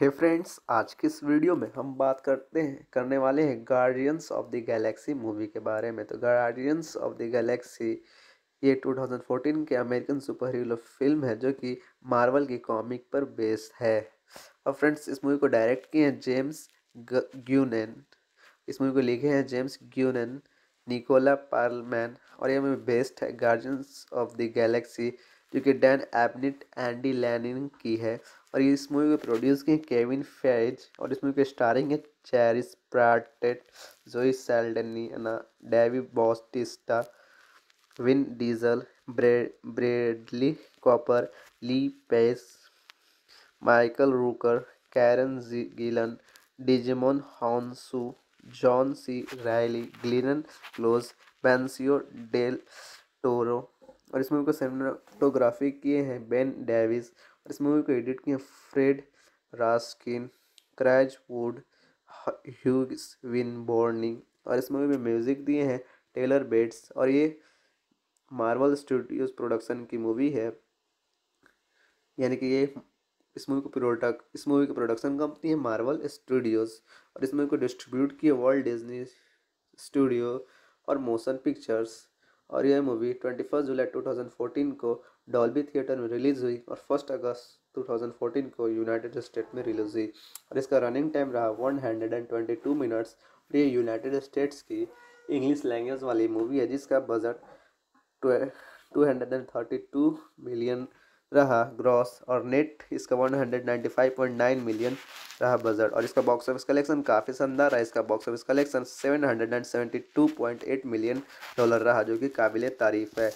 हे friends आज की इस वीडियो में हम बात करते हैं करने वाले हैं Guardians of the Galaxy movie के बारे में तो गार्डियंस ऑफ द गैलेक्सी ये 2014 के अमेरिकन सुपर हीरो फिल्म है जो कि मार्वल की कॉमिक पर बेस्ड है और फ्रेंड्स इस मूवी को डायरेक्ट किए हैं जेम्स ग्यूनन इस मूवी को लिखे हैं जेम्स ग्यूनन निकोला पार्लमैन और ये मूवी बेस्ड है गार्जियंस ऑफ द गैलेक्सी जो कि डैन एबनिट एंडी लैनिन की है और इस मूवी को प्रोड्यूस किए केविन फेज और इस मूवी के स्टारिंग है Chris Pratt Zoe Saldana Dave Bautista Vin Diesel Bradley Cooper Lee Pace Michael Rooker Karen Gillan Djimon Hounsou John C Reilly Glenn Close Benicio del Toro और इस movie को cinematography किए हैं Ben Davis और इस movie को edit किए हैं Fred Raskin Craig Wood Hughes Winborne और इस मूवी में म्यूज़िक दिए हैं टेलर बेट्स और ये मार्वल स्टूडियोज प्रोडक्शन की मूवी है यानी कि ये इस मूवी को प्रोडक्ट इस मूवी की प्रोडक्शन कंपनी है मार्वल स्टूडियोज और इस मूवी को डिस्ट्रीब्यूट किए वर्ल्ड डिज्नी स्टूडियो और मोशन पिक्चर्स और यह मूवी ट्वेंटी फर्स्ट जुलाई 2014 को डॉल्बी थिएटर में रिलीज़ हुई और फर्स्ट अगस्त 2014 को यूनाइटेड स्टेट में रिलीज़ हुई और इसका रनिंग टाइम रहा one hundred and twenty two minutes और ये यूनाइटेड स्टेट्स की इंग्लिश लैंग्वेज वाली मूवी है जिसका budget two hundred and thirty two million रहा ग्रॉस और नेट इसका one hundred ninety five point nine million रहा बजट और इसका बॉक्स ऑफिस कलेक्शन काफ़ी शानदार रहा इसका box office collection seven hundred and seventy two point eight million dollar रहा जो कि काबिल तारीफ़ है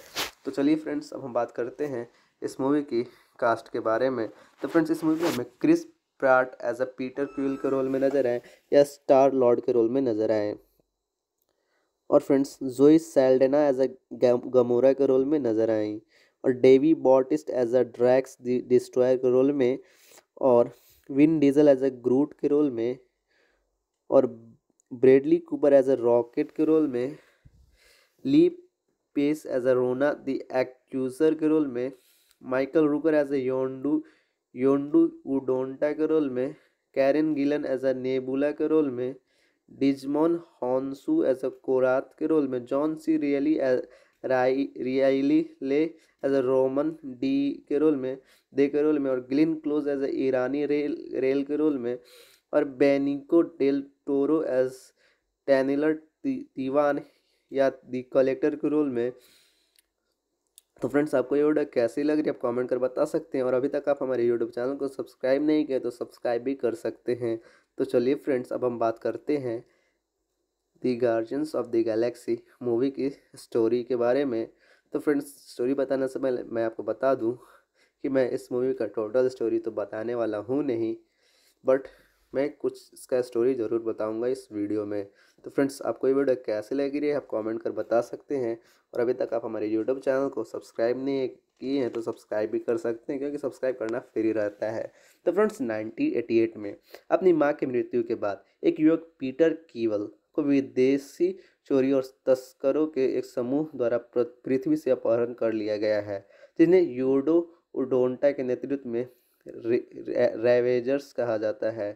तो चलिए फ्रेंड्स अब हम बात करते हैं इस मूवी की कास्ट के बारे में तो फ्रेंड्स इस मूवी में हमें Chris Pratt as a Peter Quill के रोल में नज़र आए या स्टार लॉर्ड के रोल में नज़र आए और friends Zoe Saldana as a Gamora के रोल में नज़र आई और Dave Bautista as a Drax destroyer के रोल में और Vin Diesel as a Groot के रोल में और Bradley Cooper as a Rocket के रोल में Lee pace as a Ronan the एक्यूजर के रोल में माइकल रूकर एज ए योंडू योंडू उडोंटा के रोल में Karen Gillan as a Nebula के रोल में Djimon Hounsou as a Korath के रोल में John C Reilly as Reilly ले एज अ रोमन डी के रोल में दे के रोल में और Glenn Close as a Irani Rael Rael के रोल में और Benicio del Toro as Taneleer Tivan या दी कलेक्टर के रोल में तो फ्रेंड्स आपको ये वीडियो कैसी लग रही है आप कमेंट कर बता सकते हैं और अभी तक आप हमारे यूट्यूब चैनल को सब्सक्राइब नहीं किया तो सब्सक्राइब भी कर सकते हैं तो चलिए फ्रेंड्स अब हम बात करते हैं the Guardians of the Galaxy movie की स्टोरी के बारे में तो फ्रेंड्स स्टोरी बताने से पहले मैं आपको बता दूं कि मैं इस मूवी का टोटल स्टोरी तो बताने वाला हूँ नहीं बट मैं कुछ इसका स्टोरी ज़रूर बताऊंगा इस वीडियो में तो फ्रेंड्स आपको ये वीडियो कैसे लग रही है आप कमेंट कर बता सकते हैं और अभी तक आप हमारे यूट्यूब चैनल को सब्सक्राइब नहीं किए हैं तो सब्सक्राइब भी कर सकते हैं क्योंकि सब्सक्राइब करना फ्री रहता है तो फ्रेंड्स 1988 में अपनी माँ की मृत्यु के बाद एक युवक पीटर कीवल को विदेशी चोरी और तस्करों के एक समूह द्वारा पृथ्वी से अपहरण कर लिया गया है जिन्हें यूडो उडोंटा के नेतृत्व में रेवेजर्स रे, रे, कहा जाता है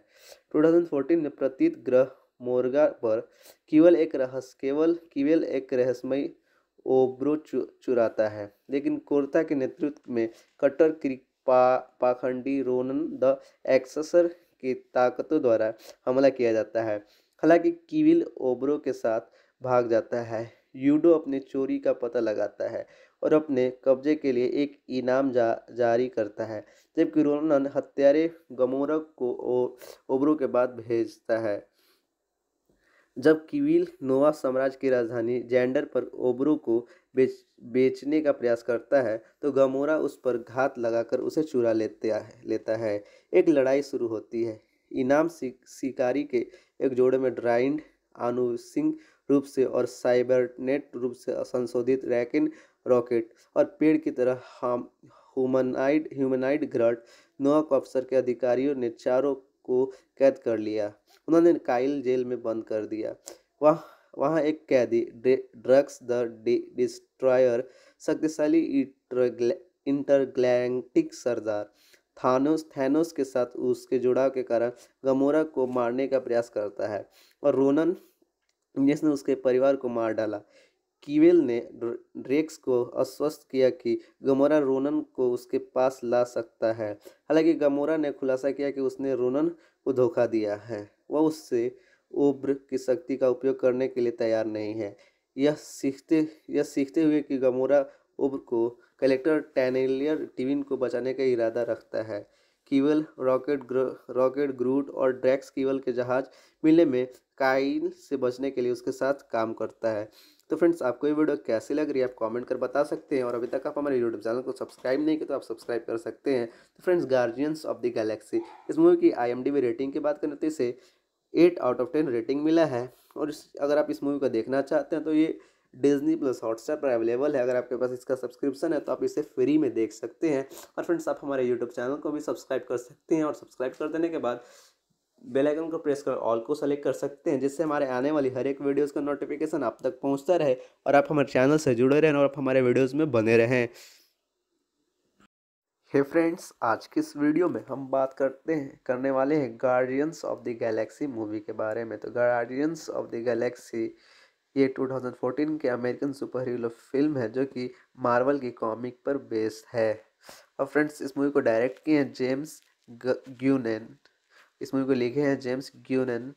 टू थाउजेंड फोर्टीन में प्रतीत ग्रह मोर्गा पर केवल एक रहस्य केवल केवल एक रहस्यमय ओब्रो चु, चुराता है लेकिन कोर्ता के नेतृत्व में कट्टर पा, पाखंडी रोनन द एक्सेसर की ताकतों द्वारा हमला किया जाता है हालांकि कीविल ओब्रो के साथ भाग जाता है यूडो अपने चोरी का पता लगाता है और अपने कब्जे के लिए एक इनाम जा जारी करता है जबकि रोनन हत्यारे गमोरक को ओबरो के बाद भेजता है जब किविल नोवा साम्राज्य की राजधानी जेंडर पर ओबरो को बेच बेचने का प्रयास करता है तो गमोरा उस पर घात लगाकर उसे चुरा लेता है लेता है एक लड़ाई शुरू होती है इनाम शिकारी के एक जोड़े में ड्राइंड आनु सिंह रूप से और साइबरनेट रूप से संशोधित रैकिन रॉकेट और पेड़ की तरह हम ह्यूमनाइड ह्यूमनाइड ग्रट नोक अफसर के अधिकारियों ने चारों को कैद कर लिया उन्होंने काइल जेल में बंद कर दिया वह वहाँ एक कैदी ड्रग्स द डिस्ट्रॉयर शक्तिशाली इंटरग्लैंटिक सरदार थानोस थैनोस के साथ उसके जुड़ाव के कारण गमोरा को मारने का प्रयास करता है और रोनन जिसने उसके परिवार को मार डाला कीवेल ने ड्रेक्स को आश्वस्त किया कि गमोरा रोनन को उसके पास ला सकता है हालांकि गमोरा ने खुलासा किया कि उसने रोनन को धोखा दिया है वह उससे उब्र की शक्ति का उपयोग करने के लिए तैयार नहीं है यह सीखते यह सीखते हुए कि गमोरा उब्र को कलेक्टर टैनेलियर टिविन को बचाने का इरादा रखता है कीवल रॉकेट ग्र, रॉकेट ग्रूट और ड्रैक्स कीवल के जहाज मिलने में काइल से बचने के लिए उसके साथ काम करता है तो फ्रेंड्स आपको ये वीडियो कैसी लग रही है आप कमेंट कर बता सकते हैं और अभी तक आप हमारे यूट्यूब चैनल को सब्सक्राइब नहीं किया तो आप सब्सक्राइब कर सकते हैं तो friends Guardians of the Galaxy इस मूवी की आईएमडीबी रेटिंग की बात करें तो इसे eight out of ten rating मिला है और इस अगर आप इस मूवी को देखना चाहते हैं तो ये डिजनी प्लस हॉटस्टार पर अवेलेबल है अगर आपके पास इसका सब्सक्रिप्शन है तो आप इसे फ्री में देख सकते हैं और फ्रेंड्स आप हमारे यूट्यूब चैनल को भी सब्सक्राइब कर सकते हैं और सब्सक्राइब कर देने के बाद बेल आइकन को प्रेस कर ऑल को सेलेक्ट कर सकते हैं जिससे हमारे आने वाली हर एक वीडियोस का नोटिफिकेशन आप तक पहुंचता रहे और आप हमारे चैनल से जुड़े रहें और आप हमारे वीडियोस में बने रहें हे फ्रेंड्स आज की इस वीडियो में हम बात करते हैं करने वाले हैं Guardians of the Galaxy movie के बारे में तो गार्डियंस ऑफ द गैलेक्सी ये 2014 के अमेरिकन सुपर हीरो फिल्म है जो कि मार्वल की कॉमिक पर बेस्ड है और फ्रेंड्स इस मूवी को डायरेक्ट किए हैं जेम्स ग्यूनेन इस मूवी को लिखे हैं जेम्स ग्यूनन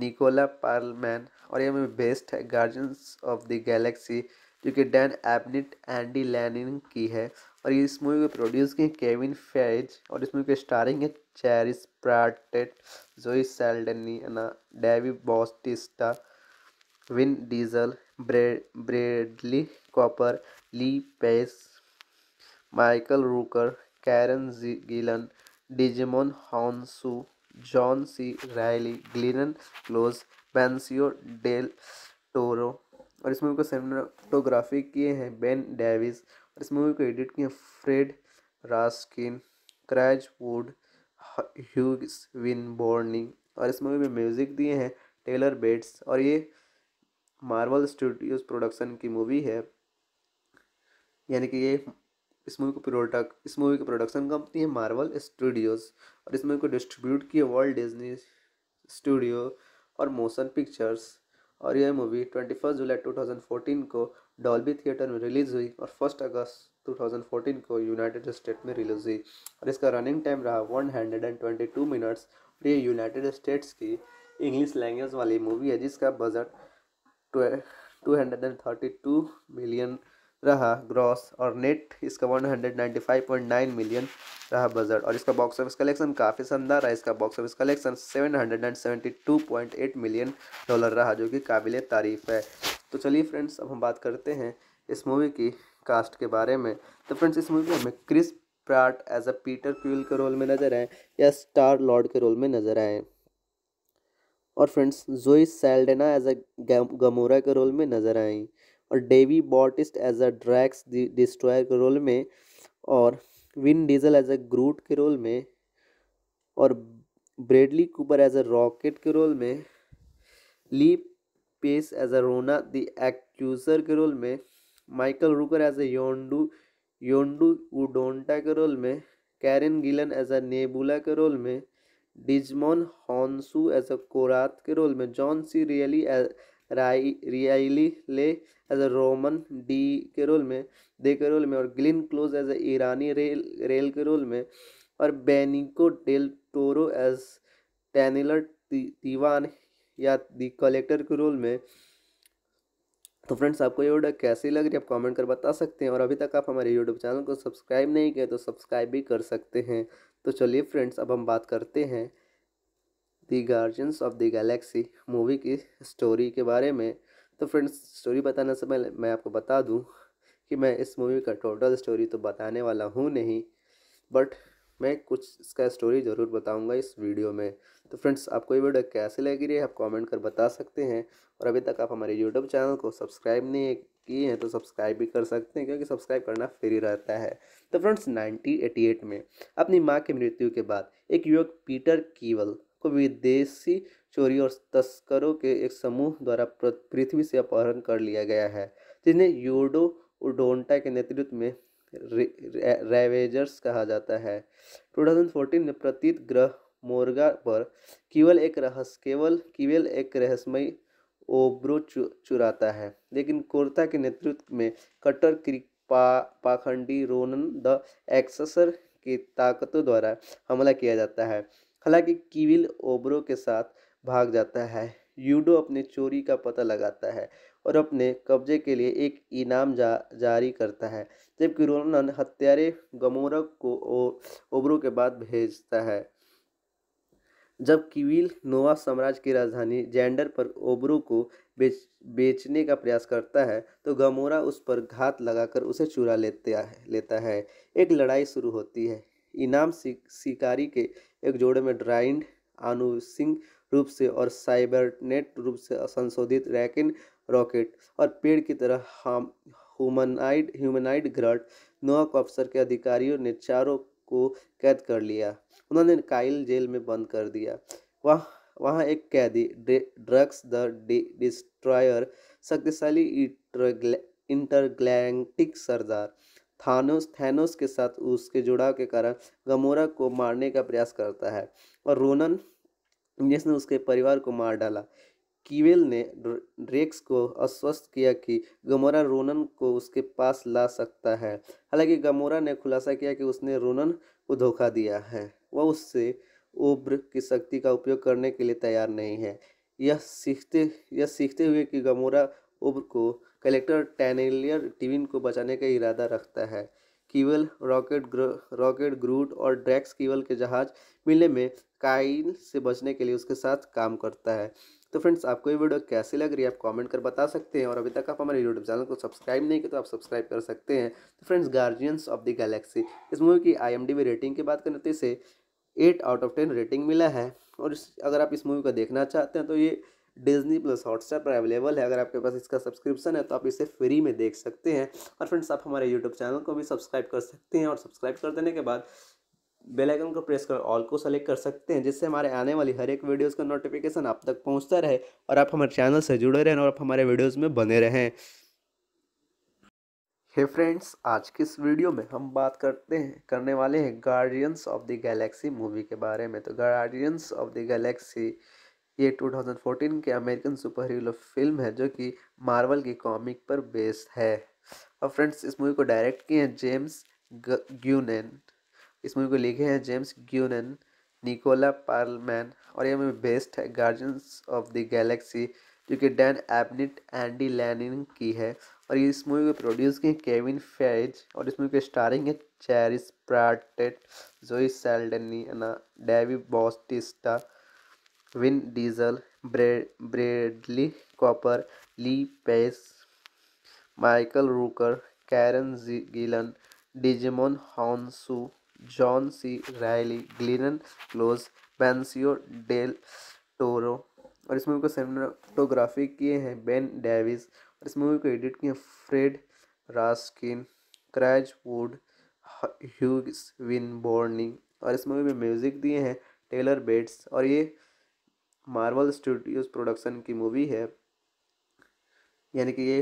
निकोला पार्लमैन और यह मूवी बेस्ट है गार्जियंस ऑफ द गैलेक्सी जो कि डैन एबनिट एंडी लैनिन की है और इस मूवी को प्रोड्यूस किए केविन फेज और इस मूवी के स्टारिंग है Chris Pratt Zoe Saldana Dave Bautista Vin Diesel Bradley Cooper Lee Pace Michael Rooker Karen Gillan Djimon Hounsou John C Reilly Glenn Close Benicio del Toro और इस movie को cinematography किए हैं Ben Davis और इस movie को edit किए हैं Fred Raskin Craig Wood Hughes Winborne और इस मूवी में म्यूजिक दिए हैं टेलर बेट्स और ये मार्वल स्टूडियोज प्रोडक्शन की मूवी है यानी कि ये इस मूवी को प्रोडक्ट इस मूवी की प्रोडक्शन कंपनी है मार्वल स्टूडियोज़ और इस मूवी को डिस्ट्रीब्यूट किया वर्ल्ड डिजनी स्टूडियो और मोशन पिक्चर्स और यह मूवी ट्वेंटी फर्स्ट जुलाई टू थाउजेंड फोर्टीन को डॉल्बी थिएटर में रिलीज़ हुई और फर्स्ट अगस्त टू थाउजेंड फोर्टीन को यूनाइटेड स्टेट में रिलीज हुई और इसका रनिंग टाइम रहा one hundred and twenty two minutes और ये यूनाइटेड स्टेट्स की इंग्लिश लैंग्वेज वाली मूवी है जिसका budget two hundred and thirty two million रहा ग्रॉस और नेट इसका one hundred ninety five point nine million रहा बजट और इसका बॉक्स ऑफिस कलेक्शन काफ़ी शानदार रहा इसका box office collection seven hundred and seventy two point eight million dollar रहा जो कि काबिल तारीफ़ है तो चलिए फ्रेंड्स अब हम बात करते हैं इस मूवी की कास्ट के बारे में तो फ्रेंड्स इस मूवी में हमें Chris Pratt as a Peter Quill के रोल में नज़र आए या स्टार लॉर्ड के रोल में नज़र आए और friends Zoe Saldana as a Gamora के रोल में नज़र आई और Dave Bautista as a Drax destroyer के रोल में और Vin Diesel as a Groot के रोल में और Bradley Cooper as a Rocket के रोल में Lee pace as a Ronan the एक्चूसर के रोल में माइकल रूकर एज ए योंडू योंडू उडोंटा के रोल में Karen Gillan as a Nebula के रोल में Djimon Hounsou as a Korath के रोल में जॉन सी रियली रियाली ले एज अ रोमन डी के रोल में दे के रोल में और Glenn Close as a Irani Rael Rael के रोल में और Benicio del Toro as Taneleer Tivan या दी कलेक्टर के रोल में तो फ्रेंड्स आपको ये वीडियो कैसी लग रही है आप कमेंट कर बता सकते हैं और अभी तक आप हमारे यूट्यूब चैनल को सब्सक्राइब नहीं किए तो सब्सक्राइब भी कर सकते हैं तो चलिए फ्रेंड्स अब हम बात करते हैं the Guardians of the Galaxy movie की स्टोरी के बारे में तो फ्रेंड्स स्टोरी बताने से पहले मैं आपको बता दूं कि मैं इस मूवी का टोटल स्टोरी तो बताने वाला हूं नहीं बट मैं कुछ इसका स्टोरी ज़रूर बताऊंगा इस वीडियो में तो फ्रेंड्स आपको ये वीडियो कैसे लगी रही है आप कमेंट कर बता सकते हैं और अभी तक आप हमारे यूट्यूब चैनल को सब्सक्राइब नहीं किए हैं तो सब्सक्राइब भी कर सकते हैं क्योंकि सब्सक्राइब करना फ्री रहता है तो फ्रेंड्स नाइनटीन में अपनी माँ की मृत्यु के बाद एक युवक पीटर कीवल को विदेशी चोरी और तस्करों के एक समूह द्वारा पृथ्वी से अपहरण कर लिया गया है जिन्हें योडो उडोंटा के नेतृत्व में रेवेजर्स कहा जाता है 2014 में प्रतीत ग्रह मोर्गा पर केवल एक रहस्य केवल केवल एक रहस्यमय ओब्रो चु, चुराता है लेकिन कोर्ता के नेतृत्व में कट्टर कृपा पाखंडी रोनन द एक्सेसर की ताकतों द्वारा हमला किया जाता है हालांकि कीविल ओबरो के साथ भाग जाता है यूडो अपने चोरी का पता लगाता है और अपने कब्जे के लिए एक इनाम जा जारी करता है जबकि रोनन हत्यारे गमोरक को ओबरो के बाद भेजता है जब किविल नोवा साम्राज्य की राजधानी जेंडर पर ओबरो को बेच बेचने का प्रयास करता है तो गमोरा उस पर घात लगाकर उसे चुरा लेते लेता है एक लड़ाई शुरू होती है इनाम शिकारी के एक जोड़े में ड्राइंड आनुसिंग रूप से और साइबरनेट रूप से संशोधित रैकिन रॉकेट और पेड़ की तरह हम ह्यूमनाइड ह्यूमनाइड ग्रट नोक अफसर के अधिकारियों ने चारों को कैद कर लिया उन्होंने काइल जेल में बंद कर दिया वह वहाँ एक कैदी ड्रग्स द डिस्ट्रॉयर शक्तिशाली इंटरग्लैंटिक सरदार थानोस थैनोस के साथ उसके जुड़ाव के कारण गमोरा को मारने का प्रयास करता है और रोनन जिसने उसके परिवार को मार डाला कीवेल ने ड्रेक्स को आश्वस्त किया कि गमोरा रोनन को उसके पास ला सकता है हालांकि गमोरा ने खुलासा किया कि उसने रोनन को धोखा दिया है वह उससे उब्र की शक्ति का उपयोग करने के लिए तैयार नहीं है यह सीखते यह सीखते हुए कि गमोरा उब्र को कलेक्टर टैनलियर टिविन को बचाने का इरादा रखता है कीवल रॉकेट रॉकेट ग्रूट और ड्रैक्स कीवल के जहाज मिलने में काइल से बचने के लिए उसके साथ काम करता है तो फ्रेंड्स आपको ये वीडियो कैसी लग रही है आप कमेंट कर बता सकते हैं और अभी तक आप हमारे यूट्यूब चैनल को सब्सक्राइब नहीं किया तो आप सब्सक्राइब कर सकते हैं तो friends Guardians of the Galaxy इस मूवी की आईएमडीबी रेटिंग की बात करें तो इसे eight out of ten rating मिला है और इस अगर आप इस मूवी को देखना चाहते हैं तो ये डिजनी प्लस हॉटस्टार पर अवेलेबल है अगर आपके पास इसका सब्सक्रिप्शन है तो आप इसे फ्री में देख सकते हैं और फ्रेंड्स आप हमारे यूट्यूब चैनल को भी सब्सक्राइब कर सकते हैं और सब्सक्राइब कर देने के बाद बेल आइकन को प्रेस कर ऑल को सेलेक्ट कर सकते हैं जिससे हमारे आने वाली हर एक वीडियोज़ का नोटिफिकेशन आप तक पहुँचता रहे और आप हमारे चैनल से जुड़े रहें और आप हमारे वीडियोज़ में बने रहें हे फ्रेंड्स आज की इस वीडियो में हम बात करते हैं करने वाले हैं Guardians of the Galaxy movie के बारे में तो गार्डियंस ऑफ द गैलेक्सी ये 2014 के अमेरिकन सुपर हीरो फिल्म है जो कि मार्वल की कॉमिक पर बेस्ड है और फ्रेंड्स इस मूवी को डायरेक्ट किए हैं जेम्स ग्यूनन इस मूवी को लिखे हैं जेम्स ग्यूनन निकोला पार्लमैन और ये मूवी बेस्ट है गार्जियंस ऑफ द गैलेक्सी जो कि डैन एबनिट एंडी लैनिन की है और इस मूवी को प्रोड्यूस किए केविन फेज और इस मूवी के स्टारिंग है Chris Pratt Zoe Saldana Dave Bautista Vin Diesel Bradley Cooper Lee Pace Michael Rooker Karen Gillan Djimon Hounsou John C Reilly Glenn Close Benicio del Toro और इस movie को cinematography किए हैं Ben Davis और इस movie को edit किए हैं Fred Raskin Craig Wood Hughes Winborne और इस मूवी में म्यूज़िक दिए हैं टेलर बेट्स और ये मार्वल स्टूडियोज प्रोडक्शन की मूवी है यानी कि ये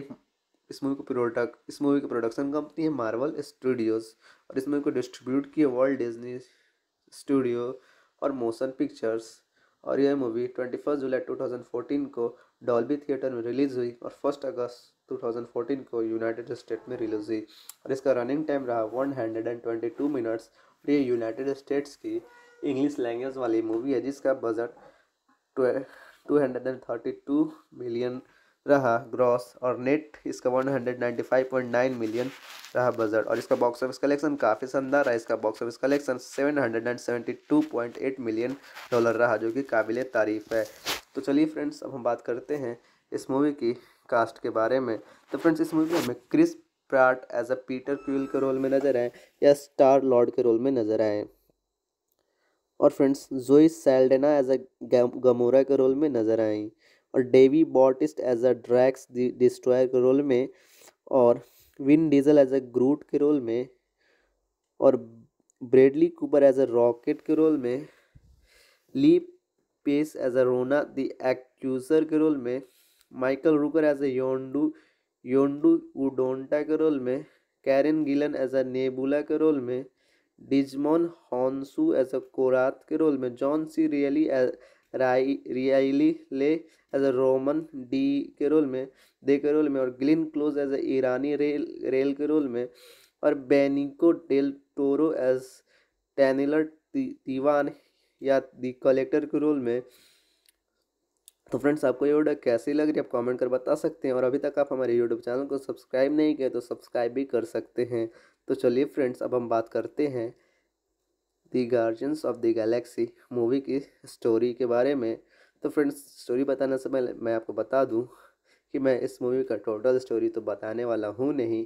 इस मूवी को प्रोडक्ट इस मूवी की प्रोडक्शन कंपनी है मार्वल स्टूडियोज और इस मूवी को डिस्ट्रीब्यूट किया वर्ल्ड डिज्नी स्टूडियो और मोशन पिक्चर्स और यह मूवी ट्वेंटी फर्स्ट जुलाई टू थाउजेंड फोर्टीन को डॉल्बी थिएटर में रिलीज़ हुई और फर्स्ट अगस्त टू थाउजेंड फोर्टीन को यूनाइटेड स्टेट में रिलीज हुई और इसका रनिंग टाइम रहा one hundred and twenty two minutes और ये यूनाइटेड स्टेट्स की इंग्लिश लैंग्वेज वाली मूवी है जिसका बजट 232 मिलियन रहा ग्रॉस और नेट इसका 195.9 मिलियन रहा बजट और इसका बॉक्स ऑफिस कलेक्शन काफ़ी शानदार रहा इसका box office collection 772.8 million dollar रहा जो कि काबिल तारीफ़ है तो चलिए फ्रेंड्स अब हम बात करते हैं इस मूवी की कास्ट के बारे में तो फ्रेंड्स इस मूवी में हमें Chris Pratt as a Peter Quill के रोल में नज़र आए या स्टार लॉर्ड के रोल में नज़र आए और friends Zoe Saldana as a Gamora के रोल में नज़र आई और Dave Bautista as a Drax destroyer के रोल में और Vin Diesel as a Groot के रोल में और Bradley Cooper as a Rocket के रोल में Lee pace as a Ronan the एक्यूजर के रोल में माइकल रूकर एज ए योंडू योंडू उडोंटा के रोल में Karen Gillan as a Nebula के रोल में Djimon Hounsou as a Korath के रोल में जॉन सी रियली रियली ले एज अ रोमन डी के रोल में दे के रोल में और Glenn Close as a Irani Rael Rael के रोल में और Benicio del Toro as Taneleer Tivan या दी कलेक्टर के रोल में तो फ्रेंड्स आपको ये वीडियो कैसी लग रही है आप कमेंट कर बता सकते हैं और अभी तक आप हमारे यूट्यूब चैनल को सब्सक्राइब नहीं किए तो सब्सक्राइब भी कर सकते हैं तो चलिए फ्रेंड्स अब हम बात करते हैं the Guardians of the Galaxy movie की स्टोरी के बारे में तो फ्रेंड्स स्टोरी बताने से पहले मैं आपको बता दूं कि मैं इस मूवी का टोटल स्टोरी तो बताने वाला हूँ नहीं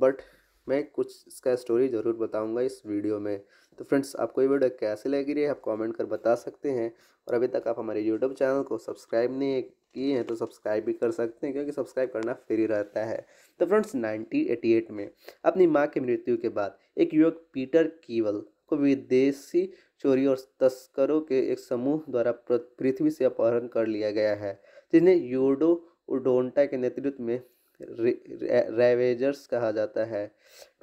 बट मैं कुछ इसका स्टोरी ज़रूर बताऊंगा इस वीडियो में तो फ्रेंड्स आपको ये वीडियो कैसे लगी रही है आप कमेंट कर बता सकते हैं और अभी तक आप हमारे यूट्यूब चैनल को सब्सक्राइब नहीं किए हैं तो सब्सक्राइब भी कर सकते हैं क्योंकि सब्सक्राइब करना फ्री रहता है तो फ्रेंड्स 1988 में अपनी माँ की मृत्यु के बाद एक युवक पीटर कीवल को विदेशी चोरी और तस्करों के एक समूह द्वारा पृथ्वी से अपहरण कर लिया गया है जिन्हें यूडो उडोंटा के नेतृत्व में रेवेजर्स कहा जाता है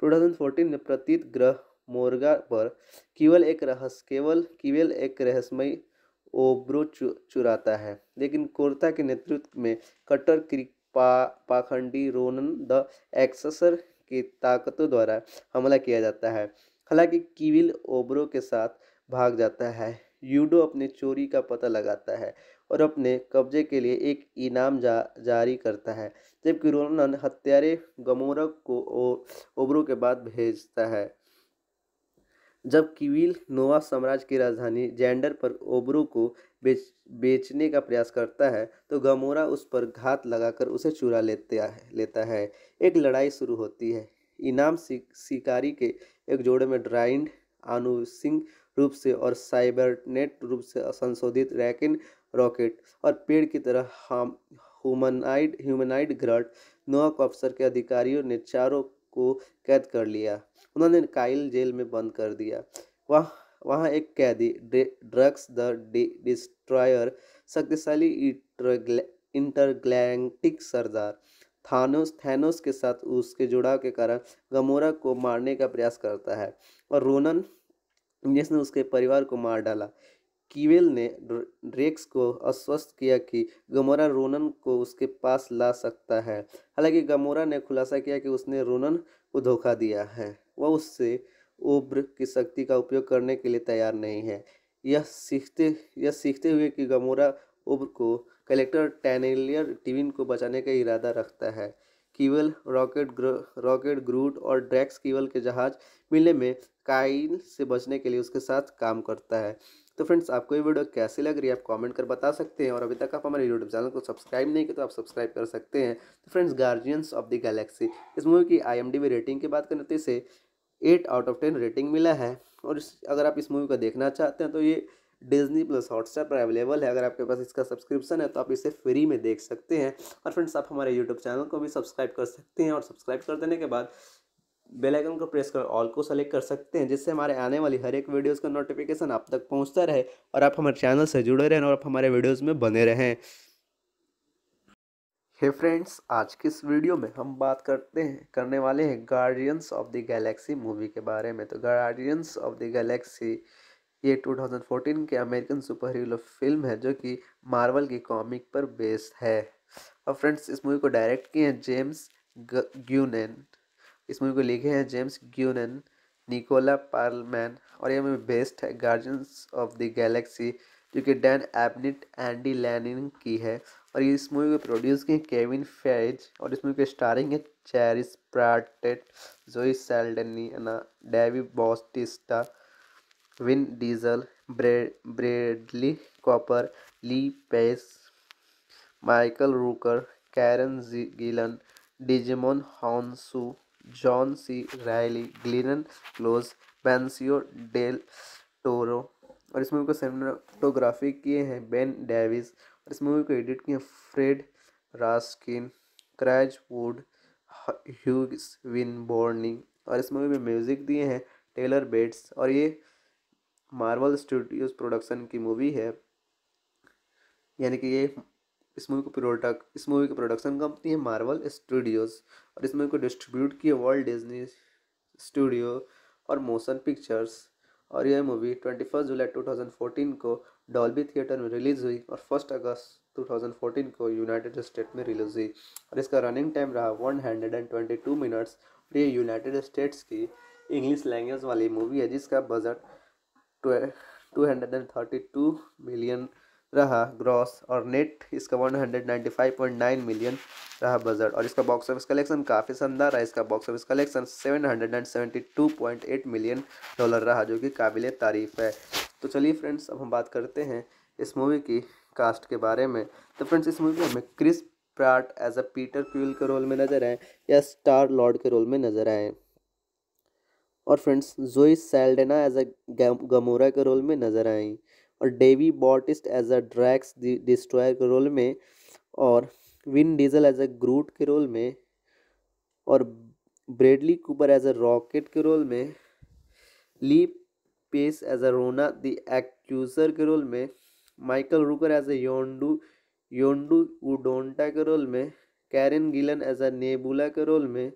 फोर्टीन में प्रतीत ग्रह मोर्गा पर केवल एक रहस्य केवल केवल एक रहस्यमय ओब्रो चु, चुराता है लेकिन कोरता के नेतृत्व में कट्टर पा, पाखंडी रोनन द एक्सेसर की ताकतों द्वारा हमला किया जाता है हालांकि कीविल ओब्रो के साथ भाग जाता है यूडो अपने चोरी का पता लगाता है और अपने कब्जे के लिए एक इनाम जा, जारी करता है जबकि रोनन हत्यारे गमोरक को ओ, ओब्रो के बाद भेजता है जब किवील नोवा साम्राज्य की राजधानी जेंडर पर ओबरू को बेच बेचने का प्रयास करता है तो गमोरा उस पर घात लगाकर उसे चुरा लेता है लेता है एक लड़ाई शुरू होती है इनाम शिकारी के एक जोड़े में ड्राइंड आनुसिंग रूप से और साइबरनेट रूप से संशोधित रैकिन रॉकेट और पेड़ की तरह हम ह्यूमनाइड ह्यूमनाइड ग्रट नोआ को अफसर के अधिकारियों ने चारों को कैद कर लिया उन्होंने काइल जेल में बंद कर दिया वह वहाँ एक कैदी ड्रग्स द डिस्ट्रॉयर शक्तिशाली इंटरग्लैंटिक सरदार थानोस थैनोस के साथ उसके जुड़ाव के कारण गमोरा को मारने का प्रयास करता है और रोनन जिसने उसके परिवार को मार डाला कीवेल ने ड्रेक्स को आश्वस्त किया कि गमोरा रोनन को उसके पास ला सकता है हालांकि गमोरा ने खुलासा किया कि उसने रोनन को धोखा दिया है वह उससे उब्र की शक्ति का उपयोग करने के लिए तैयार नहीं है यह सीखते यह सीखते हुए कि गमोरा उब्र को कलेक्टर टैनेलियर टिविन को बचाने का इरादा रखता है कीवल रॉकेट ग्र, रॉकेट ग्रूट और ड्रैक्स कीवल के जहाज मिलने में काइल से बचने के लिए उसके साथ काम करता है तो फ्रेंड्स आपको ये वीडियो कैसी लग रही है आप कमेंट कर बता सकते हैं और अभी तक आप हमारे यूट्यूब चैनल को सब्सक्राइब नहीं किया तो आप सब्सक्राइब कर सकते हैं तो friends Guardians of the Galaxy इस मूवी की आई रेटिंग की बात करें तो इसे eight out of ten rating मिला है और इस अगर आप इस मूवी को देखना चाहते हैं तो ये डिजनी प्लस हॉटस्टार पर अवेलेबल है अगर आपके पास इसका सब्सक्रिप्शन है तो आप इसे फ्री में देख सकते हैं और फ्रेंड्स आप हमारे यूट्यूब चैनल को भी सब्सक्राइब कर सकते हैं और सब्सक्राइब कर देने के बाद बेल आइकन को प्रेस कर ऑल को सेलेक्ट कर सकते हैं जिससे हमारे आने वाली हर एक वीडियोस का नोटिफिकेशन आप तक पहुंचता रहे और आप हमारे चैनल से जुड़े रहें और आप हमारे वीडियोस में बने रहें हे फ्रेंड्स आज की इस वीडियो में हम बात करते हैं करने वाले हैं Guardians of the Galaxy movie के बारे में तो गार्डियंस ऑफ द गैलेक्सी ये 2014 के अमेरिकन सुपर हीरो फिल्म है जो कि मार्वल की कॉमिक पर बेस्ड है और फ्रेंड्स इस मूवी को डायरेक्ट किए हैं जेम्स ग्यूनेन इस मूवी को लिखे हैं जेम्स ग्यूनन निकोला पार्लमैन और ये मूवी बेस्ट है गार्जियंस ऑफ द गैलेक्सी जो कि डैन एबनिट एंडी लैनिन की है और इस मूवी को प्रोड्यूस किए केविन फेज और इस मूवी के स्टारिंग है Chris Pratt Zoe Saldana Dave Bautista Vin Diesel Bradley Cooper Lee Pace Michael Rooker Karen जी Gillan Djimon Hounsou John C Reilly Glenn Close Benicio del Toro और इस movie को cinematography किए हैं बेन डेविस और इस movie को edit किए हैं Fred Raskin Craig Wood Hughes Winborne और इस मूवी में म्यूज़िक दिए हैं टेलर बेट्स और ये मार्वल स्टूडियोज प्रोडक्शन की मूवी है यानी कि ये इस मूवी को प्रोडक्ट इस मूवी की प्रोडक्शन कंपनी है मार्वल स्टूडियोज़ और इस मूवी को डिस्ट्रीब्यूट किया वर्ल्ड डिजनी स्टूडियो और मोशन पिक्चर्स और यह मूवी ट्वेंटी फर्स्ट जुलाई टू थाउजेंड फोर्टीन को डॉल्बी थिएटर में रिलीज़ हुई और फर्स्ट अगस्त टू थाउजेंड फोर्टीन को यूनाइटेड स्टेट में रिलीज हुई और इसका रनिंग टाइम रहा one hundred and twenty two minutes और ये यूनाइटेड स्टेट्स की इंग्लिश लैंग्वेज वाली मूवी है जिसका budget two hundred and thirty two million रहा ग्रॉस और नेट इसका one hundred ninety five point nine million रहा बजट और इसका बॉक्स ऑफिस कलेक्शन काफ़ी शानदार रहा इसका box office collection seven hundred and seventy two point eight million dollar रहा जो कि काबिल तारीफ़ है तो चलिए फ्रेंड्स अब हम बात करते हैं इस मूवी की कास्ट के बारे में तो फ्रेंड्स इस मूवी में हमें Chris Pratt as a Peter Quill के रोल में नज़र आए या स्टार लॉर्ड के रोल में नज़र आए और friends Zoe Saldana as a Gamora के रोल में नज़र आई और Dave Bautista as a Drax destroyer के रोल में और Vin Diesel as a Groot के रोल में और Bradley Cooper as a Rocket के रोल में Lee pace as a Ronan the एक्चूसर के रोल में माइकल रूकर एज ए योंडू योंडू उडोंटा के रोल में Karen Gillan as a Nebula के रोल में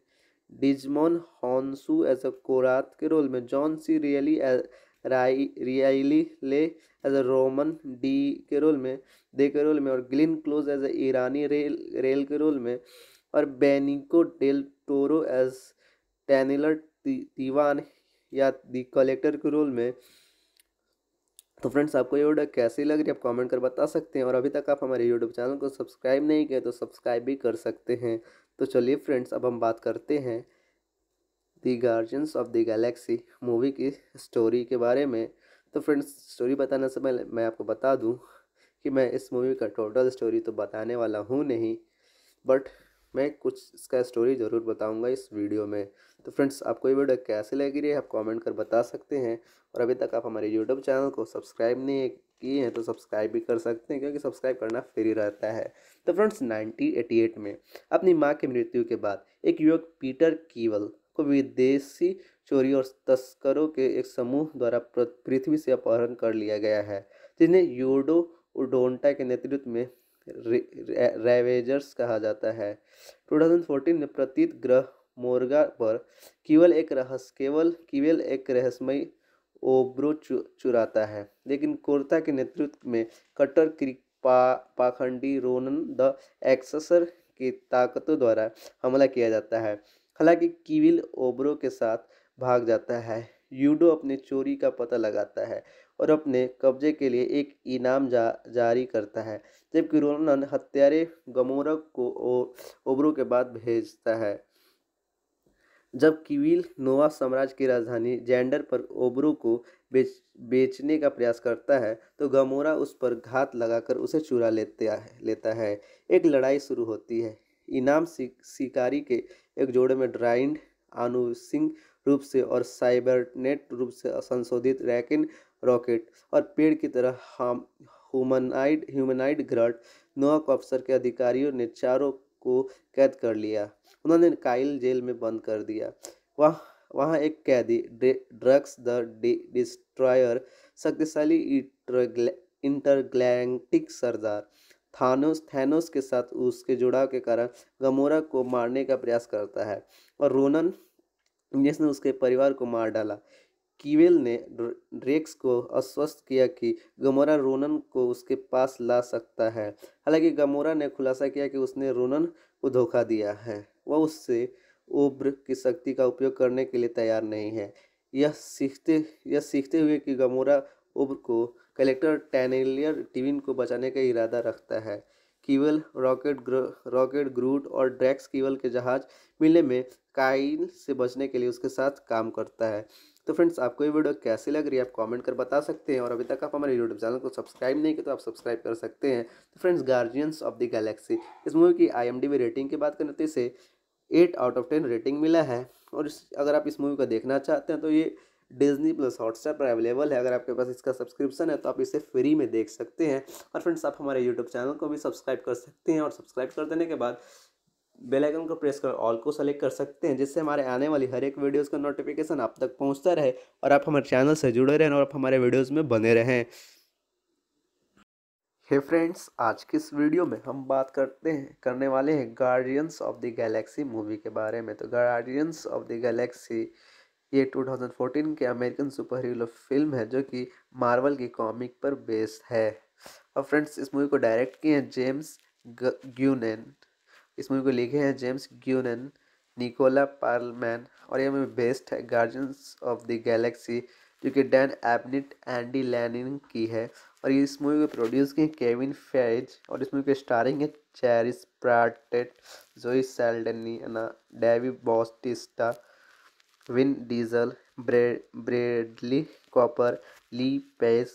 Djimon Hounsou as a Korath के रोल में जॉन सी रियली रियाली ले एज अ रोमन डी के रोल में दे के रोल में और Glenn Close as a Irani Rael Rael के रोल में और Benicio del Toro as Taneleer Tivan या दी कलेक्टर के रोल में तो फ्रेंड्स आपको ये वीडियो कैसी लग रही है आप कमेंट कर बता सकते हैं और अभी तक आप हमारे यूट्यूब चैनल को सब्सक्राइब नहीं किए तो सब्सक्राइब भी कर सकते हैं तो चलिए फ्रेंड्स अब हम बात करते हैं the Guardians of the Galaxy movie की स्टोरी के बारे में तो फ्रेंड्स स्टोरी बताने से पहले मैं आपको बता दूं कि मैं इस मूवी का टोटल स्टोरी तो बताने वाला हूं नहीं बट मैं कुछ इसका स्टोरी ज़रूर बताऊंगा इस वीडियो में तो फ्रेंड्स आपको ये वीडियो कैसे लगी रही है आप कमेंट कर बता सकते हैं और अभी तक आप हमारे यूट्यूब चैनल को सब्सक्राइब नहीं किए हैं तो सब्सक्राइब भी कर सकते हैं क्योंकि सब्सक्राइब करना फ्री रहता है तो फ्रेंड्स नाइनटीन में अपनी माँ की मृत्यु के बाद एक युवक पीटर कीवल को विदेशी चोरी और तस्करों के एक समूह द्वारा पृथ्वी से अपहरण कर लिया गया है जिन्हें यूडो उडोंटा के नेतृत्व में रेवेजर्स कहा जाता है 2014 में प्रतीत ग्रह मोर्गा पर केवल एक रहस्य केवल केवल एक रहस्यमय ओब्रो चु, चुराता है लेकिन कोर्ता के नेतृत्व में कट्टर कृपा पाखंडी रोनन द एक्सेसर की ताकतों द्वारा हमला किया जाता है हालांकि कीविल ओबरो के साथ भाग जाता है यूडो अपने चोरी का पता लगाता है और अपने कब्जे के लिए एक इनाम जा जारी करता है जबकि रोनन हत्यारे गमोरा को ओबरो के बाद भेजता है जब किविल नोवा साम्राज्य की राजधानी जेंडर पर ओबरो को बेच बेचने का प्रयास करता है तो गमोरा उस पर घात लगाकर उसे चुरा लेते लेता है एक लड़ाई शुरू होती है इनाम शिकारी के एक जोड़े में ड्राइंड आनुसिंग रूप से और साइबरनेट रूप से संशोधित रैकिन रॉकेट और पेड़ की तरह हम ह्यूमनाइड ह्यूमनाइड ग्रट नोक अफसर के अधिकारियों ने चारों को कैद कर लिया उन्होंने काइल जेल में बंद कर दिया वह वहाँ एक कैदी ड्रग्स द डिस्ट्रॉयर शक्तिशाली इंटरग्लैंटिक सरदार थानोस थैनोस के साथ उसके जुड़ाव के कारण गमोरा को मारने का प्रयास करता है और रोनन जिसने उसके परिवार को मार डाला कीवेल ने ड्रेक्स को आश्वस्त किया कि गमोरा रोनन को उसके पास ला सकता है हालांकि गमोरा ने खुलासा किया कि उसने रोनन को धोखा दिया है वह उससे उब्र की शक्ति का उपयोग करने के लिए तैयार नहीं है यह सीखते यह सीखते हुए कि गमोरा उब्र को कलेक्टर टैनलियर टिविन को बचाने का इरादा रखता है कीवल रॉकेट रॉकेट ग्रूट और ड्रैक्स कीवल के जहाज मिलने में काइल से बचने के लिए उसके साथ काम करता है तो फ्रेंड्स आपको ये वीडियो कैसी लग रही है आप कमेंट कर बता सकते हैं और अभी तक आप हमारे यूट्यूब चैनल को सब्सक्राइब नहीं किया तो आप सब्सक्राइब कर सकते हैं तो friends Guardians of the Galaxy इस मूवी की आईएमडीबी रेटिंग की बात करें तो इसे eight out of ten rating मिला है और इस अगर आप इस मूवी को देखना चाहते हैं तो ये डिज्नी प्लस हॉटस्टार पर अवेलेबल है अगर आपके पास इसका सब्सक्रिप्शन है तो आप इसे फ्री में देख सकते हैं और फ्रेंड्स आप हमारे यूट्यूब चैनल को भी सब्सक्राइब कर सकते हैं और सब्सक्राइब कर देने के बाद बेल आइकन को प्रेस कर ऑल को सेलेक्ट कर सकते हैं जिससे हमारे आने वाली हर एक वीडियोज़ का नोटिफिकेशन आप तक पहुँचता रहे और आप हमारे चैनल से जुड़े रहें और आप हमारे वीडियोज़ में बने रहें हे फ्रेंड्स आज की इस वीडियो में हम बात करते हैं करने वाले हैं Guardians of the Galaxy movie के बारे में तो गार्डियंस ऑफ द गैलेक्सी ये 2014 के अमेरिकन सुपर हीरो फिल्म है जो कि मार्वल की कॉमिक पर बेस्ड है और फ्रेंड्स इस मूवी को डायरेक्ट किए हैं जेम्स ग्यूनन इस मूवी को लिखे हैं जेम्स ग्यूनन निकोला पार्लमैन और ये मूवी बेस्ट है गार्जियंस ऑफ द गैलेक्सी जो कि डैन एबनिट एंडी लैनिन की है और इस मूवी को प्रोड्यूस किए केविन फेज और इस मूवी के स्टारिंग है Chris Pratt Zoe Saldana Dave Bautista Vin Diesel Bradley Cooper Lee Pace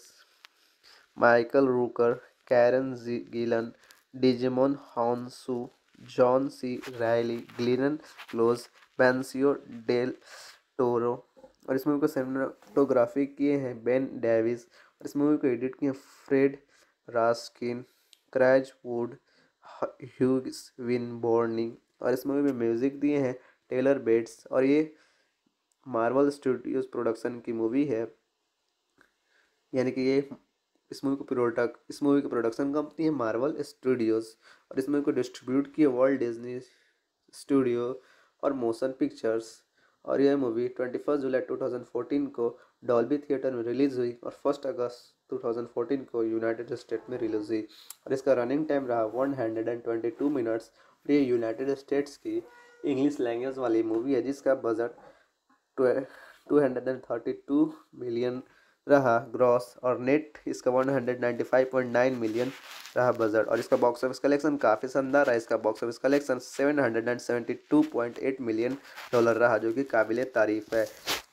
Michael Rooker Karen Gillan Djimon Hounsou John C Reilly Glenn Close Benicio del Toro और इस movie को cinematography किए हैं Ben Davis और इस movie को edit किए हैं Fred Raskin Craig Wood Hughes Winborne और इस मूवी में म्यूज़िक दिए हैं टेलर बेट्स और ये मार्वल स्टूडियोज प्रोडक्शन की मूवी है यानी कि ये इस मूवी को प्रोडक्ट इस मूवी की प्रोडक्शन कंपनी है मार्वल स्टूडियोज और इस मूवी को डिस्ट्रीब्यूट किया वर्ल्ड डिज्नी स्टूडियो और मोशन पिक्चर्स और यह मूवी ट्वेंटी फर्स्ट जुलाई टू थाउजेंड फोर्टीन को डॉल्बी थिएटर में रिलीज़ हुई और फर्स्ट अगस्त टू थाउजेंड फोर्टीन को यूनाइटेड स्टेट में रिलीज हुई और इसका रनिंग टाइम रहा one hundred and twenty two minutes और ये यूनाइटेड स्टेट्स की इंग्लिश लैंग्वेज वाली मूवी है जिसका बजट 232 मिलियन रहा ग्रॉस और नेट इसका 195.9 मिलियन रहा बजट और इसका बॉक्स ऑफिस कलेक्शन काफ़ी शानदार रहा इसका box office collection 772.8 million dollar रहा जो कि काबिल तारीफ़ है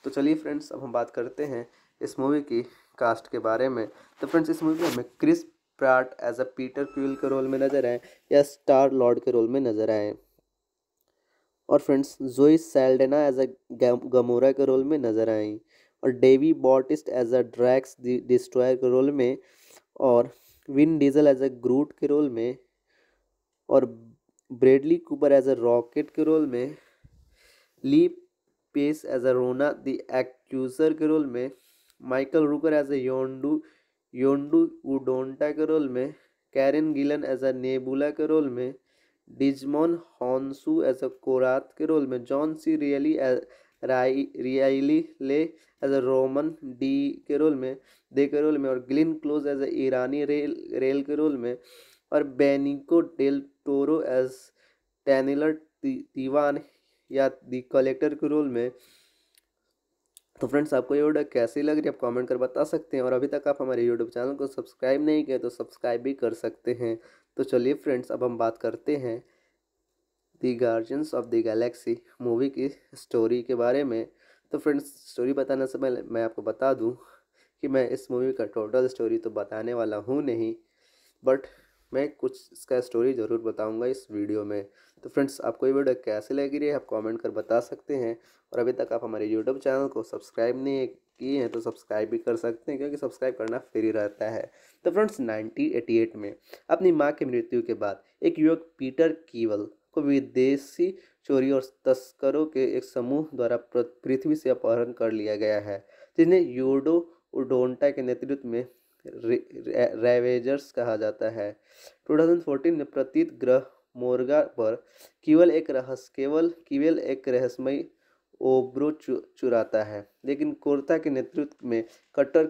तो चलिए फ्रेंड्स अब हम बात करते हैं इस मूवी की कास्ट के बारे में तो फ्रेंड्स इस मूवी में हमें Chris Pratt as a Peter Quill के रोल में नज़र आए या स्टार लॉर्ड के रोल में नज़र आए और friends Zoe Saldana as a Gamora के रोल में नज़र आई और Dave Bautista as a Drax destroyer के रोल में और Vin Diesel as a Groot के रोल में और Bradley Cooper as a Rocket के रोल में Lee pace as a Ronan the एक्यूजर के रोल में माइकल रूकर एज ए योंडू योंडू उडोंटा के रोल में Karen Gillan as a Nebula के रोल में Djimon Hounsou as a Korath के रोल में जॉन सी रियली रियली ले एज अ रोमन डी के रोल में दे के रोल में और Glenn Close as a Irani Rael Rael के रोल में और Benicio del Toro as Taneleer Tivan या दी कलेक्टर के रोल में तो फ्रेंड्स आपको ये वीडियो कैसी लग रही है आप कमेंट कर बता सकते हैं और अभी तक आप हमारे यूट्यूब चैनल को सब्सक्राइब नहीं किए तो सब्सक्राइब भी कर सकते हैं तो चलिए फ्रेंड्स अब हम बात करते हैं the Guardians of the Galaxy movie की स्टोरी के बारे में तो फ्रेंड्स स्टोरी बताने से पहले मैं आपको बता दूं कि मैं इस मूवी का टोटल स्टोरी तो बताने वाला हूँ नहीं बट मैं कुछ इसका स्टोरी ज़रूर बताऊंगा इस वीडियो में तो फ्रेंड्स आपको ये वीडियो कैसे लगी रही है आप कमेंट कर बता सकते हैं और अभी तक आप हमारे यूट्यूब चैनल को सब्सक्राइब नहीं किए हैं तो सब्सक्राइब भी कर सकते हैं क्योंकि सब्सक्राइब करना फ्री रहता है तो फ्रेंड्स 1988 में अपनी माँ की मृत्यु के बाद एक युवक पीटर कीवल को विदेशी चोरी और तस्करों के एक समूह द्वारा पृथ्वी से अपहरण कर लिया गया है जिन्हें यूडो उडोंटा के नेतृत्व में रेवेजर्स कहा जाता है फोर्टीन में प्रतीत ग्रह मोर्गा पर केवल एक रहस्य केवल केवल एक रहस्यमय ओब्रो चु, चुराता है लेकिन कोरता के नेतृत्व में कट्टर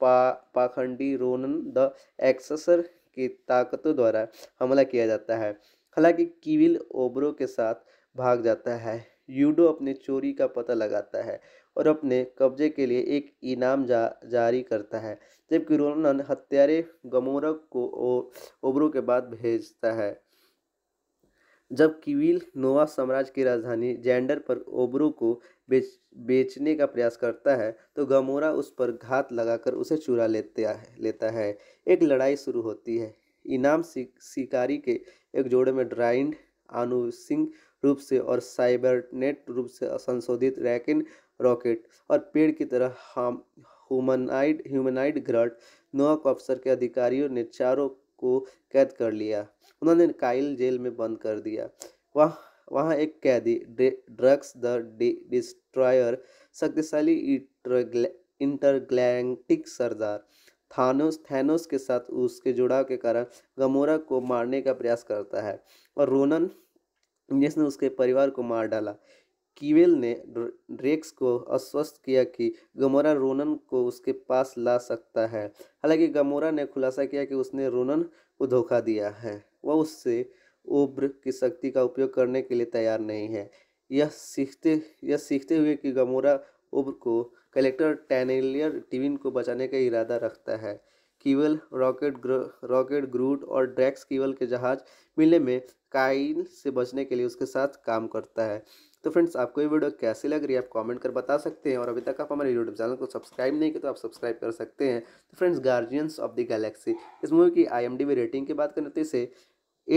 पा, पाखंडी रोनन द एक्सेसर की ताकतों द्वारा हमला किया जाता है हालांकि कीविल ओब्रो के साथ भाग जाता है यूडो अपने चोरी का पता लगाता है और अपने कब्जे के लिए एक इनाम जा, जारी करता है जबकि रोनन हत्यारे गमोरक को ओ, ओब्रो के बाद भेजता है जब किवील नोवा साम्राज्य की राजधानी जेंडर पर ओबरू को बेच बेचने का प्रयास करता है तो गमोरा उस पर घात लगाकर उसे चुरा लेता है लेता है एक लड़ाई शुरू होती है इनाम शिकारी के एक जोड़े में ड्राइंड आनुसिंग रूप से और साइबरनेट रूप से संशोधित रैकिन रॉकेट और पेड़ की तरह हम ह्यूमनाइड ह्यूमनाइड ग्रट नोआ को अफसर के अधिकारियों ने चारों को कैद कर लिया उन्होंने काइल जेल में बंद कर दिया वह वहाँ एक कैदी ड्रग्स द डिस्ट्रॉयर शक्तिशाली इंटरग्लैंटिक सरदार थानोस थैनोस के साथ उसके जुड़ाव के कारण गमोरा को मारने का प्रयास करता है और रोनन जिसने उसके परिवार को मार डाला कीवेल ने ड्रेक्स को आश्वस्त किया कि गमोरा रोनन को उसके पास ला सकता है हालांकि गमोरा ने खुलासा किया कि उसने रोनन को धोखा दिया है वह उससे उब्र की शक्ति का उपयोग करने के लिए तैयार नहीं है यह सीखते यह सीखते हुए कि गमोरा उब्र को कलेक्टर टैनेलियर टिविन को बचाने का इरादा रखता है कीवल रॉकेट ग्र, रॉकेट ग्रूट और ड्रैक्स कीवल के जहाज मिलने में काइल से बचने के लिए उसके साथ काम करता है तो फ्रेंड्स आपको ये वीडियो कैसी लग रही है आप कमेंट कर बता सकते हैं और अभी तक आप हमारे यूट्यूब चैनल को सब्सक्राइब नहीं किया तो आप सब्सक्राइब कर सकते हैं तो friends Guardians of the Galaxy इस मूवी की आई रेटिंग की बात करें तो इसे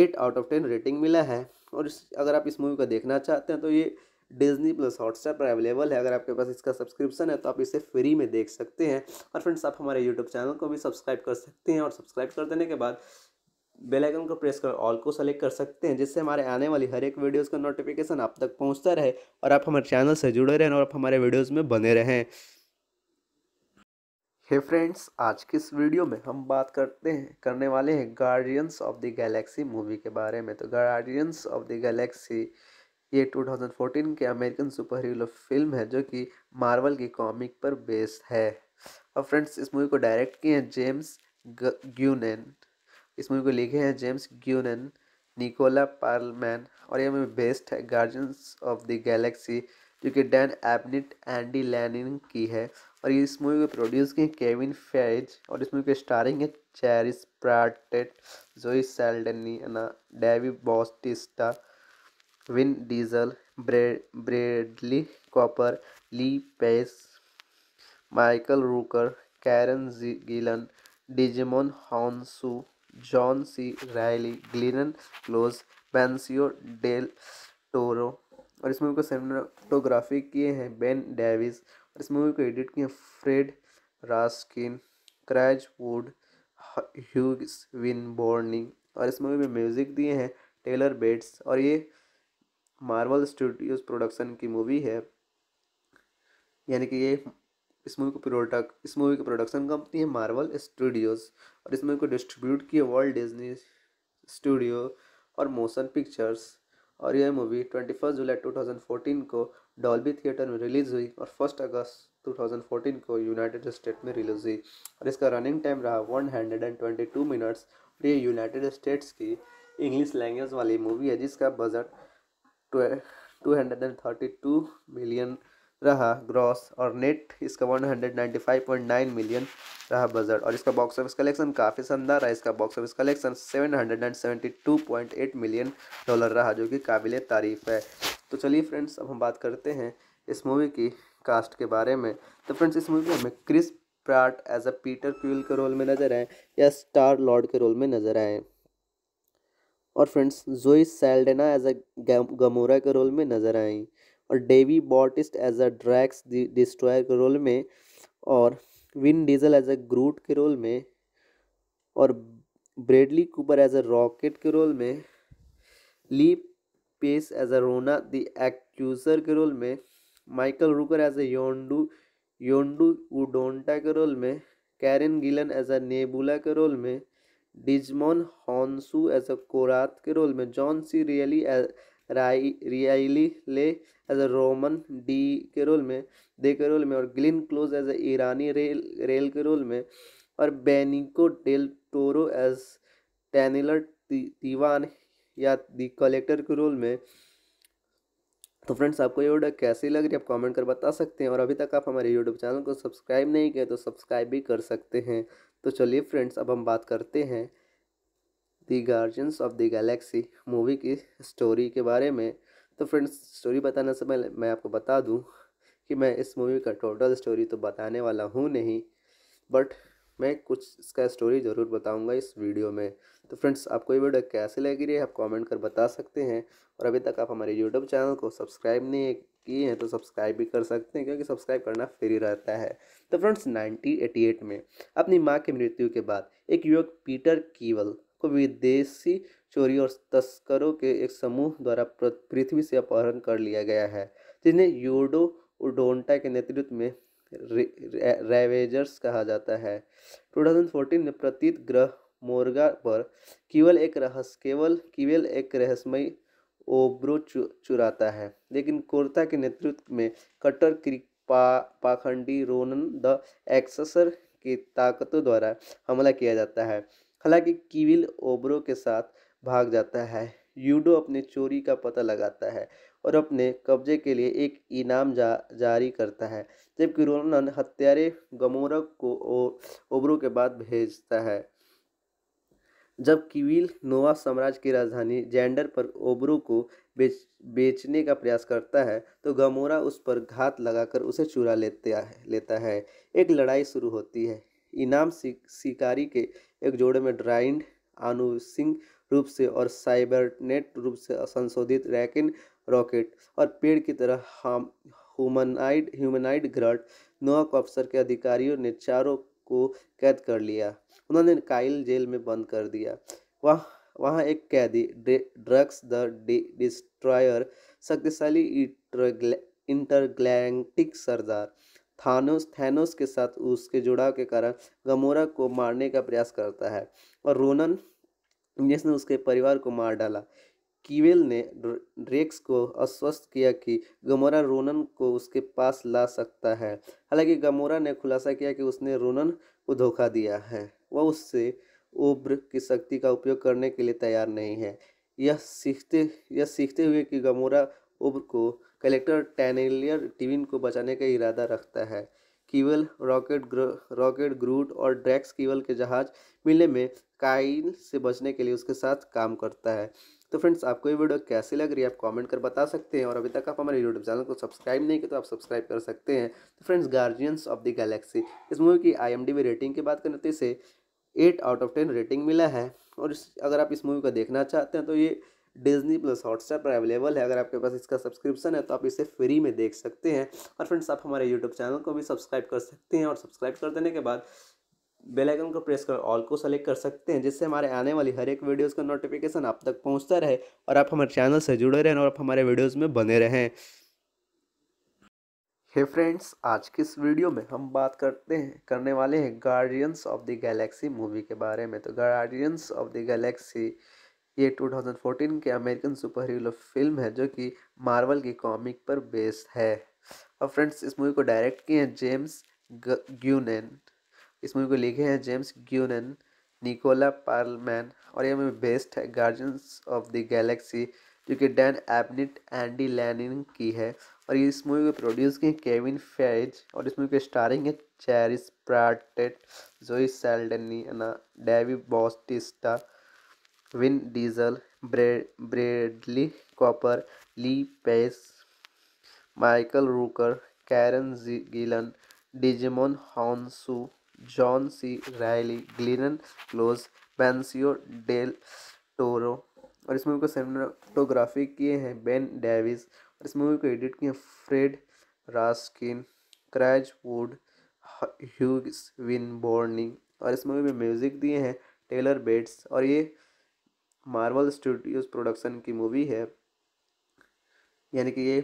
eight out of ten rating मिला है और इस अगर आप इस मूवी को देखना चाहते हैं तो ये डिजनी प्लस हॉटस्टार पर अवेलेबल है अगर आपके पास इसका सब्सक्रिप्शन है तो आप इसे फ्री में देख सकते हैं और फ्रेंड्स आप हमारे यूट्यूब चैनल को भी सब्सक्राइब कर सकते हैं और सब्सक्राइब कर देने के बाद बेल आइकन को प्रेस कर ऑल को सेलेक्ट कर सकते हैं जिससे हमारे आने वाली हर एक वीडियोस का नोटिफिकेशन आप तक पहुंचता रहे और आप हमारे चैनल से जुड़े रहें और आप हमारे वीडियोस में बने रहें हे फ्रेंड्स आज की इस वीडियो में हम बात करते हैं करने वाले हैं Guardians of the Galaxy movie के बारे में तो गार्डियंस ऑफ द गैलेक्सी ये 2014 के अमेरिकन सुपर हीरो फिल्म है जो कि मार्वल की कॉमिक पर बेस्ड है और फ्रेंड्स इस मूवी को डायरेक्ट किए हैं जेम्स ग्यूनेन इस मूवी को लिखे हैं जेम्स ग्यूनन निकोला पार्लमैन और ये मूवी बेस्ट है गार्जियंस ऑफ द गैलेक्सी जो कि डैन एबनिट एंडी लैनिन की है और इस मूवी को प्रोड्यूस किए केविन फेज और इस मूवी के स्टारिंग है Chris Pratt Zoe Saldana Dave Bautista Vin Diesel Bradley Cooper Lee Pace Michael Rooker Karen Gillan Djimon Hounsou John C Reilly Glenn Close Benicio del Toro और इस movie को cinematography किए हैं Ben Davis और इस movie को edit किए हैं Fred Raskin Craig Wood Hughes Winborne और इस मूवी में म्यूज़िक दिए हैं टेलर बेट्स और ये मार्वल स्टूडियोज प्रोडक्शन की मूवी है यानी कि ये इस मूवी को प्रोडक्ट इस मूवी की प्रोडक्शन कंपनी है मार्वल स्टूडियोज और इसमें को डिस्ट्रीब्यूट किया वर्ल्ड डिज्नी स्टूडियो और मोशन पिक्चर्स और यह मूवी ट्वेंटी फर्स्ट जुलाई टू थाउजेंड फोर्टीन को डॉल्बी थिएटर में रिलीज़ हुई और फर्स्ट अगस्त टू थाउजेंड फोर्टीन को यूनाइटेड स्टेट में रिलीज हुई और इसका रनिंग टाइम रहा one hundred and twenty two minutes और ये यूनाइटेड स्टेट्स की इंग्लिश लैंग्वेज वाली मूवी है जिसका budget two hundred and thirty two million रहा ग्रॉस और नेट इसका one hundred ninety five point nine million रहा बजट और इसका बॉक्स ऑफिस कलेक्शन काफ़ी शानदार रहा इसका box office collection seven hundred and seventy two point eight million dollar रहा जो कि काबिल तारीफ़ है तो चलिए फ्रेंड्स अब हम बात करते हैं इस मूवी की कास्ट के बारे में तो फ्रेंड्स इस मूवी में हमें Chris Pratt as a Peter Quill के रोल में नज़र आए या स्टार लॉर्ड के रोल में नज़र आए और friends Zoe Saldana as a Gamora के रोल में नज़र आई और Dave Bautista as a Drax destroyer के रोल में और Vin Diesel as a Groot के रोल में और Bradley Cooper as a Rocket के रोल में Lee pace as a Ronan the एक्चूसर के रोल में माइकल रूकर एज ए योंडू योंडू उडोंटा के रोल में Karen Gillan as a Nebula के रोल में Djimon Hounsou as a Korath के रोल में जॉन सी रियली रियाली ले एज अ रोमन डी के रोल में दे के रोल में और Glenn Close as a Irani Rael Rael के रोल में और Benicio del Toro as Taneleer Tivan या दी कलेक्टर के रोल में तो फ्रेंड्स आपको ये वीडियो कैसी लग रही है आप कमेंट कर बता सकते हैं और अभी तक आप हमारे यूट्यूब चैनल को सब्सक्राइब नहीं किए तो सब्सक्राइब भी कर सकते हैं तो चलिए फ्रेंड्स अब हम बात करते हैं the Guardians of the Galaxy movie की स्टोरी के बारे में तो फ्रेंड्स स्टोरी बताने से पहले मैं आपको बता दूं कि मैं इस मूवी का टोटल स्टोरी तो बताने वाला हूं नहीं बट मैं कुछ इसका स्टोरी ज़रूर बताऊंगा इस वीडियो में तो फ्रेंड्स आपको ये वीडियो कैसे लगी रही है आप कमेंट कर बता सकते हैं और अभी तक आप हमारे यूट्यूब चैनल को सब्सक्राइब नहीं किए हैं तो सब्सक्राइब भी कर सकते हैं क्योंकि सब्सक्राइब करना फ्री रहता है तो फ्रेंड्स नाइनटीन में अपनी माँ की मृत्यु के बाद एक युवक पीटर कीवल को विदेशी चोरी और तस्करों के एक समूह द्वारा पृथ्वी से अपहरण कर लिया गया है जिन्हें योडो उडोंटा के नेतृत्व में रेवेजर्स कहा जाता है 2014 में प्रतीत ग्रह मोर्गा पर केवल एक रहस्य केवल केवल एक रहस्यमय ओब्रो चु, चुराता है लेकिन कोर्ता के नेतृत्व में कट्टर कृपा पाखंडी रोनन द एक्सेसर की ताकतों द्वारा हमला किया जाता है हालांकि कीविल ओबरो के साथ भाग जाता है यूडो अपने चोरी का पता लगाता है और अपने कब्जे के लिए एक इनाम जा जारी करता है जबकि रोनन हत्यारे गमोरा को ओबरो के बाद भेजता है जब किविल नोवा साम्राज्य की राजधानी जेंडर पर ओबरो को बेच बेचने का प्रयास करता है तो गमोरा उस पर घात लगाकर उसे चुरा लेते लेता है एक लड़ाई शुरू होती है इनाम शिकारी के एक जोड़े में ड्राइंड आनुसिंग रूप से और साइबरनेट रूप से संशोधित रैकिन रॉकेट और पेड़ की तरह हम ह्यूमनाइड ह्यूमनाइड ग्रट नोक अफसर के अधिकारियों ने चारों को कैद कर लिया उन्होंने काइल जेल में बंद कर दिया वह वहाँ एक कैदी ड्रग्स द डिस्ट्रॉयर शक्तिशाली इंटरग्लैंटिक सरदार थानोस थैनोस के साथ उसके जुड़ाव के कारण गमोरा को मारने का प्रयास करता है और रोनन जिसने उसके परिवार को मार डाला कीवेल ने ड्रेक्स को आश्वस्त किया कि गमोरा रोनन को उसके पास ला सकता है हालांकि गमोरा ने खुलासा किया कि उसने रोनन को धोखा दिया है वह उससे उब्र की शक्ति का उपयोग करने के लिए तैयार नहीं है यह सीखते यह सीखते हुए कि गमोरा उब्र को कलेक्टर टैनलियर टिविन को बचाने का इरादा रखता है कीवल रॉकेट रॉकेट ग्रूट और ड्रैक्स कीवल के जहाज मिलने में काइल से बचने के लिए उसके साथ काम करता है तो फ्रेंड्स आपको ये वीडियो कैसी लग रही है आप कमेंट कर बता सकते हैं और अभी तक आप हमारे यूट्यूब चैनल को सब्सक्राइब नहीं किया तो आप सब्सक्राइब कर सकते हैं तो friends Guardians of the Galaxy इस मूवी की आईएमडीबी रेटिंग की बात करें तो इसे eight out of ten rating मिला है और इस अगर आप इस मूवी को देखना चाहते हैं तो ये डिज्नी प्लस हॉटस्टार पर अवेलेबल है अगर आपके पास इसका सब्सक्रिप्शन है तो आप इसे फ्री में देख सकते हैं और फ्रेंड्स आप हमारे यूट्यूब चैनल को भी सब्सक्राइब कर सकते हैं और सब्सक्राइब कर देने के बाद बेल आइकन को प्रेस कर ऑल को सेलेक्ट कर सकते हैं जिससे हमारे आने वाली हर एक वीडियोज़ का नोटिफिकेशन आप तक पहुँचता रहे और आप हमारे चैनल से जुड़े रहें और आप हमारे वीडियोज़ में बने रहें हे फ्रेंड्स आज की इस वीडियो में हम बात करते हैं करने वाले हैं Guardians of the Galaxy movie के बारे में तो गार्डियंस ऑफ द गैलेक्सी ये 2014 के अमेरिकन सुपर हीरो फिल्म है जो कि मार्वल की कॉमिक पर बेस्ड है और फ्रेंड्स इस मूवी को डायरेक्ट किए हैं जेम्स ग्यूनन इस मूवी को लिखे हैं जेम्स ग्यूनन निकोला पार्लमैन और ये मूवी बेस्ट है गार्जियंस ऑफ द गैलेक्सी जो कि डैन एबनिट एंडी लैनिन की है और इस मूवी को प्रोड्यूस किए केविन फेज और इस मूवी के स्टारिंग है Chris Pratt Zoe Saldana Dave Bautista Vin Diesel Bradley Cooper Lee Pace Michael Rooker Karen Gillan Djimon Hounsou John C Reilly Glenn Close Benicio del Toro और इस movie को cinematography किए हैं Ben Davis और इस movie को edit किए हैं Fred Raskin Craig Wood Hughes Winborne और इस मूवी में म्यूज़िक दिए हैं टेलर बेट्स और ये मार्वल स्टूडियोज प्रोडक्शन की मूवी है यानी कि ये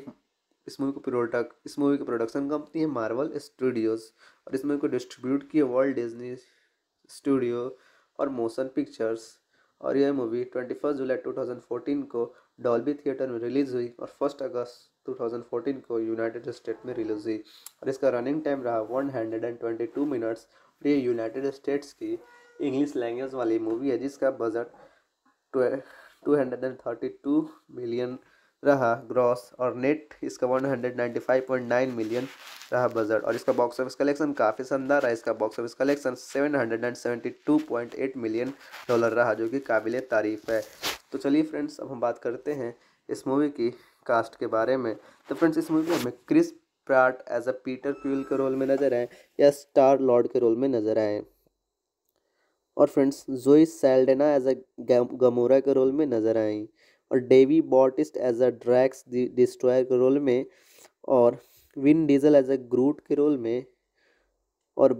इस मूवी को प्रोडक इस मूवी की प्रोडक्शन कंपनी है मार्वल स्टूडियोज और इस मूवी को डिस्ट्रीब्यूट किया वर्ल्ड डिज्नी स्टूडियो और मोशन पिक्चर्स और यह मूवी ट्वेंटी फर्स्ट जुलाई टू थाउजेंड फोर्टीन को डॉल्बी थिएटर में रिलीज़ हुई और फर्स्ट अगस्त टू थाउजेंड फोर्टीन को यूनाइटेड स्टेट में रिलीज हुई और इसका रनिंग टाइम रहा one hundred and twenty two minutes और ये यूनाइटेड स्टेट्स की इंग्लिश लैंग्वेज वाली मूवी है जिसका बजट 232 मिलियन रहा ग्रॉस और नेट इसका 195.9 मिलियन रहा बजट और इसका बॉक्स ऑफिस कलेक्शन काफ़ी शानदार रहा इसका box office collection 772.8 million dollar रहा जो कि काबिल तारीफ़ है तो चलिए फ्रेंड्स अब हम बात करते हैं इस मूवी की कास्ट के बारे में तो फ्रेंड्स इस मूवी में हमें Chris Pratt as a Peter Quill के रोल में नज़र आए या स्टार लॉर्ड के रोल में नज़र आए और friends Zoe Saldana as a Gamora के रोल में नज़र आई और Dave Bautista as a Drax destroyer के रोल में और Vin Diesel as a Groot के रोल में और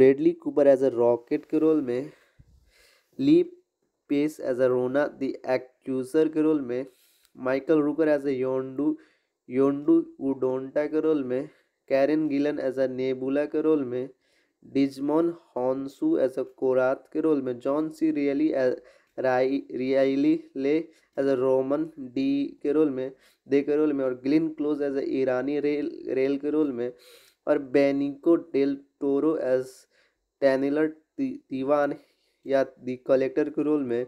Bradley Cooper as a Rocket के रोल में Lee pace as a Ronan the एक्यूज़र के रोल में माइकल रूकर एज अ योंडू योंडू उडोंटा के रोल में Karen Gillan as a Nebula के रोल में Djimon Hounsou as a Korath के रोल में जॉन सी रियली रियली ले एज अ रोमन डी के रोल में दे के रोल में और Glenn Close as a Irani Rael Rael के रोल में और Benicio del Toro as Taneleer Tivan या दी कलेक्टर के रोल में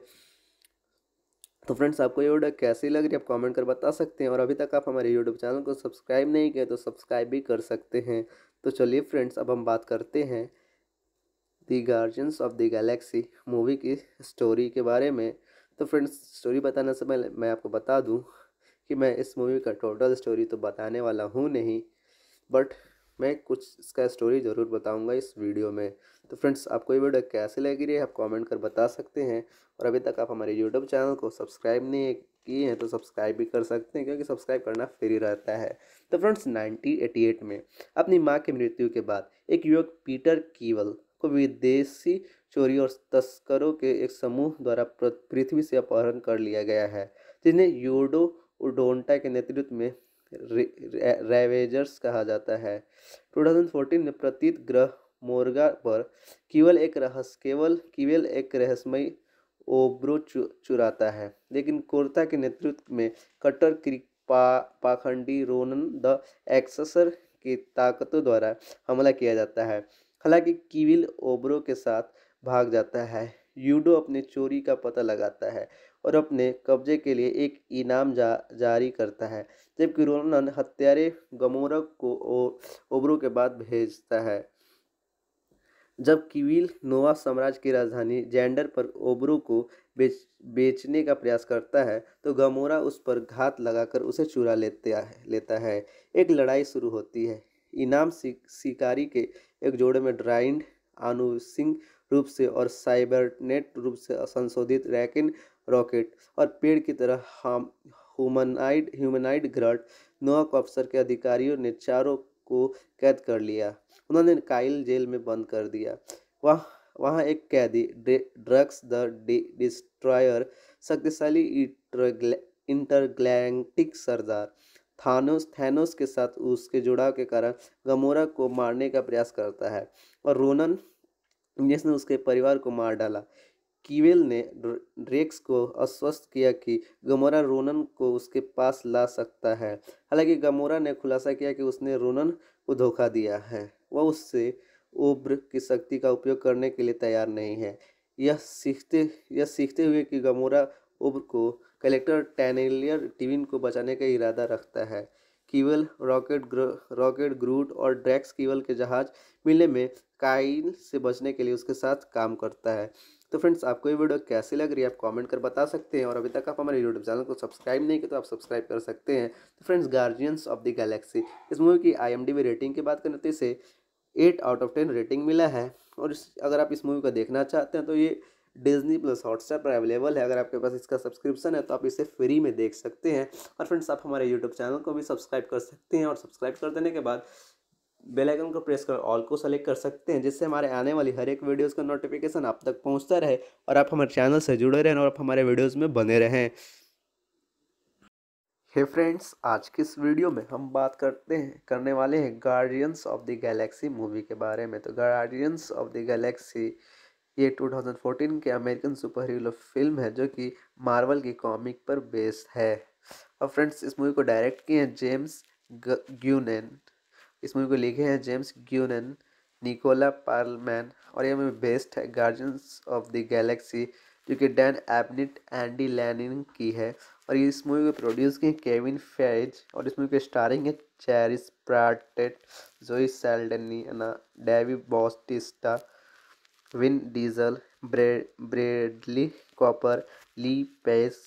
तो फ्रेंड्स आपको ये वीडियो कैसी लग रही है आप कमेंट कर बता सकते हैं और अभी तक आप हमारे यूट्यूब चैनल को सब्सक्राइब नहीं किए तो सब्सक्राइब भी कर सकते हैं तो चलिए फ्रेंड्स अब हम बात करते हैं the Guardians of the Galaxy movie की स्टोरी के बारे में तो फ्रेंड्स स्टोरी बताने से पहले मैं आपको बता दूं कि मैं इस मूवी का टोटल स्टोरी तो बताने वाला हूँ नहीं बट मैं कुछ इसका स्टोरी ज़रूर बताऊंगा इस वीडियो में तो फ्रेंड्स आपको ये वीडियो कैसे लगी रही है आप कमेंट कर बता सकते हैं और अभी तक आप हमारे यूट्यूब चैनल को सब्सक्राइब नहीं किए हैं तो सब्सक्राइब भी कर सकते हैं क्योंकि सब्सक्राइब करना फ्री रहता है तो फ्रेंड्स 1988 में अपनी माँ की मृत्यु के बाद एक युवक पीटर कीवल को विदेशी चोरी और तस्करों के एक समूह द्वारा पृथ्वी से अपहरण कर लिया गया है जिन्हें यूडो उडोंटा के नेतृत्व में रेवेजर्स कहा जाता है 2014 में प्रतीत ग्रह मोर्गा पर केवल एक रहस्य केवल केवल एक रहस्यमय ओब्रो चु, चुराता है लेकिन कोरता के नेतृत्व में कट्टर कृपा पाखंडी रोनन द एक्सेसर की ताकतों द्वारा हमला किया जाता है हालांकि कीविल ओब्रो के साथ भाग जाता है यूडो अपने चोरी का पता लगाता है और अपने कब्जे के लिए एक इनाम जा, जारी करता है जबकि रोनन हत्यारे गमोरक को ओ, ओब्रो के बाद भेजता है जब किवील नोवा साम्राज्य की राजधानी जेंडर पर ओबरो को बेच बेचने का प्रयास करता है तो गमोरा उस पर घात लगाकर उसे चुरा लेता है लेता है एक लड़ाई शुरू होती है इनाम शिकारी के एक जोड़े में ड्राइंड आनुसिंग रूप से और साइबरनेट रूप से संशोधित रैकिन रॉकेट और पेड़ की तरह हम ह्यूमनाइड ह्यूमनाइड ग्रट नोआ को अफसर के अधिकारियों ने चारों को कैद कर लिया उन्होंने काइल जेल में बंद कर दिया वह वहाँ एक कैदी ड्रग्स द डिस्ट्रॉयर शक्तिशाली इंटरग्लैंटिक सरदार थानोस थैनोस के साथ उसके जुड़ाव के कारण गमोरा को मारने का प्रयास करता है और रोनन जिसने उसके परिवार को मार डाला कीवेल ने ड्रेक्स को आश्वस्त किया कि गमोरा रोनन को उसके पास ला सकता है हालांकि गमोरा ने खुलासा किया कि उसने रोनन को धोखा दिया है वह उससे उब्र की शक्ति का उपयोग करने के लिए तैयार नहीं है यह सीखते यह सीखते हुए कि गमोरा उब्र को कलेक्टर टैनेलियर टिविन को बचाने का इरादा रखता है कीवल रॉकेट ग्र, रॉकेट ग्रूट और ड्रैक्स कीवल के जहाज मिलने में काइल से बचने के लिए उसके साथ काम करता है तो फ्रेंड्स आपको ये वीडियो कैसी लग रही है आप कमेंट कर बता सकते हैं और अभी तक आप हमारे यूट्यूब चैनल को सब्सक्राइब नहीं किया तो आप सब्सक्राइब कर सकते हैं तो friends Guardians of the Galaxy इस मूवी की आई रेटिंग की बात करें तो इसे eight out of ten rating मिला है और इस अगर आप इस मूवी को देखना चाहते हैं तो ये डिजनी प्लस हॉटस्टार पर अवेलेबल है अगर आपके पास इसका सब्सक्रिप्शन है तो आप इसे फ्री में देख सकते हैं और फ्रेंड्स आप हमारे यूट्यूब चैनल को भी सब्सक्राइब कर सकते हैं और सब्सक्राइब कर देने के बाद बेल आइकन को प्रेस कर ऑल को सेलेक्ट कर सकते हैं जिससे हमारे आने वाली हर एक वीडियोस का नोटिफिकेशन आप तक पहुंचता रहे और आप हमारे चैनल से जुड़े रहें और आप हमारे वीडियोस में बने रहें हे फ्रेंड्स आज की इस वीडियो में हम बात करते हैं करने वाले हैं Guardians of the Galaxy movie के बारे में तो गार्डियंस ऑफ द गैलेक्सी ये 2014 के अमेरिकन सुपर हीरो फिल्म है जो कि मार्वल की कॉमिक पर बेस्ड है और फ्रेंड्स इस मूवी को डायरेक्ट किए हैं जेम्स ग्यूनेन इस मूवी को लिखे हैं जेम्स ग्यूनन निकोला पार्लमैन और ये मूवी बेस्ट है गार्जियंस ऑफ द गैलेक्सी जो कि डैन एबनिट एंडी लैनिन की है और इस मूवी को प्रोड्यूस किए केविन फेज और इस मूवी के स्टारिंग है Chris Pratt Zoe Saldana Dave Bautista Vin Diesel Bradley Cooper Lee Pace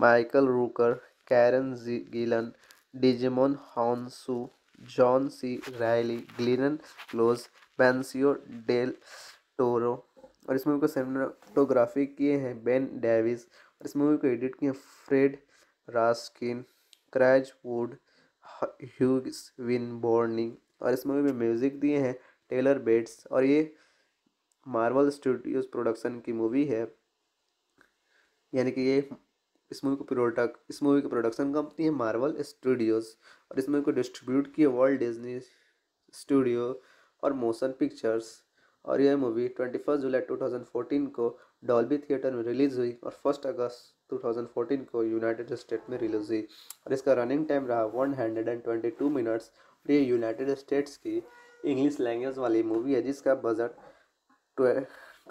Michael Rooker Karen Gillan Djimon Hounsou John C Reilly Glenn Close Benicio del Toro और इस movie को cinematography किए हैं Ben Davis और इस movie को edit किए हैं Fred Raskin Craig Wood Hughes Winborne और इस मूवी में म्यूजिक दिए हैं टेलर बेट्स और ये मार्वल स्टूडियोज प्रोडक्शन की मूवी है यानी कि ये इस मूवी को प्रोडक्ट इस मूवी की प्रोडक्शन कंपनी है मार्वल स्टूडियोज और इसमें को डिस्ट्रीब्यूट किया वर्ल्ड डिज्नी स्टूडियो और मोशन पिक्चर्स और यह मूवी ट्वेंटी फर्स्ट जुलाई टू थाउजेंड फोर्टीन को डॉल्बी थिएटर में रिलीज़ हुई और फर्स्ट अगस्त टू थाउजेंड फोर्टीन को यूनाइटेड स्टेट में रिलीज हुई और इसका रनिंग टाइम रहा one hundred and twenty two minutes और ये यूनाइटेड स्टेट्स की इंग्लिश लैंग्वेज वाली मूवी है जिसका बजट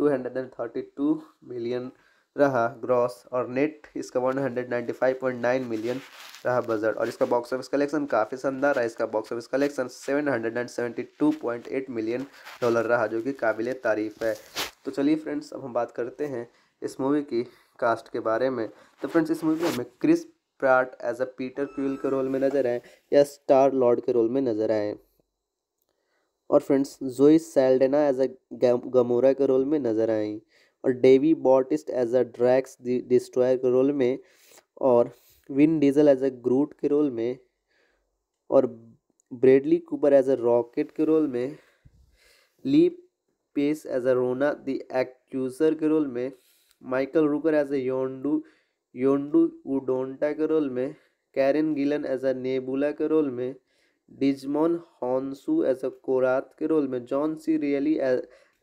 टू मिलियन रहा ग्रॉस और नेट इसका नाइन मिलियन रहा बजट और इसका बॉक्स ऑफिस कलेक्शन काफ़ी शानदार रहा इसका box office collection seven hundred and seventy two point eight million dollar रहा जो कि काबिल तारीफ़ है तो चलिए फ्रेंड्स अब हम बात करते हैं इस मूवी की कास्ट के बारे में तो फ्रेंड्स इस मूवी में हमें Chris Pratt as a Peter Quill के रोल में नज़र आए या स्टार लॉर्ड के रोल में नज़र आए और friends Zoe Saldana as a Gamora के रोल में नज़र आई और Dave Bautista as a Drax destroyer के रोल में और Vin Diesel as a Groot के रोल में और Bradley Cooper as a Rocket के रोल में Lee pace as a Ronan the एक्चूसर के रोल में माइकल रूकर एज ए योंडू योंडू उडोंटा के रोल में Karen Gillan as a Nebula के रोल में Djimon Hounsou as a Korath के रोल में जॉन सी रियली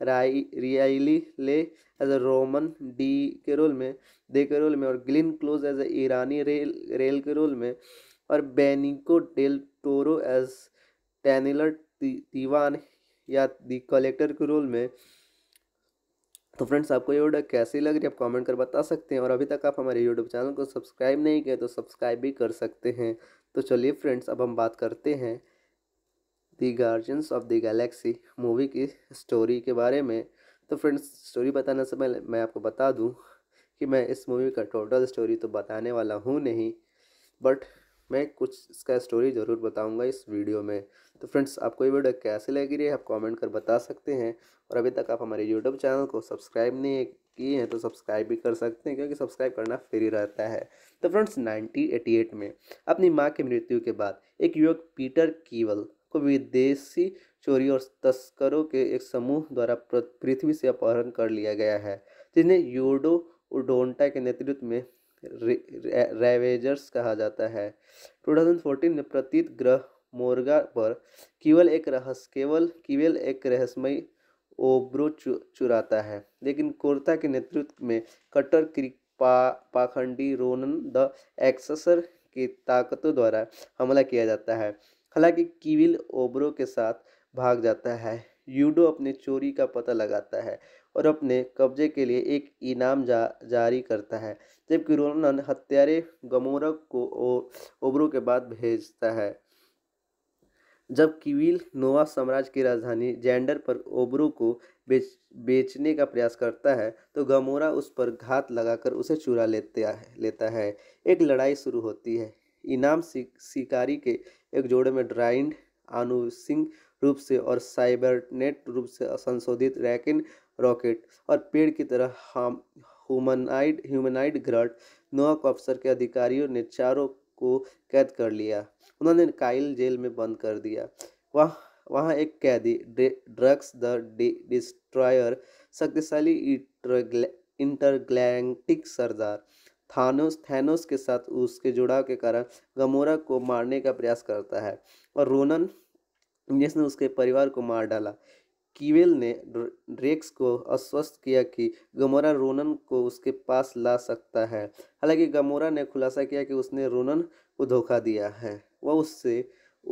राई रियली ले एज अ रोमन डी के रोल में दे के रोल में और Glenn Close as a Irani Rael Rael के रोल में और Benicio del Toro as Taneleer Tivan या दी कलेक्टर के रोल में तो फ्रेंड्स आपको ये वीडियो कैसी लग रही है आप कमेंट कर बता सकते हैं और अभी तक आप हमारे यूट्यूब चैनल को सब्सक्राइब नहीं किया तो सब्सक्राइब भी कर सकते हैं तो चलिए फ्रेंड्स अब हम बात करते हैं the Guardians of the Galaxy movie की स्टोरी के बारे में तो फ्रेंड्स स्टोरी बताने से पहले मैं आपको बता दूं कि मैं इस मूवी का टोटल स्टोरी तो बताने वाला हूँ नहीं बट मैं कुछ इसका स्टोरी ज़रूर बताऊंगा इस वीडियो में तो फ्रेंड्स आपको ये वीडियो कैसे लगी रही है आप कमेंट कर बता सकते हैं और अभी तक आप हमारे यूट्यूब चैनल को सब्सक्राइब नहीं किए हैं तो सब्सक्राइब भी कर सकते हैं क्योंकि सब्सक्राइब करना फ्री रहता है तो फ्रेंड्स नाइनटीन में अपनी माँ की मृत्यु के बाद एक युवक पीटर कीवल को विदेशी चोरी और तस्करों के एक समूह द्वारा पृथ्वी से अपहरण कर लिया गया है जिन्हें योडो उडोंटा के नेतृत्व में रेवेजर्स कहा जाता है 2014 में प्रतीत ग्रह मोर्गा पर केवल एक रहस्य केवल केवल एक रहस्यमय ओब्रो चु, चुराता है लेकिन कोर्ता के नेतृत्व में कट्टर कृपा पाखंडी रोनन द एक्सेसर की ताकतों द्वारा हमला किया जाता है हालांकि कीविल ओब्रो के साथ भाग जाता है यूडो अपने चोरी का पता लगाता है और अपने कब्जे के लिए एक इनाम जा जारी करता है जबकि रोनन हत्यारे गमोरक को ओबरों के बाद भेजता है जब किविल नोवा साम्राज्य की राजधानी जेंडर पर ओबरो को बेच बेचने का प्रयास करता है तो गमोरा उस पर घात लगाकर उसे चुरा लेते लेता है एक लड़ाई शुरू होती है इनाम शिकारी के एक जोड़े में ड्राइंड आनु सिंह रूप से और साइबरनेट रूप से संशोधित रैकिन रॉकेट और पेड़ की तरह हम ह्यूमनाइड ह्यूमनाइड ग्रट नोक अफसर के अधिकारियों ने चारों को कैद कर लिया उन्होंने काइल जेल में बंद कर दिया वह वहाँ एक कैदी ड्रग्स द डिस्ट्रॉयर शक्तिशाली इंटरग्लैंटिक सरदार थानोस थैनोस के साथ उसके जुड़ाव के कारण गमोरा को मारने का प्रयास करता है और रोनन जिसने उसके परिवार को मार डाला कीवेल ने ड्रेक्स को आश्वस्त किया कि गमोरा रोनन को उसके पास ला सकता है हालांकि गमोरा ने खुलासा किया कि उसने रोनन को धोखा दिया है वह उससे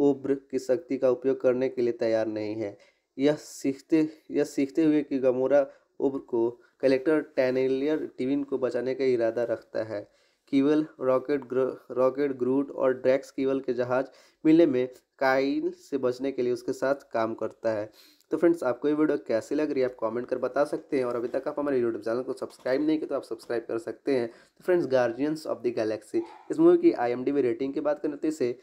उब्र की शक्ति का उपयोग करने के लिए तैयार नहीं है यह सीखते यह सीखते हुए कि गमोरा उब्र को कलेक्टर टैनलियर टिविन को बचाने का इरादा रखता है कीवल रॉकेट ग्र, रॉकेट ग्रूट और ड्रैक्स कीवल के जहाज मिलने में काइल से बचने के लिए उसके साथ काम करता है तो फ्रेंड्स आपको ये वीडियो कैसी लग रही है आप कमेंट कर बता सकते हैं और अभी तक आप हमारे यूट्यूब चैनल को सब्सक्राइब नहीं किया तो आप सब्सक्राइब कर सकते हैं तो friends Guardians of the Galaxy इस मूवी की आईएमडीबी रेटिंग की बात करें तो इसे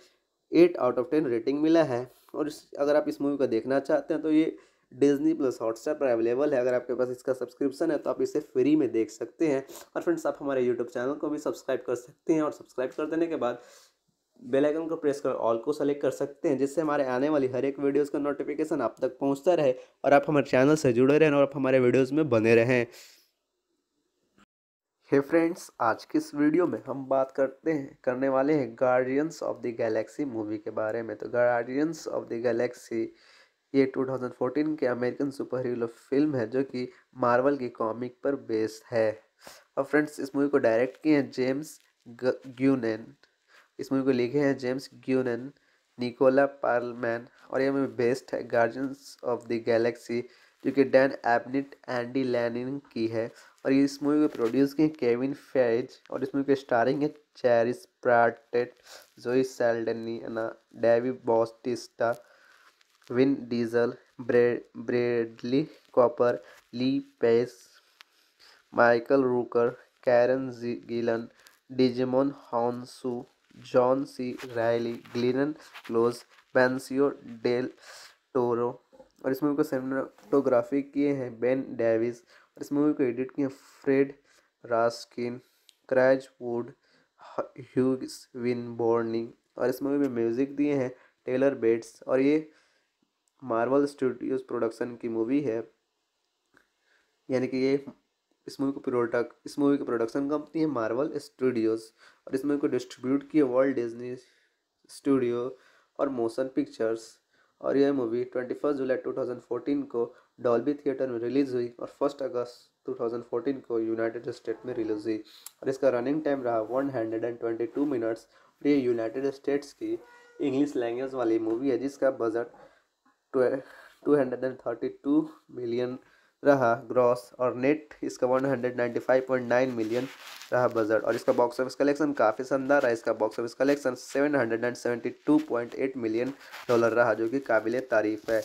eight out of ten rating मिला है और इस अगर आप इस मूवी को देखना चाहते हैं तो ये डिजनी प्लस हॉटस्टार पर अवेलेबल है अगर आपके पास इसका सब्सक्रिप्शन है तो आप इसे फ्री में देख सकते हैं और फ्रेंड्स आप हमारे यूट्यूब चैनल को भी सब्सक्राइब कर सकते हैं और सब्सक्राइब कर देने के बाद बेल आइकन को प्रेस कर ऑल को सेलेक्ट कर सकते हैं जिससे हमारे आने वाली हर एक वीडियोस का नोटिफिकेशन आप तक पहुंचता रहे और आप हमारे चैनल से जुड़े रहें और आप हमारे वीडियोस में बने रहें हे फ्रेंड्स आज की इस वीडियो में हम बात करते हैं करने वाले हैं Guardians of the Galaxy movie के बारे में तो गार्डियंस ऑफ द गैलेक्सी ये 2014 के अमेरिकन सुपर हीरो फिल्म है जो कि मार्वल की कॉमिक पर बेस्ड है और फ्रेंड्स इस मूवी को डायरेक्ट किए हैं जेम्स ग्यूनेन इस मूवी को लिखे हैं जेम्स ग्यूनन निकोला पार्लमैन और ये मूवी बेस्ट है गार्जियंस ऑफ द गैलेक्सी जो कि डैन एबनिट एंडी लैनिन की है और इस मूवी को प्रोड्यूस किए केविन फेज और इस मूवी के स्टारिंग है Chris Pratt Zoe Saldana Dave Bautista Vin Diesel Bradley Cooper Lee Pace Michael Rooker Karen जी Gillan Djimon Hounsou John C Reilly Glenn Close Benicio Del Toro और इस movie को cinematography किए हैं बेन डेविस और इस movie को edit किए हैं Fred Raskin Craig Wood Hughes Winborne और इस मूवी में म्यूज़िक दिए हैं टेलर बेट्स और ये मार्वल स्टूडियोज प्रोडक्शन की मूवी है यानी कि ये इस मूवी को प्रोडक्ट इस मूवी की प्रोडक्शन कंपनी है मार्वल स्टूडियोज़ और इस मूवी को डिस्ट्रीब्यूट किया वर्ल्ड डिज्नी स्टूडियो और मोशन पिक्चर्स और यह मूवी ट्वेंटी फर्स्ट जुलाई टू थाउजेंड फोर्टीन को डॉल्बी थिएटर में रिलीज़ हुई और फर्स्ट अगस्त टू थाउजेंड फोर्टीन को यूनाइटेड स्टेट में रिलीज हुई और इसका रनिंग टाइम रहा one hundred and twenty two minutes और ये यूनाइटेड स्टेट्स की इंग्लिश लैंग्वेज वाली मूवी है जिसका budget two hundred and thirty two million रहा ग्रॉस और नेट इसका one hundred ninety five point nine million रहा बजट और इसका बॉक्स ऑफिस कलेक्शन काफ़ी शानदार रहा इसका box office collection seven hundred and seventy two point eight million dollar रहा जो कि काबिल तारीफ़ है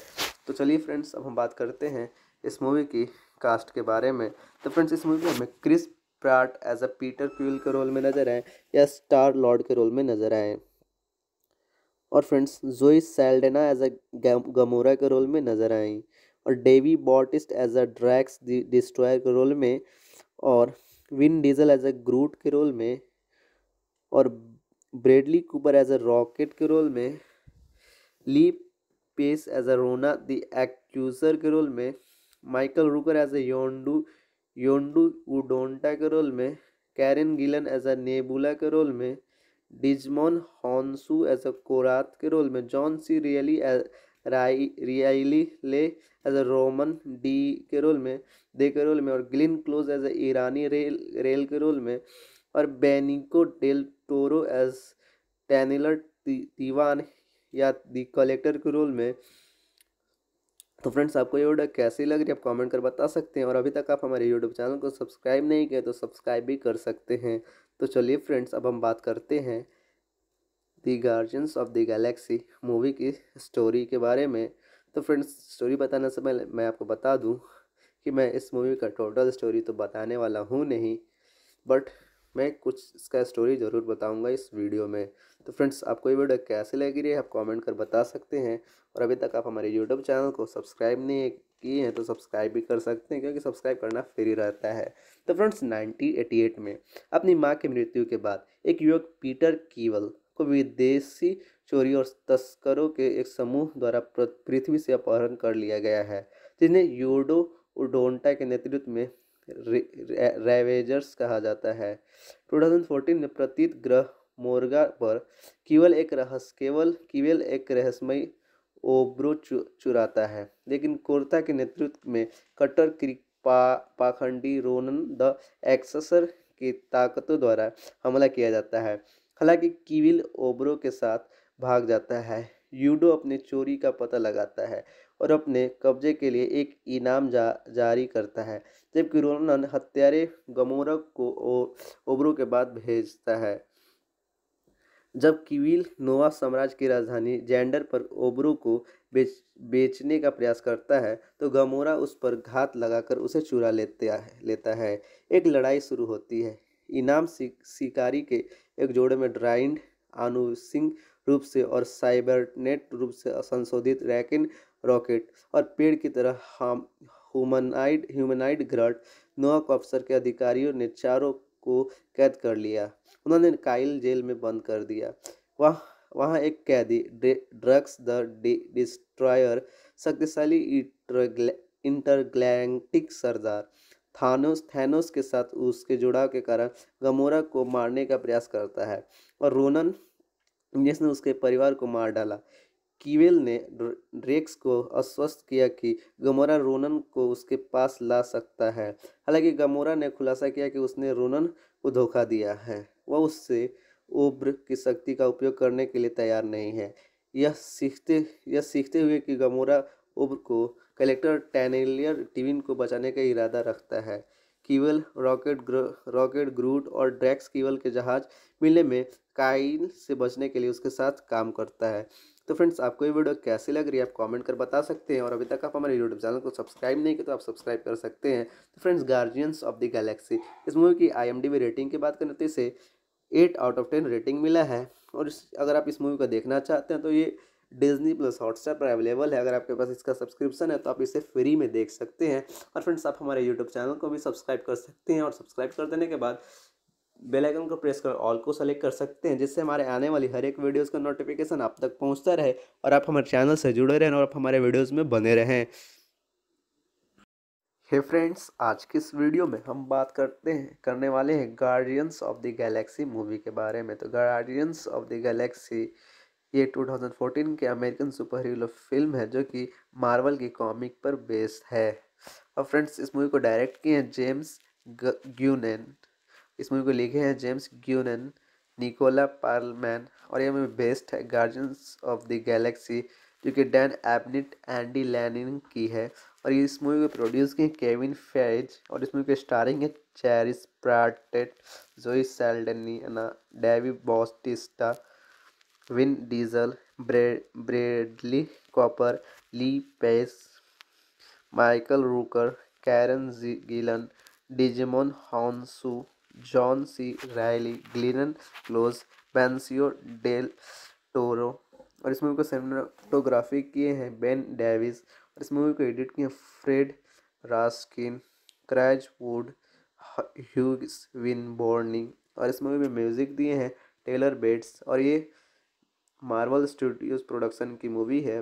तो चलिए फ्रेंड्स अब हम बात करते हैं इस मूवी की कास्ट के बारे में तो फ्रेंड्स इस मूवी में हमें Chris Pratt as a Peter Quill के रोल में नज़र आए या स्टार लॉर्ड के रोल में नज़र आए और friends Zoe Saldana as a Gamora के रोल में नज़र आई और Dave Bautista as a Drax destroyer के रोल में और Vin Diesel as a Groot के रोल में और Bradley Cooper as a Rocket के रोल में Lee pace as a Ronan the एक्यूजर के रोल में माइकल रूकर एज अ योंडू योंडू उडोंटा के रोल में Karen Gillan as a Nebula के रोल में Djimon Hounsou as a Korath के रोल में जॉन सी रियली रियाली ले एज अ रोमन डी के रोल में दे के रोल में और Glenn Close as a Irani Rael Rael के रोल में और Benicio del Toro as Taneleer Tivan या दी कलेक्टर के रोल में तो फ्रेंड्स आपको ये वीडियो कैसी लग रही है आप कमेंट कर बता सकते हैं और अभी तक आप हमारे यूट्यूब चैनल को सब्सक्राइब नहीं किए तो सब्सक्राइब भी कर सकते हैं तो चलिए फ्रेंड्स अब हम बात करते हैं the Guardians of the Galaxy movie की स्टोरी के बारे में तो फ्रेंड्स स्टोरी बताने से पहले मैं आपको बता दूं कि मैं इस मूवी का टोटल स्टोरी तो बताने वाला हूँ नहीं बट मैं कुछ इसका स्टोरी ज़रूर बताऊंगा इस वीडियो में तो फ्रेंड्स आपको ये वीडियो कैसे लग रही है आप कमेंट कर बता सकते हैं और अभी तक आप हमारे यूट्यूब चैनल को सब्सक्राइब नहीं किए हैं तो सब्सक्राइब भी कर सकते हैं क्योंकि सब्सक्राइब करना फ्री रहता है तो फ्रेंड्स 1988 में अपनी माँ की मृत्यु के बाद एक युवक पीटर कीवल को विदेशी चोरी और तस्करों के एक समूह द्वारा पृथ्वी से अपहरण कर लिया गया है जिन्हें यूडो उडोंटा के नेतृत्व में रेवेजर्स कहा जाता है 2014 में प्रतीत ग्रह मोर्गा पर केवल एक रहस्य केवल केवल एक रहस्यमय ओब्रो चु, चुराता है लेकिन कोर्ता के नेतृत्व में कट्टर पा, पाखंडी रोनन द एक्सेसर की ताकतों द्वारा हमला किया जाता है हालांकि कीविल ओबरो के साथ भाग जाता है यूडो अपने चोरी का पता लगाता है और अपने कब्जे के लिए एक इनाम जा जारी करता है जबकि रोनन हत्यारे गमोरा को ओबरो के बाद भेजता है जब किविल नोवा साम्राज्य की राजधानी जेंडर पर ओबरो को बेच बेचने का प्रयास करता है तो गमोरा उस पर घात लगाकर उसे चुरा लेता है लेता है एक लड़ाई शुरू होती है इनाम शिकारी के एक जोड़े में ड्राइंड आनुसिंग रूप से और साइबरनेट रूप से संशोधित रैकिन रॉकेट और पेड़ की तरह हम ह्यूमनाइड ह्यूमनाइड ग्रट नोक अफसर के अधिकारियों ने चारों को कैद कर लिया उन्होंने काइल जेल में बंद कर दिया वह वहाँ एक कैदी ड्रग्स द डिस्ट्रॉयर शक्तिशाली इंटरग्लैंटिक सरदार थानोस थैनोस के साथ उसके जुड़ाव के कारण गमोरा को मारने का प्रयास करता है और रोनन जिसने उसके परिवार को मार डाला कीवेल ने रेक्स को आश्वस्त किया कि गमोरा रोनन को उसके पास ला सकता है हालांकि गमोरा ने खुलासा किया कि उसने रोनन को धोखा दिया है वह उससे उब्र की शक्ति का उपयोग करने के लिए तैयार नहीं है यह सीखते यह सीखते हुए कि गमोरा उब्र को कलेक्टर टैनेलियर टिविन को बचाने का इरादा रखता है Quill Rocket Groot Rocket Groot और ड्रैक्स कीवल के जहाज मिलने में काइल से बचने के लिए उसके साथ काम करता है तो फ्रेंड्स आपको ये वीडियो कैसी लग रही है आप कमेंट कर बता सकते हैं और अभी तक आप हमारे यूट्यूब चैनल को सब्सक्राइब नहीं किया तो आप सब्सक्राइब कर सकते हैं तो friends Guardians of the Galaxy इस मूवी की आई रेटिंग की बात करें तो इसे eight out of ten rating मिला है और इस अगर आप इस मूवी को देखना चाहते हैं तो ये डिज्नी प्लस हॉटस्टार पर अवेलेबल है अगर आपके पास इसका सब्सक्रिप्शन है तो आप इसे फ्री में देख सकते हैं और फ्रेंड्स आप हमारे यूट्यूब चैनल को भी सब्सक्राइब कर सकते हैं और सब्सक्राइब कर देने के बाद बेल आइकन को प्रेस कर ऑल को सेलेक्ट कर सकते हैं जिससे हमारे आने वाली हर एक वीडियोस का नोटिफिकेशन आप तक पहुंचता रहे और आप हमारे चैनल से जुड़े रहें और आप हमारे वीडियोस में बने रहें हे फ्रेंड्स आज की इस वीडियो में हम बात करते हैं करने वाले हैं Guardians of the Galaxy movie के बारे में तो गार्डियंस ऑफ द गैलेक्सी ये 2014 के अमेरिकन सुपर हीरो फिल्म है जो कि मार्वल की कॉमिक पर बेस्ड है और फ्रेंड्स इस मूवी को डायरेक्ट किए हैं जेम्स ग्यूनन इस मूवी को लिखे हैं जेम्स ग्यूनन निकोला पार्लमैन और यह मूवी बेस्ड है गार्जियंस ऑफ द गैलेक्सी जो कि डैन एबनिट एंडी लैनिन की है और इस मूवी को प्रोड्यूस किए केविन फेज और इस मूवी के स्टारिंग है Chris Pratt Zoe Saldana Dave Bautista Vin Diesel Bradley Cooper Lee Pace Michael Rooker Karen Gillan Djimon Hounsou John C Reilly Glenn Close Benicio del Toro और इस movie को cinematography किए हैं Ben Davis और इस movie को edit किए हैं Fred Raskin Craig Wood Hughes Winborne और इस मूवी में म्यूज़िक दिए हैं टेलर बेट्स और ये मार्वल स्टूडियोज प्रोडक्शन की मूवी है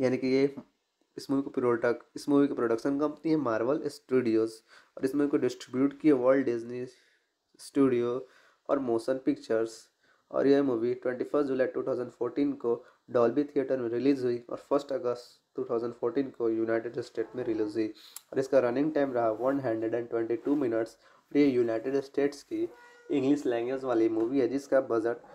यानी कि ये इस मूवी को प्रोडक्ट इस मूवी की प्रोडक्शन कंपनी है मार्वल स्टूडियोज और इस मूवी को डिस्ट्रीब्यूट किया वर्ल्ड डिज्नी स्टूडियो और मोशन पिक्चर्स और यह मूवी ट्वेंटी फर्स्ट जुलाई टू थाउजेंड फोर्टीन को डॉल्बी थिएटर में रिलीज़ हुई और फर्स्ट अगस्त टू थाउजेंड फोर्टीन को यूनाइटेड स्टेट में रिलीज हुई और इसका रनिंग टाइम रहा one hundred and twenty two minutes और ये यूनाइटेड स्टेट्स की इंग्लिश लैंग्वेज वाली मूवी है जिसका budget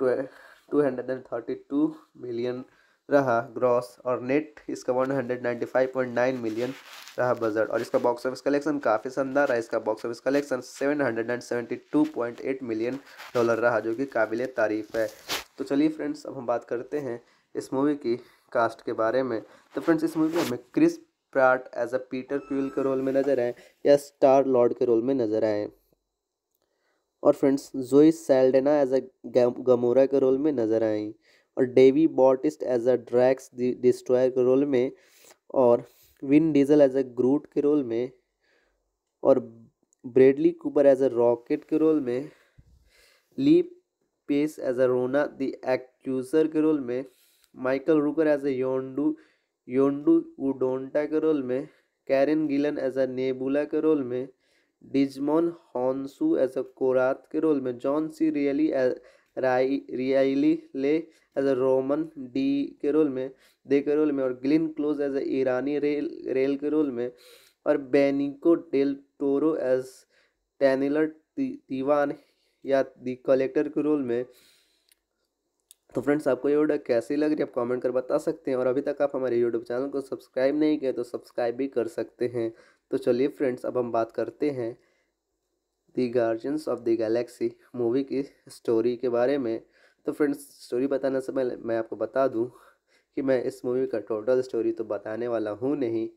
two hundred and thirty two million रहा ग्रॉस और नेट इसका one hundred ninety five point nine million रहा बजट और इसका बॉक्स ऑफिस कलेक्शन काफ़ी शानदार रहा इसका box office collection seven hundred and seventy two point eight million dollar रहा जो कि काबिल तारीफ़ है तो चलिए फ्रेंड्स अब हम बात करते हैं इस मूवी की कास्ट के बारे में तो फ्रेंड्स इस मूवी में हमें Chris Pratt as a Peter Quill के रोल में नज़र आए या स्टार लॉर्ड के रोल में नज़र आए और friends Zoe Saldana as a Gamora के रोल में नज़र आई और Dave Bautista as a Drax destroyer के रोल में और Vin Diesel as a Groot के रोल में और Bradley Cooper as a Rocket के रोल में Lee pace as a Ronan the एक्यूजर के रोल में माइकल रूकर एज ए योंडू योंडू उडोंटा के रोल में Karen Gillan as a Nebula के रोल में Djimon Hounsou as a Korath के रोल में जॉन सी रियली रियली ले एज अ रोमन डी के रोल में दे के रोल में और Glenn Close as a Irani Rael Rael के रोल में और Benicio del Toro as Taneleer Tivan या दी कलेक्टर के रोल में तो फ्रेंड्स आपको ये वीडियो कैसी लग रही है आप कमेंट कर बता सकते हैं और अभी तक आप हमारे यूट्यूब चैनल को सब्सक्राइब नहीं किया तो सब्सक्राइब भी कर सकते हैं तो चलिए फ्रेंड्स अब हम बात करते हैं the Guardians of the Galaxy movie की स्टोरी के बारे में तो फ्रेंड्स स्टोरी बताने से पहले मैं आपको बता दूं कि मैं इस मूवी का टोटल स्टोरी तो बताने वाला हूं नहीं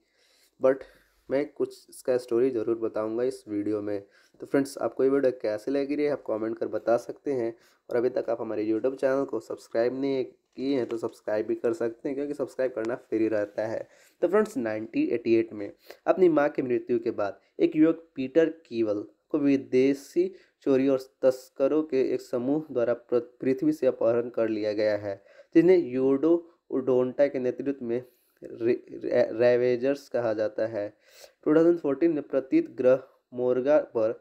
बट मैं कुछ इसका स्टोरी ज़रूर बताऊंगा इस वीडियो में तो फ्रेंड्स आपको ये वीडियो कैसे लगी रही है आप कमेंट कर बता सकते हैं और अभी तक आप हमारे यूट्यूब चैनल को सब्सक्राइब नहीं किए हैं तो सब्सक्राइब भी कर सकते हैं क्योंकि सब्सक्राइब करना फ्री रहता है तो फ्रेंड्स 1988 में अपनी माँ की मृत्यु के बाद एक युवक पीटर कीवल को विदेशी चोरी और तस्करों के एक समूह द्वारा पृथ्वी से अपहरण कर लिया गया है जिन्हें योडो उडोंटा के नेतृत्व में रेवेजर्स कहा जाता है 2014 में प्रतीत ग्रह मोर्गा पर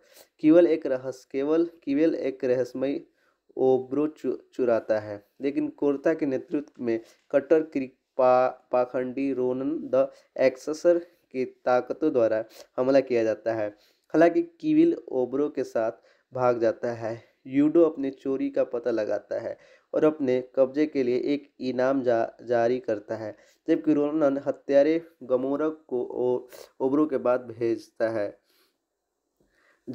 केवल एक रहस्य केवल केवल एक रहस्यमय ओब्रो चु, चुराता है लेकिन कोर्ता के नेतृत्व में कट्टर पा पाखंडी रोनन द एक्सेसर के ताकतों द्वारा हमला किया जाता है हालांकि कीविल ओबरो के साथ भाग जाता है यूडो अपने चोरी का पता लगाता है और अपने कब्जे के लिए एक इनाम जा, जारी करता है जबकि रोनन हत्यारे गमोरक को ओबरो के बाद भेजता है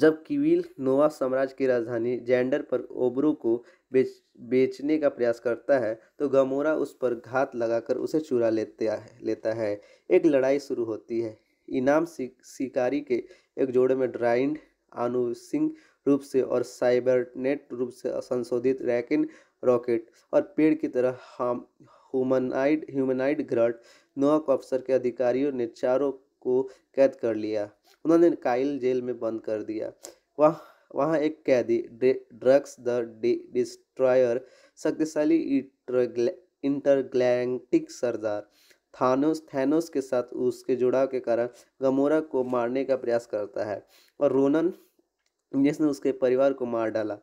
जब कीविल नोवा साम्राज्य की राजधानी जेंडर पर ओबरो को बेच बेचने का प्रयास करता है तो गमोरा उस पर घात लगाकर उसे चुरा लेते लेता है एक लड़ाई शुरू होती है इनाम शिकारी के एक जोड़े में ड्राइंड आनुसिंग रूप से और साइबरनेट रूप से संशोधित रैकिन रॉकेट और पेड़ की तरह हम ह्यूमनाइड ह्यूमनाइड ग्रट नोक अफसर के अधिकारियों ने चारों को कैद कर लिया उन्होंने काइल जेल में बंद कर दिया वह वहाँ एक कैदी ड्रग्स द डिस्ट्रॉयर शक्तिशाली इंटरग्लैंटिक सरदार थानोस थैनोस के साथ उसके जुड़ाव के कारण गमोरा को मारने का प्रयास करता है और रोनन जिसने उसके परिवार को मार डाला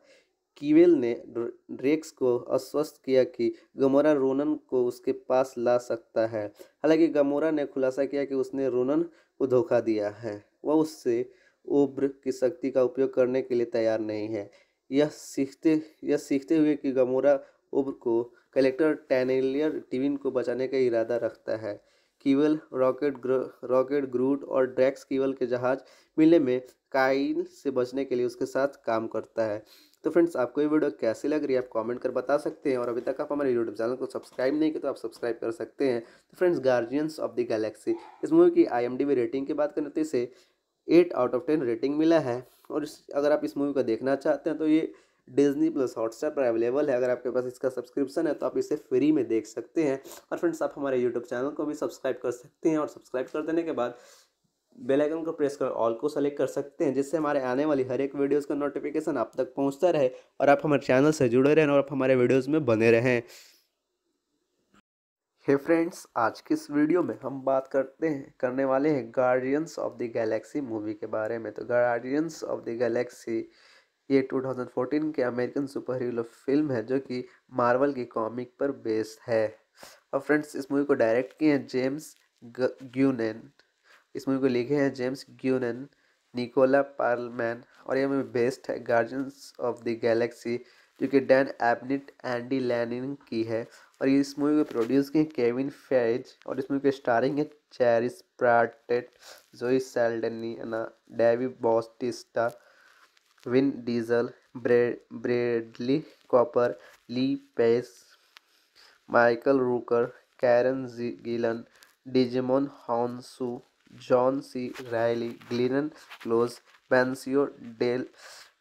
कीवेल ने ड्रेक्स को आश्वस्त किया कि गमोरा रोनन को उसके पास ला सकता है हालांकि गमोरा ने खुलासा किया कि उसने रोनन को धोखा दिया है वह उससे उब्र की शक्ति का उपयोग करने के लिए तैयार नहीं है यह सीखते यह सीखते हुए कि गमोरा उब्र को कलेक्टर टैनलियर टिविन को बचाने का इरादा रखता है कीवल रॉकेट रॉकेट ग्रूट और ड्रैक्स कीवल के जहाज मिलने में काइल से बचने के लिए उसके साथ काम करता है तो फ्रेंड्स आपको ये वीडियो कैसी लग रही है आप कमेंट कर बता सकते हैं और अभी तक आप हमारे यूट्यूब चैनल को सब्सक्राइब नहीं किया तो आप सब्सक्राइब कर सकते हैं तो friends Guardians of the Galaxy इस मूवी की आईएमडीबी रेटिंग की बात करें तो इसे eight out of ten rating मिला है और इस अगर आप इस मूवी को देखना चाहते हैं तो ये डिज्नी प्लस हॉटस्टार पर अवेलेबल है अगर आपके पास इसका सब्सक्रिप्शन है तो आप इसे फ्री में देख सकते हैं और फ्रेंड्स आप हमारे यूट्यूब चैनल को भी सब्सक्राइब कर सकते हैं और सब्सक्राइब कर देने के बाद बेल आइकन को प्रेस कर ऑल को सेलेक्ट कर सकते हैं जिससे हमारे आने वाली हर एक वीडियोज़ का नोटिफिकेशन आप तक पहुँचता रहे और आप हमारे चैनल से जुड़े रहें और आप हमारे वीडियोज़ में बने रहें हे फ्रेंड्स आज की इस वीडियो में हम बात करते हैं करने वाले हैं Guardians of the Galaxy movie के बारे में तो गार्डियंस ऑफ द गैलेक्सी ये 2014 के अमेरिकन सुपर हीरो फिल्म है जो कि मार्वल की कॉमिक पर बेस्ड है और फ्रेंड्स इस मूवी को डायरेक्ट किए हैं जेम्स ग्यूनन इस मूवी को लिखे हैं जेम्स ग्यूनन निकोला पार्लमैन और ये मूवी बेस्ड है गार्जियंस ऑफ द गैलेक्सी जो कि डैन एबनिट एंडी लैनिन की है और इस मूवी को प्रोड्यूस किए केविन फेज और इस मूवी के स्टारिंग है Chris Pratt Zoe Saldana Dave Bautista Vin Diesel Bradley Cooper Lee Pace Michael Rooker Karen Gillan Djimon Hounsou John C Reilly Glenn Close Benicio del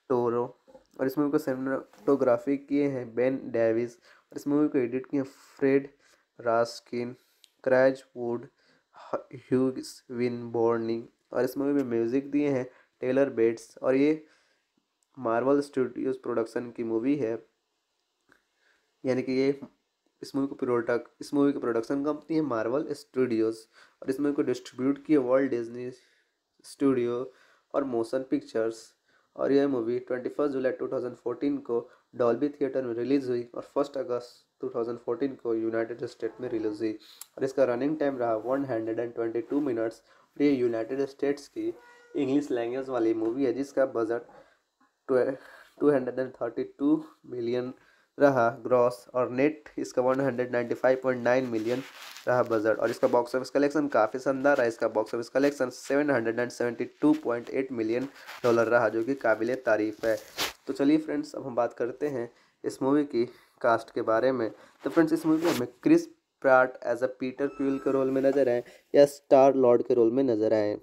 Toro और इस movie को cinematography किए हैं Ben Davis और इस movie को edit किया Fred Raskin Craig Wood Hughes Winborne और इस मूवी में म्यूज़िक दिए हैं टेलर बेट्स और ये मार्वल स्टूडियोज प्रोडक्शन की मूवी है यानी कि ये इस मूवी को प्रोडक्ट इस मूवी की प्रोडक्शन कंपनी है मार्वल स्टूडियोज और इस मूवी को डिस्ट्रीब्यूट किया वर्ल्ड डिज्नी स्टूडियो और मोशन पिक्चर्स और यह मूवी ट्वेंटी फर्स्ट जुलाई टू थाउजेंड फोर्टीन को डॉल्बी थिएटर में रिलीज़ हुई और फर्स्ट अगस्त 2014 को यूनाइटेड स्टेट में रिलीज़ हुई और इसका रनिंग टाइम रहा one hundred and twenty two minutes और ये यूनाइटेड स्टेट्स की इंग्लिश लैंग्वेज वाली मूवी है जिसका budget two hundred and thirty two million रहा ग्रॉस और नेट इसका one hundred ninety five point nine million रहा बजट और इसका बॉक्स ऑफिस कलेक्शन काफ़ी शानदार रहा इसका box office collection seven hundred and seventy two point eight million dollar रहा जो कि काबिल तारीफ़ है तो चलिए फ्रेंड्स अब हम बात करते हैं इस मूवी की कास्ट के बारे में तो फ्रेंड्स इस मूवी में हमें Chris Pratt as a Peter Quill के रोल में नज़र आए या स्टार लॉर्ड के रोल में नज़र आए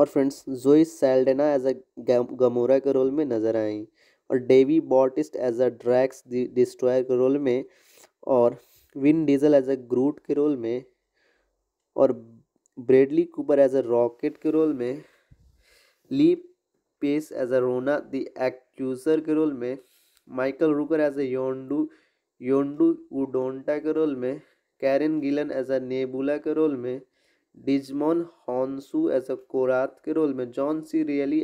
और friends Zoe Saldana as a Gamora के रोल में नज़र आई और Dave Bautista as a Drax destroyer के रोल में और Vin Diesel as a Groot के रोल में और Bradley Cooper as a Rocket के रोल में Lee Pace as a Ronan the एक्यूजर के रोल में माइकल रूकर एज ए योंडू योंडू उडोंटा के रोल में Karen Gillan as a Nebula के रोल में Djimon Hounsou as a Korath के रोल में जॉन सी रियली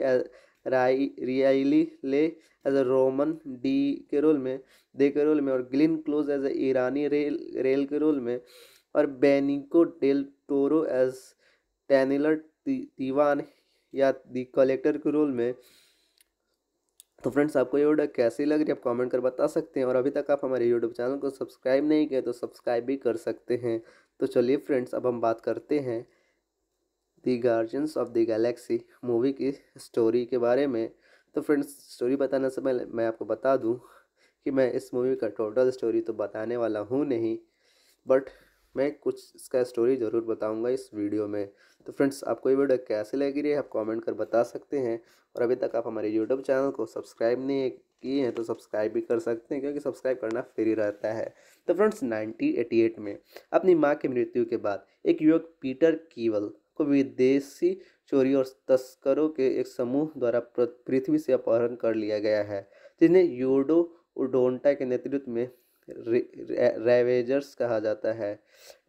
रियाली ले एज अ रोमन डी के रोल में दे के रोल में और Glenn Close as a Irani Rael Rael के रोल में और Benicio del Toro as Taneleer Tivan या दी कलेक्टर के रोल में तो फ्रेंड्स आपको ये वीडियो कैसी लग रही है आप कमेंट कर बता सकते हैं और अभी तक आप हमारे यूट्यूब चैनल को सब्सक्राइब नहीं किए तो सब्सक्राइब भी कर सकते हैं तो चलिए फ्रेंड्स अब हम बात करते हैं the Guardians of the Galaxy movie की स्टोरी के बारे में तो फ्रेंड्स स्टोरी बताने से पहले मैं आपको बता दूँ कि मैं इस मूवी का टोटल स्टोरी तो बताने वाला हूँ नहीं बट मैं कुछ इसका स्टोरी ज़रूर बताऊंगा इस वीडियो में तो फ्रेंड्स आपको ये वीडियो कैसे लग रही है आप कमेंट कर बता सकते हैं और अभी तक आप हमारे यूट्यूब चैनल को सब्सक्राइब नहीं किए हैं तो सब्सक्राइब भी कर सकते हैं क्योंकि सब्सक्राइब करना फ्री रहता है तो फ्रेंड्स 1988 में अपनी माँ की मृत्यु के बाद एक युवक पीटर कीवल को विदेशी चोरी और तस्करों के एक समूह द्वारा पृथ्वी से अपहरण कर लिया गया है जिन्हें यूडो उडोंटा के नेतृत्व में रेवेजर्स कहा जाता है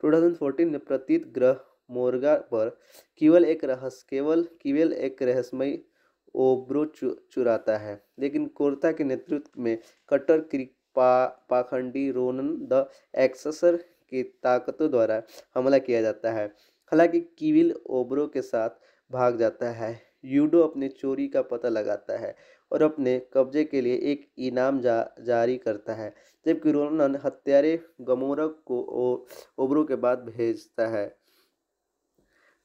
2014 में प्रतीत ग्रह मोर्गा पर केवल एक रहस्य केवल केवल एक रहस्यमय ओब्रो चु, चुराता है लेकिन कोरता के नेतृत्व में कट्टर पा, पाखंडी रोनन द एक्सेसर की ताकतों द्वारा हमला किया जाता है हालांकि कीविल ओब्रो के साथ भाग जाता है यूडो अपने चोरी का पता लगाता है और अपने कब्जे के लिए एक इनाम जा, जारी करता है जबकि रोनन हत्यारे गमोरक को ओबरो के बाद भेजता है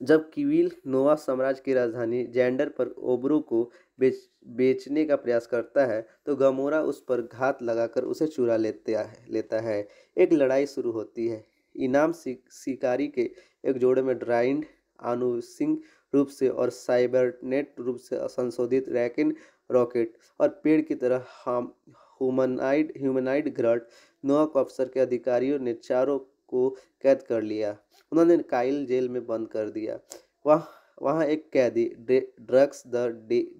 जबकि विल नोवा साम्राज्य की राजधानी जेंडर पर ओबरो को बेच बेचने का प्रयास करता है तो गमोरा उस पर घात लगाकर उसे चुरा लेता है लेता है एक लड़ाई शुरू होती है इनाम शिकारी के एक जोड़े में ड्राइंड आनुसिंग रूप से और साइबरनेट रूप से संशोधित रैकिन रॉकेट और पेड़ की तरह हम ह्यूमनाइड ह्यूमनाइड ग्रट नोआक अफसर के अधिकारियों ने चारों को कैद कर लिया उन्होंने काइल जेल में बंद कर दिया वह वहाँ एक कैदी ड्रग्स द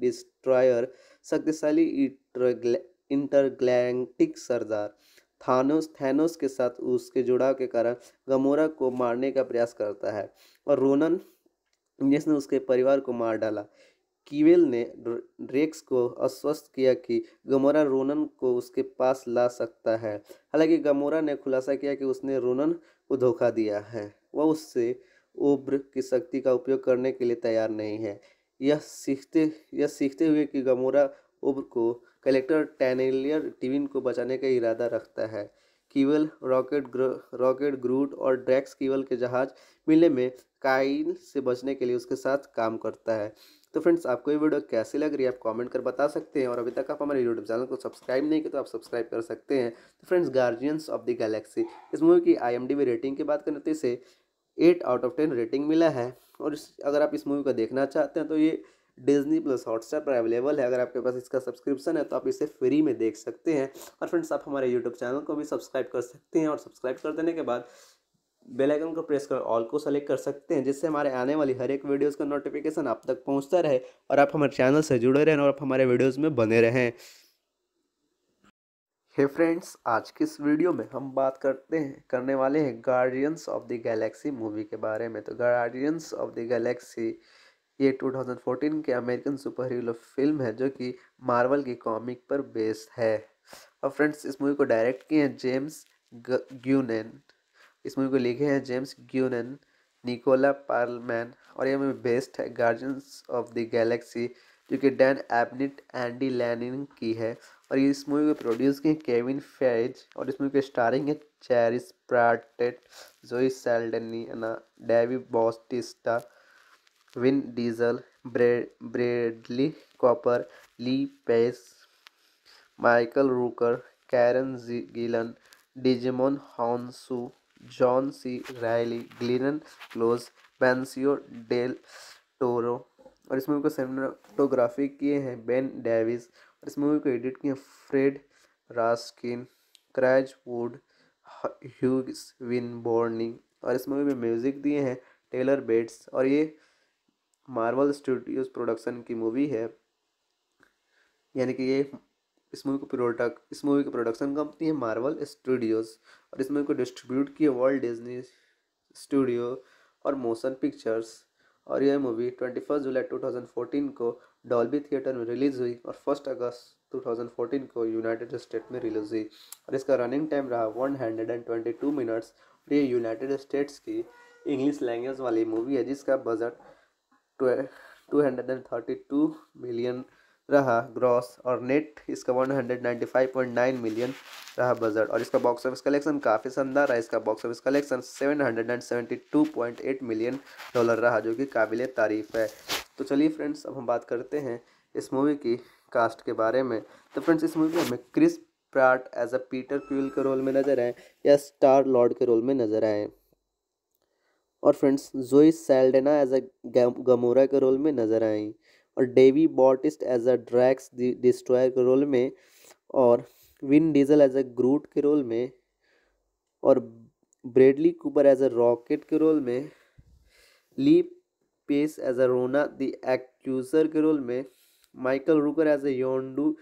डिस्ट्रॉयर शक्तिशाली इंटरग्लैंटिक सरदार थानोस थैनोस के साथ उसके जुड़ाव के कारण गमोरा को मारने का प्रयास करता है और रोनन जिसने उसके परिवार को मार डाला कीवेल ने ड्रेक्स को आश्वस्त किया कि गमोरा रोनन को उसके पास ला सकता है हालांकि गमोरा ने खुलासा किया कि उसने रोनन को धोखा दिया है वह उससे उब्र की शक्ति का उपयोग करने के लिए तैयार नहीं है यह सीखते यह सीखते हुए कि गमोरा उब्र को कलेक्टर टैनेलियर टिविन को बचाने का इरादा रखता है कीवल रॉकेट ग्र, रॉकेट ग्रूट और ड्रैक्स कीवल के जहाज मिलने में काइल से बचने के लिए उसके साथ काम करता है तो फ्रेंड्स आपको ये वीडियो कैसी लग रही है आप कमेंट कर बता सकते हैं और अभी तक आप हमारे यूट्यूब चैनल को सब्सक्राइब नहीं किया तो आप सब्सक्राइब कर सकते हैं तो friends Guardians of the Galaxy इस मूवी की आई रेटिंग की बात करें तो इसे eight out of ten rating मिला है और अगर आप इस मूवी को देखना चाहते हैं तो ये डिज्नी प्लस हॉटस्टार पर अवेलेबल है अगर आपके पास इसका सब्सक्रिप्शन है तो आप इसे फ्री में देख सकते हैं और फ्रेंड्स आप हमारे यूट्यूब चैनल को भी सब्सक्राइब कर सकते हैं और सब्सक्राइब कर देने के बाद बेल आइकन को प्रेस कर ऑल को सेलेक्ट कर सकते हैं जिससे हमारे आने वाली हर एक वीडियोस का नोटिफिकेशन आप तक पहुंचता रहे और आप हमारे चैनल से जुड़े रहें और आप हमारे वीडियोस में बने रहें हे फ्रेंड्स आज की इस वीडियो में हम बात करते हैं करने वाले हैं Guardians of the Galaxy movie के बारे में तो गार्डियंस ऑफ द गैलेक्सी ये 2014 के अमेरिकन सुपर हीरो फिल्म है जो कि मार्वल की कॉमिक पर बेस्ड है और फ्रेंड्स इस मूवी को डायरेक्ट किए हैं जेम्स ग्यूनेन इस मूवी को लिखे हैं जेम्स ग्यूनन निकोला पार्लमैन और ये मूवी बेस्ट है गार्जियंस ऑफ द गैलेक्सी जो कि डैन एबनिट एंडी लैनिन की है और इस मूवी को प्रोड्यूस किए केविन फेज और इस मूवी के स्टारिंग है Chris Pratt Zoe Saldana Dave Bautista Vin Diesel Bradley Cooper Lee Pace Michael Rooker Karen Gillan Djimon Hounsou John C Reilly Glenn Close Benicio del Toro और इस movie को cinematography किए हैं Ben Davis और इस movie को edit किए हैं Fred Raskin Craig Wood Hughes Winborne और इस मूवी में म्यूज़िक दिए हैं टेलर बेट्स और ये मार्वल स्टूडियोज प्रोडक्शन की मूवी है यानी कि ये इस मूवी को प्रोडक्ट इस मूवी की प्रोडक्शन कंपनी है मार्वल स्टूडियोज़ और इस मूवी को डिस्ट्रीब्यूट किया वर्ल्ड डिजनी स्टूडियो और मोशन पिक्चर्स और यह मूवी ट्वेंटी फर्स्ट जुलाई टू थाउजेंड फोर्टीन को डॉल्बी थिएटर में रिलीज़ हुई और फर्स्ट अगस्त टू थाउजेंड फोर्टीन को यूनाइटेड स्टेट में रिलीज हुई और इसका रनिंग टाइम रहा one hundred and twenty two minutes और ये यूनाइटेड स्टेट्स की इंग्लिश लैंग्वेज वाली मूवी है जिसका budget two hundred and thirty two million रहा ग्रॉस और नेट इसका one hundred ninety five point nine million रहा बजट और इसका बॉक्स ऑफिस कलेक्शन काफ़ी शानदार रहा इसका box office collection seven hundred and seventy two point eight million dollar रहा जो कि काबिल तारीफ़ है तो चलिए फ्रेंड्स अब हम बात करते हैं इस मूवी की कास्ट के बारे में तो फ्रेंड्स इस मूवी में हमें Chris Pratt as a Peter Quill के रोल में नज़र आए या स्टार लॉर्ड के रोल में नज़र आए और friends Zoe Saldana as a Gamora के रोल में नज़र आई और Dave Bautista as a Drax destroyer के रोल में और Vin Diesel as a Groot के रोल में और Bradley Cooper as a Rocket के रोल में Lee pace as a Ronan the एक्चूसर के रोल में माइकल रूकर एज ए योंडू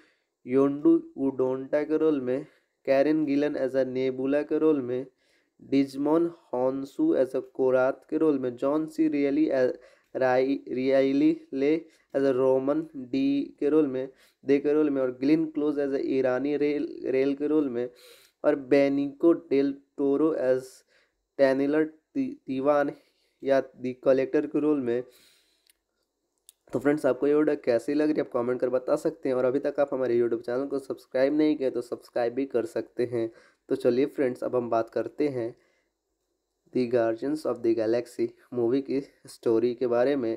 योंडू उडोंटा के रोल में Karen Gillan as a Nebula के रोल में Djimon Hounsou as a Korath के रोल में जॉन सी रियली रियाली ले एज अ रोमन डी के रोल में दे के रोल में और Glenn Close as a Irani Rael Rael के रोल में और Benicio del Toro as Taneleer Tivan या दी कलेक्टर के रोल में तो फ्रेंड्स आपको ये वीडियो कैसी लग रही है आप कमेंट कर बता सकते हैं और अभी तक आप हमारे यूट्यूब चैनल को सब्सक्राइब नहीं किया तो सब्सक्राइब भी कर सकते हैं तो चलिए फ्रेंड्स अब हम बात करते हैं the Guardians of the Galaxy movie की स्टोरी के बारे में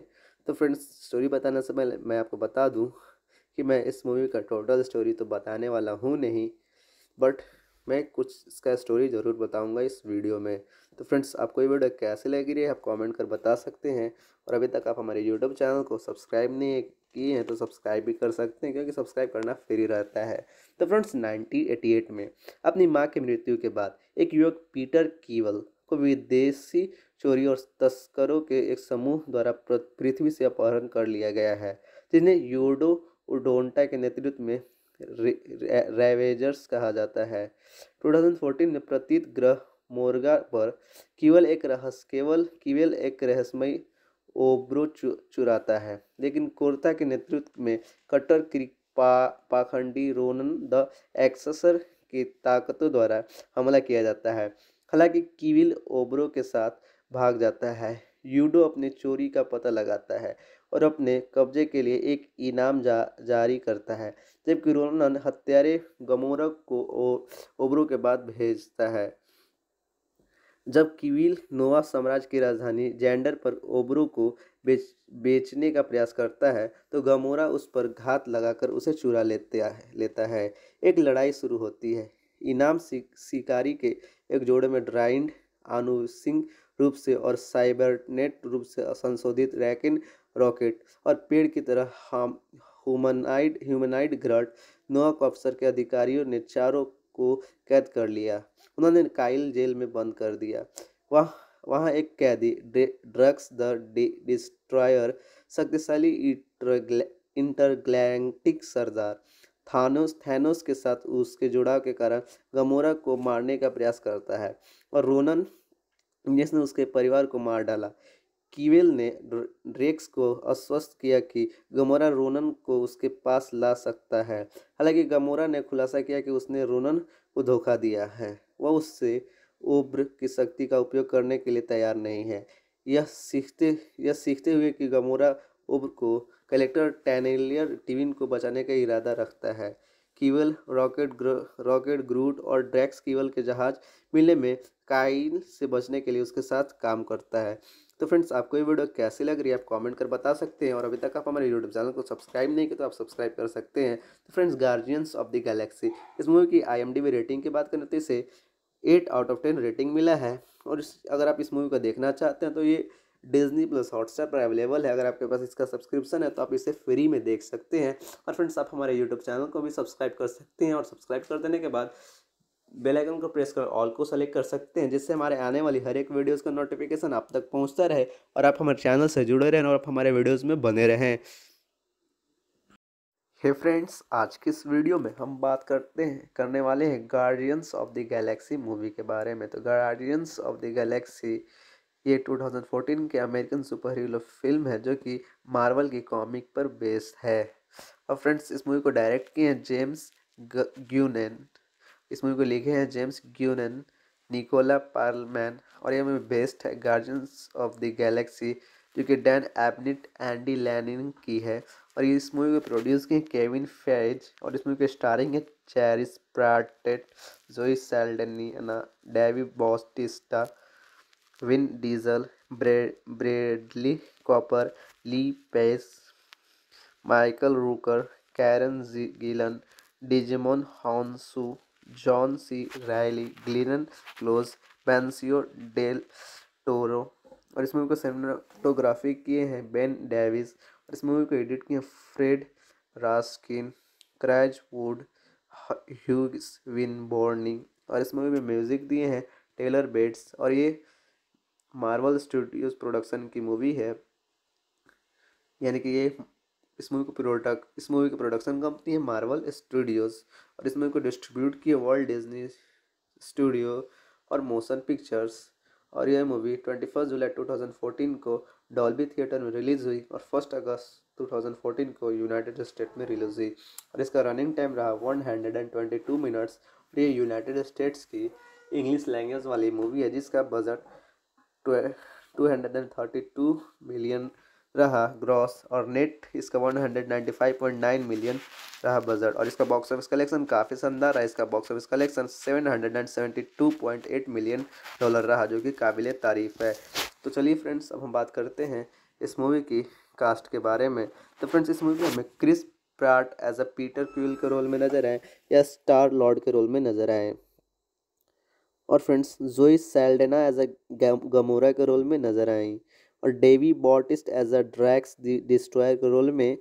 तो फ्रेंड्स स्टोरी बताने से पहले मैं आपको बता दूं कि मैं इस मूवी का टोटल स्टोरी तो बताने वाला हूं नहीं बट मैं कुछ इसका स्टोरी ज़रूर बताऊंगा इस वीडियो में तो फ्रेंड्स आपको ये वीडियो कैसे लगी रही है आप कमेंट कर बता सकते हैं और अभी तक आप हमारे यूट्यूब चैनल को सब्सक्राइब नहीं किए हैं तो सब्सक्राइब भी कर सकते हैं क्योंकि सब्सक्राइब करना फ्री रहता है तो फ्रेंड्स नाइनटीन में अपनी माँ की मृत्यु के बाद एक युवक पीटर कीवल को विदेशी चोरी और तस्करों के एक समूह द्वारा पृथ्वी से अपहरण कर लिया गया है जिन्हें यूडो उडोंटा के नेतृत्व में रेवेजर्स कहा जाता है 2014 में प्रतीत ग्रह मोर्गा पर केवल एक रहस्य केवल केवल एक रहस्यमय ओब्रो चु, चुराता है लेकिन कोर्ता के नेतृत्व में कट्टर कृपा पाखंडी रोनन द एक्सेसर की ताकतों द्वारा हमला किया जाता है हालांकि कीविल ओबरो के साथ भाग जाता है यूडो अपने चोरी का पता लगाता है और अपने कब्जे के लिए एक इनाम जा जारी करता है जबकि रोनन हत्यारे गमोरक को ओबरो के बाद भेजता है जब किविल नोवा साम्राज्य की राजधानी जेंडर पर ओबरो को बेच बेचने का प्रयास करता है तो गमोरा उस पर घात लगाकर उसे चुरा लेते लेता है एक लड़ाई शुरू होती है इनाम शिकारी के एक जोड़े में ड्राइंड आनुसिंग रूप से और साइबरनेट रूप से संशोधित रैकिन रॉकेट और पेड़ की तरह हम ह्यूमनाइड ह्यूमनाइड ग्रट नोक अफसर के अधिकारियों ने चारों को कैद कर लिया उन्होंने काइल जेल में बंद कर दिया वह वहाँ एक कैदी ड्रग्स द डिस्ट्रॉयर शक्तिशाली इंटरग्लैंटिक सरदार थानोस थैनोस के साथ उसके जुड़ाव के कारण गमोरा को मारने का प्रयास करता है और रोनन जिसने उसके परिवार को मार डाला कीवेल ने ड्रेक्स को आश्वस्त किया कि गमोरा रोनन को उसके पास ला सकता है हालांकि गमोरा ने खुलासा किया कि उसने रोनन को धोखा दिया है वह उससे उब्र की शक्ति का उपयोग करने के लिए तैयार नहीं है यह सीखते यह सीखते हुए कि गमोरा उब्र को कलेक्टर टैनलियर टिविन को बचाने का इरादा रखता है कीवल रॉकेट रॉकेट ग्रूट और ड्रैक्स कीवल के जहाज मिलने में काइल से बचने के लिए उसके साथ काम करता है तो फ्रेंड्स आपको ये वीडियो कैसी लग रही है आप कमेंट कर बता सकते हैं और अभी तक आप हमारे यूट्यूब चैनल को सब्सक्राइब नहीं किया तो आप सब्सक्राइब कर सकते हैं तो friends Guardians of the Galaxy इस मूवी की आईएमडीबी रेटिंग की बात करें तो इसे eight out of ten rating मिला है और इस अगर आप इस मूवी को देखना चाहते हैं तो ये डिज्नी प्लस हॉटस्टार पर अवेलेबल है अगर आपके पास इसका सब्सक्रिप्शन है तो आप इसे फ्री में देख सकते हैं और फ्रेंड्स आप हमारे यूट्यूब चैनल को भी सब्सक्राइब कर सकते हैं और सब्सक्राइब कर देने के बाद बेल आइकन को प्रेस कर ऑल को सेलेक्ट कर सकते हैं जिससे हमारे आने वाली हर एक वीडियोज़ का नोटिफिकेशन आप तक पहुँचता रहे और आप हमारे चैनल से जुड़े रहें और आप हमारे वीडियोज़ में बने रहें हे फ्रेंड्स आज की इस वीडियो में हम बात करते हैं करने वाले हैं Guardians of the Galaxy movie के बारे में तो गार्डियंस ऑफ द गैलेक्सी ये 2014 के अमेरिकन सुपर हीरो फिल्म है जो कि मार्वल की कॉमिक पर बेस्ड है और फ्रेंड्स इस मूवी को डायरेक्ट किए हैं जेम्स ग्यूनन इस मूवी को लिखे हैं जेम्स ग्यूनन निकोला पार्लमैन और ये मूवी बेस्ट है गार्जियंस ऑफ द गैलेक्सी जो कि डैन एबनिट एंडी लैनिन की है और इस मूवी को प्रोड्यूस किए केविन फेज और इस मूवी के स्टारिंग है Chris Pratt Zoe Saldana Dave Bautista Vin Diesel Bradley Cooper Lee Pace Michael Rooker Karen Gillan Djimon Hounsou John C Reilly Glenn Close Benicio del Toro और इस movie को cinematography किए हैं Ben Davis और इस movie को edit किए हैं Fred Raskin Craig Wood Hughes Winborne और इस मूवी में म्यूज़िक दिए हैं टेलर बेट्स और ये मार्वल स्टूडियोज प्रोडक्शन की मूवी है यानी कि ये इस मूवी को प्रोडक्ट इस मूवी की प्रोडक्शन कंपनी है मार्वल स्टूडियोज और इस मूवी को डिस्ट्रीब्यूट किया वर्ल्ड डिज्नी स्टूडियो और मोशन पिक्चर्स और यह मूवी ट्वेंटी फर्स्ट जुलाई टू थाउजेंड फोर्टीन को डॉल्बी थिएटर में रिलीज़ हुई और फर्स्ट अगस्त टू थाउजेंड फोर्टीन को यूनाइटेड स्टेट में रिलीज हुई और इसका रनिंग टाइम रहा one hundred and twenty two minutes और ये यूनाइटेड स्टेट्स की इंग्लिश लैंग्वेज वाली मूवी है जिसका बजट 232 मिलियन रहा ग्रॉस और नेट इसका 195.9 मिलियन रहा बजट और इसका बॉक्स ऑफिस कलेक्शन काफ़ी शानदार रहा इसका box office collection 772.8 million dollar रहा जो कि काबिल तारीफ़ है तो चलिए फ्रेंड्स अब हम बात करते हैं इस मूवी की कास्ट के बारे में तो फ्रेंड्स इस मूवी में हमें Chris Pratt as a Peter Quill के रोल में नज़र आए या स्टार लॉर्ड के रोल में नज़र आए और friends Zoe Saldana as a Gamora के रोल में नज़र आई और Dave Bautista as a Drax destroyer के रोल में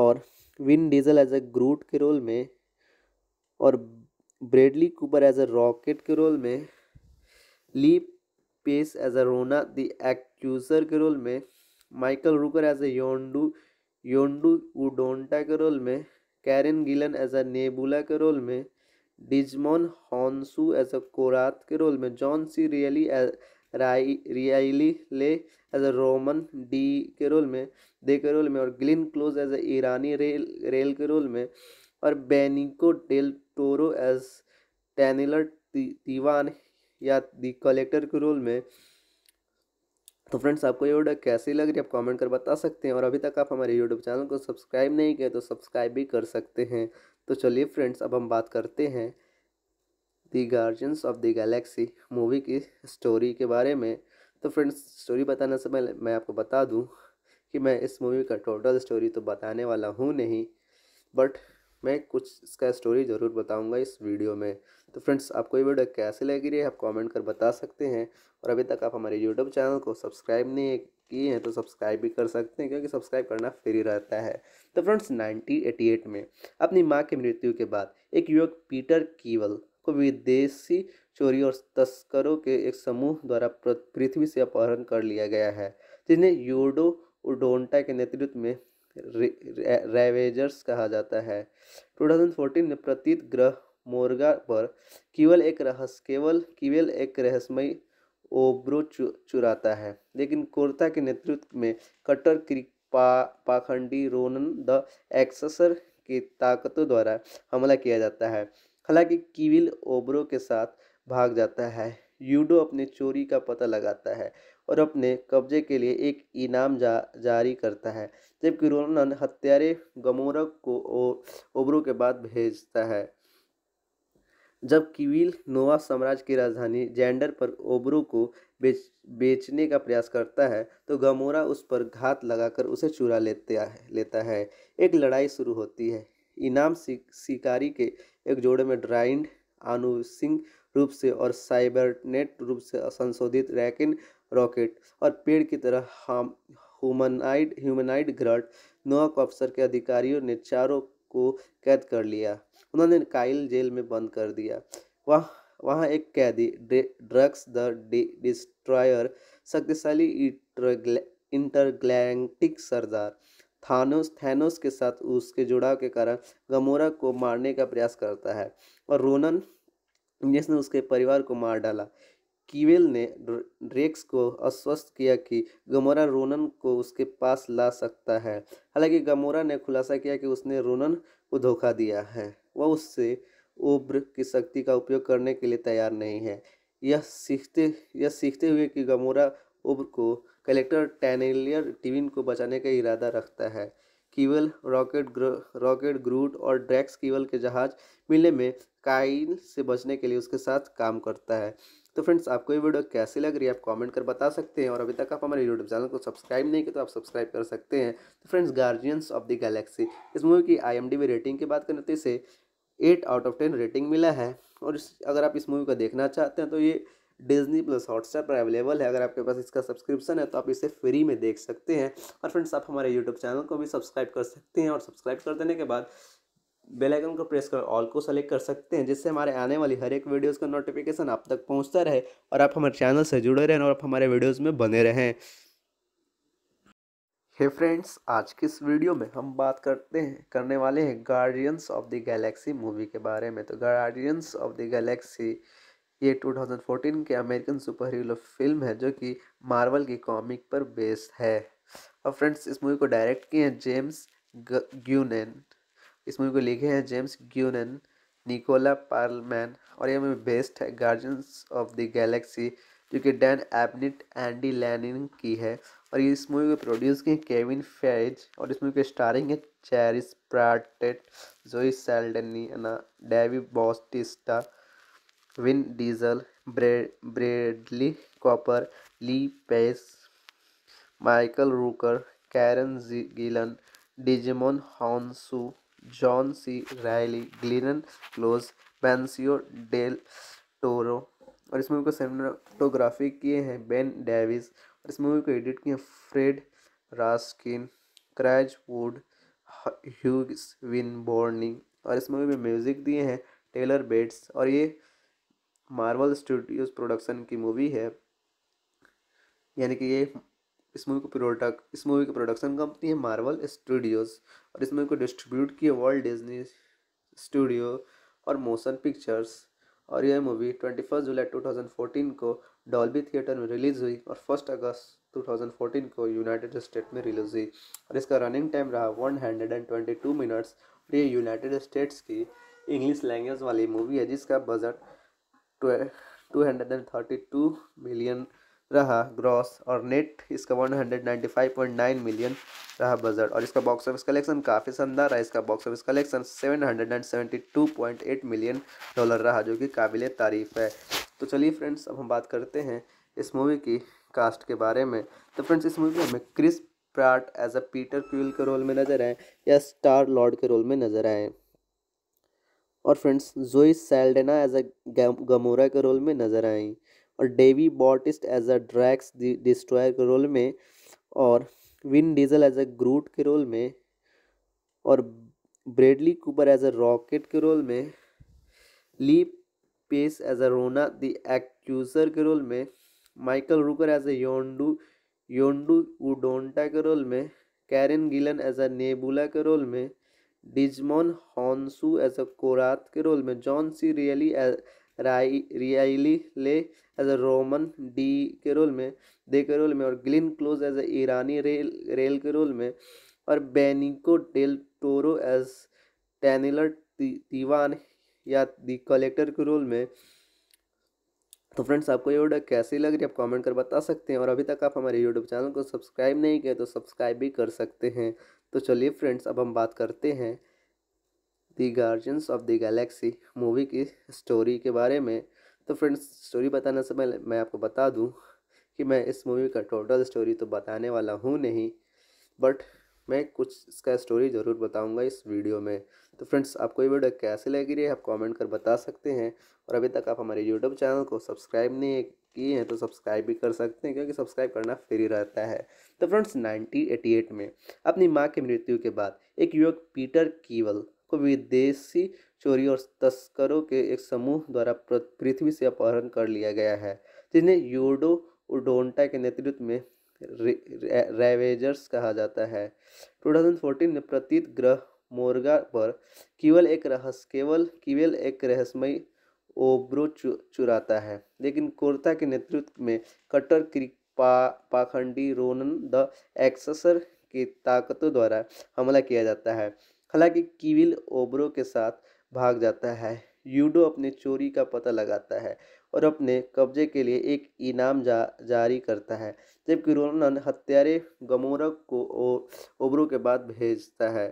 और Vin Diesel as a Groot के रोल में और Bradley Cooper as a Rocket के रोल में Lee pace as a Ronan the एक्यूजर के रोल में माइकल रूकर एज ए योंडू योंडू उडोंटा के रोल में Karen Gillan as a Nebula के रोल में Djimon Hounsou as a Korath के रोल में जॉन सी रियली रियली ले एज अ रोमन डी के रोल में दे के रोल में और Glenn Close as a Irani Rael Rael के रोल में और Benicio del Toro as Taneleer Tivan या दी कलेक्टर के रोल में तो फ्रेंड्स आपको ये वीडियो कैसी लग रही है आप कमेंट कर बता सकते हैं और अभी तक आप हमारे यूट्यूब चैनल को सब्सक्राइब नहीं किए तो सब्सक्राइब भी कर सकते हैं तो चलिए फ्रेंड्स अब हम बात करते हैं the Guardians of the Galaxy movie की स्टोरी के बारे में तो फ्रेंड्स स्टोरी बताने से पहले मैं आपको बता दूं कि मैं इस मूवी का टोटल स्टोरी तो बताने वाला हूँ नहीं बट मैं कुछ इसका स्टोरी ज़रूर बताऊंगा इस वीडियो में तो फ्रेंड्स आपको ये वीडियो कैसे लगी रही है आप कमेंट कर बता सकते हैं और अभी तक आप हमारे यूट्यूब चैनल को सब्सक्राइब नहीं किए हैं तो सब्सक्राइब भी कर सकते हैं क्योंकि सब्सक्राइब करना फ्री रहता है तो फ्रेंड्स 1988 में अपनी माँ की मृत्यु के बाद एक युवक पीटर कीवल को विदेशी चोरी और तस्करों के एक समूह द्वारा पृथ्वी से अपहरण कर लिया गया है जिन्हें यूडो उडोंटा के नेतृत्व में रेवेजर्स कहा जाता है फोर्टीन में प्रतीत ग्रह मोर्गा पर केवल एक रहस्य केवल केवल एक रहस्यमय ओब्रो चु, चुराता है लेकिन कोरता के नेतृत्व में कट्टर पा, पाखंडी रोनन द एक्सेसर की ताकतों द्वारा हमला किया जाता है हालांकि कीविल ओब्रो के साथ भाग जाता है यूडो अपने चोरी का पता लगाता है और अपने कब्जे के लिए एक इनाम जा, जारी करता है जबकि रोनन हत्यारे गमोरक को ओ, ओब्रो के बाद भेजता है जब किवील नोवा साम्राज्य की राजधानी जेंडर पर ओबरू को बेच बेचने का प्रयास करता है तो गमोरा उस पर घात लगाकर उसे चुरा लेता है लेता है एक लड़ाई शुरू होती है इनाम शिकारी के एक जोड़े में ड्राइंड आनुसिंग रूप से और साइबरनेट रूप से संशोधित रैकिन रॉकेट और पेड़ की तरह हम ह्यूमनाइड ह्यूमनाइड ग्रट नोआ को अफसर के अधिकारियों ने चारों को कैद कर लिया उन्होंने काइल जेल में बंद कर दिया वह वहाँ एक कैदी ड्रग्स द डिस्ट्रॉयर शक्तिशाली इंटरग्लैंटिक सरदार थानोस थैनोस के साथ उसके जुड़ाव के कारण गमोरा को मारने का प्रयास करता है और रोनन जिसने उसके परिवार को मार डाला कीवेल ने ड्रेक्स को आश्वस्त किया कि गमोरा रोनन को उसके पास ला सकता है हालांकि गमोरा ने खुलासा किया कि उसने रोनन को धोखा दिया है वह उससे उब्र की शक्ति का उपयोग करने के लिए तैयार नहीं है यह सीखते यह सीखते हुए कि गमोरा उब्र को कलेक्टर टैनलियर टिविन को बचाने का इरादा रखता है कीवल रॉकेट रॉकेट ग्रूट और ड्रैक्स कीवल के जहाज मिलने में काइल से बचने के लिए उसके साथ काम करता है तो फ्रेंड्स आपको ये वीडियो कैसी लग रही है आप कमेंट कर बता सकते हैं और अभी तक आप हमारे यूट्यूब चैनल को सब्सक्राइब नहीं किया तो आप सब्सक्राइब कर सकते हैं तो friends Guardians of the Galaxy इस मूवी की आई रेटिंग की बात करें तो इसे eight out of ten rating मिला है और इस अगर आप इस मूवी को देखना चाहते हैं तो ये डिजनी प्लस हॉटस्टार पर अवेलेबल है अगर आपके पास इसका सब्सक्रिप्शन है तो आप इसे फ्री में देख सकते हैं और फ्रेंड्स आप हमारे यूट्यूब चैनल को भी सब्सक्राइब कर सकते हैं और सब्सक्राइब कर देने के बाद बेल आइकन को प्रेस कर ऑल को सेलेक्ट कर सकते हैं जिससे हमारे आने वाली हर एक वीडियोस का नोटिफिकेशन आप तक पहुंचता रहे और आप हमारे चैनल से जुड़े रहें और आप हमारे वीडियोस में बने रहें हे फ्रेंड्स आज के इस वीडियो में हम बात करते हैं करने वाले हैं Guardians of the Galaxy movie के बारे में तो गार्डियंस ऑफ द गैलेक्सी ये टू के अमेरिकन सुपर हीरो फिल्म है जो कि मार्वल की कॉमिक पर बेस्ड है और फ्रेंड्स इस मूवी को डायरेक्ट किए हैं जेम्स ग्यूनेन इस मूवी को लिखे हैं जेम्स ग्यूनन निकोला पार्लमैन और यह मूवी बेस्ड है गार्जियंस ऑफ द गैलेक्सी जो कि डैन एबनिट एंडी लैनिन की है और इस मूवी को प्रोड्यूस किए केविन फेज और इस मूवी के स्टारिंग है Chris Pratt Zoe Saldana Dave Bautista Vin Diesel Bradley Cooper Lee Pace Michael Rooker Karen Gillan Djimon Hounsou John C Reilly Glenn Close Benicio del Toro और इस movie को cinematography किए हैं Ben Davis और इस movie को edit किए हैं Fred Raskin Craig Wood Hughes Winborne और इस मूवी में म्यूज़िक दिए हैं टेलर बेट्स और ये मार्वल स्टूडियोज प्रोडक्शन की मूवी है यानी कि ये इस मूवी को प्रोडक्ट इस मूवी की प्रोडक्शन कंपनी है मार्वल स्टूडियोज़ और इस मूवी को डिस्ट्रीब्यूट किया वर्ल्ड डिजनी स्टूडियो और मोशन पिक्चर्स और यह मूवी ट्वेंटी फर्स्ट जुलाई टू थाउजेंड फोर्टीन को डॉल्बी थिएटर में रिलीज़ हुई और फर्स्ट अगस्त टू थाउजेंड फोर्टीन को यूनाइटेड स्टेट में रिलीज हुई और इसका रनिंग टाइम रहा one hundred and twenty two minutes और ये यूनाइटेड स्टेट्स की इंग्लिश लैंग्वेज वाली मूवी है जिसका budget two hundred and thirty two million रहा ग्रॉस और नेट इसका one hundred ninety five point nine million रहा बजट और इसका बॉक्स ऑफिस कलेक्शन काफ़ी शानदार रहा इसका box office collection seven hundred and seventy two point eight million dollar रहा जो कि काबिल तारीफ़ है तो चलिए फ्रेंड्स अब हम बात करते हैं इस मूवी की कास्ट के बारे में तो फ्रेंड्स इस मूवी में हमें Chris Pratt as a Peter Quill के रोल में नज़र आए या स्टार लॉर्ड के रोल में नज़र आए और friends Zoe Saldana as a Gamora के रोल में नज़र आई और Dave Bautista as a Drax destroyer के रोल में और Vin Diesel as a Groot के रोल में और Bradley Cooper as a Rocket के रोल में Lee pace as a Ronan the एक्चूसर के रोल में माइकल रूकर एज ए योंडू योंडू उडोंटा के रोल में Karen Gillan as a Nebula के रोल में Djimon Hounsou as a Korath के रोल में जॉन सी रियली रियाली ले एज अ रोमन डी के रोल में दे के रोल में और Glenn Close as a Irani Rael Rael के रोल में और Benicio del Toro as Taneleer Tivan या दी कलेक्टर के रोल में तो फ्रेंड्स आपको ये वीडियो कैसी लग रही है आप कमेंट कर बता सकते हैं और अभी तक आप हमारे यूट्यूब चैनल को सब्सक्राइब नहीं किए तो सब्सक्राइब भी कर सकते हैं तो चलिए फ्रेंड्स अब हम बात करते हैं the Guardians of the Galaxy movie की स्टोरी के बारे में तो फ्रेंड्स स्टोरी बताने से पहले मैं आपको बता दूं कि मैं इस मूवी का टोटल स्टोरी तो बताने वाला हूं नहीं बट मैं कुछ इसका स्टोरी ज़रूर बताऊंगा इस वीडियो में तो फ्रेंड्स आपको ये वीडियो कैसे लगी रही है आप कमेंट कर बता सकते हैं और अभी तक आप हमारे यूट्यूब चैनल को सब्सक्राइब नहीं किए हैं तो सब्सक्राइब भी कर सकते हैं क्योंकि सब्सक्राइब करना फ्री रहता है तो फ्रेंड्स नाइनटीन में अपनी माँ की मृत्यु के बाद एक युवक पीटर कीवल को विदेशी चोरी और तस्करों के एक समूह द्वारा पृथ्वी से अपहरण कर लिया गया है जिन्हें यूडो उडोंटा के नेतृत्व में रेवेजर्स कहा जाता है 2014 में प्रतीत ग्रह मोर्गा पर केवल एक रहस्य केवल केवल एक रहस्यमय ओब्रो चु, चुराता है लेकिन कोर्ता के नेतृत्व में कट्टर कृपा पाखंडी रोनन द एक्सेसर की ताकतों द्वारा हमला किया जाता है हालांकि कीविल ओबरो के साथ भाग जाता है यूडो अपने चोरी का पता लगाता है और अपने कब्जे के लिए एक इनाम जा जारी करता है जबकि रोनन हत्यारे गमोरक को ओबरो के बाद भेजता है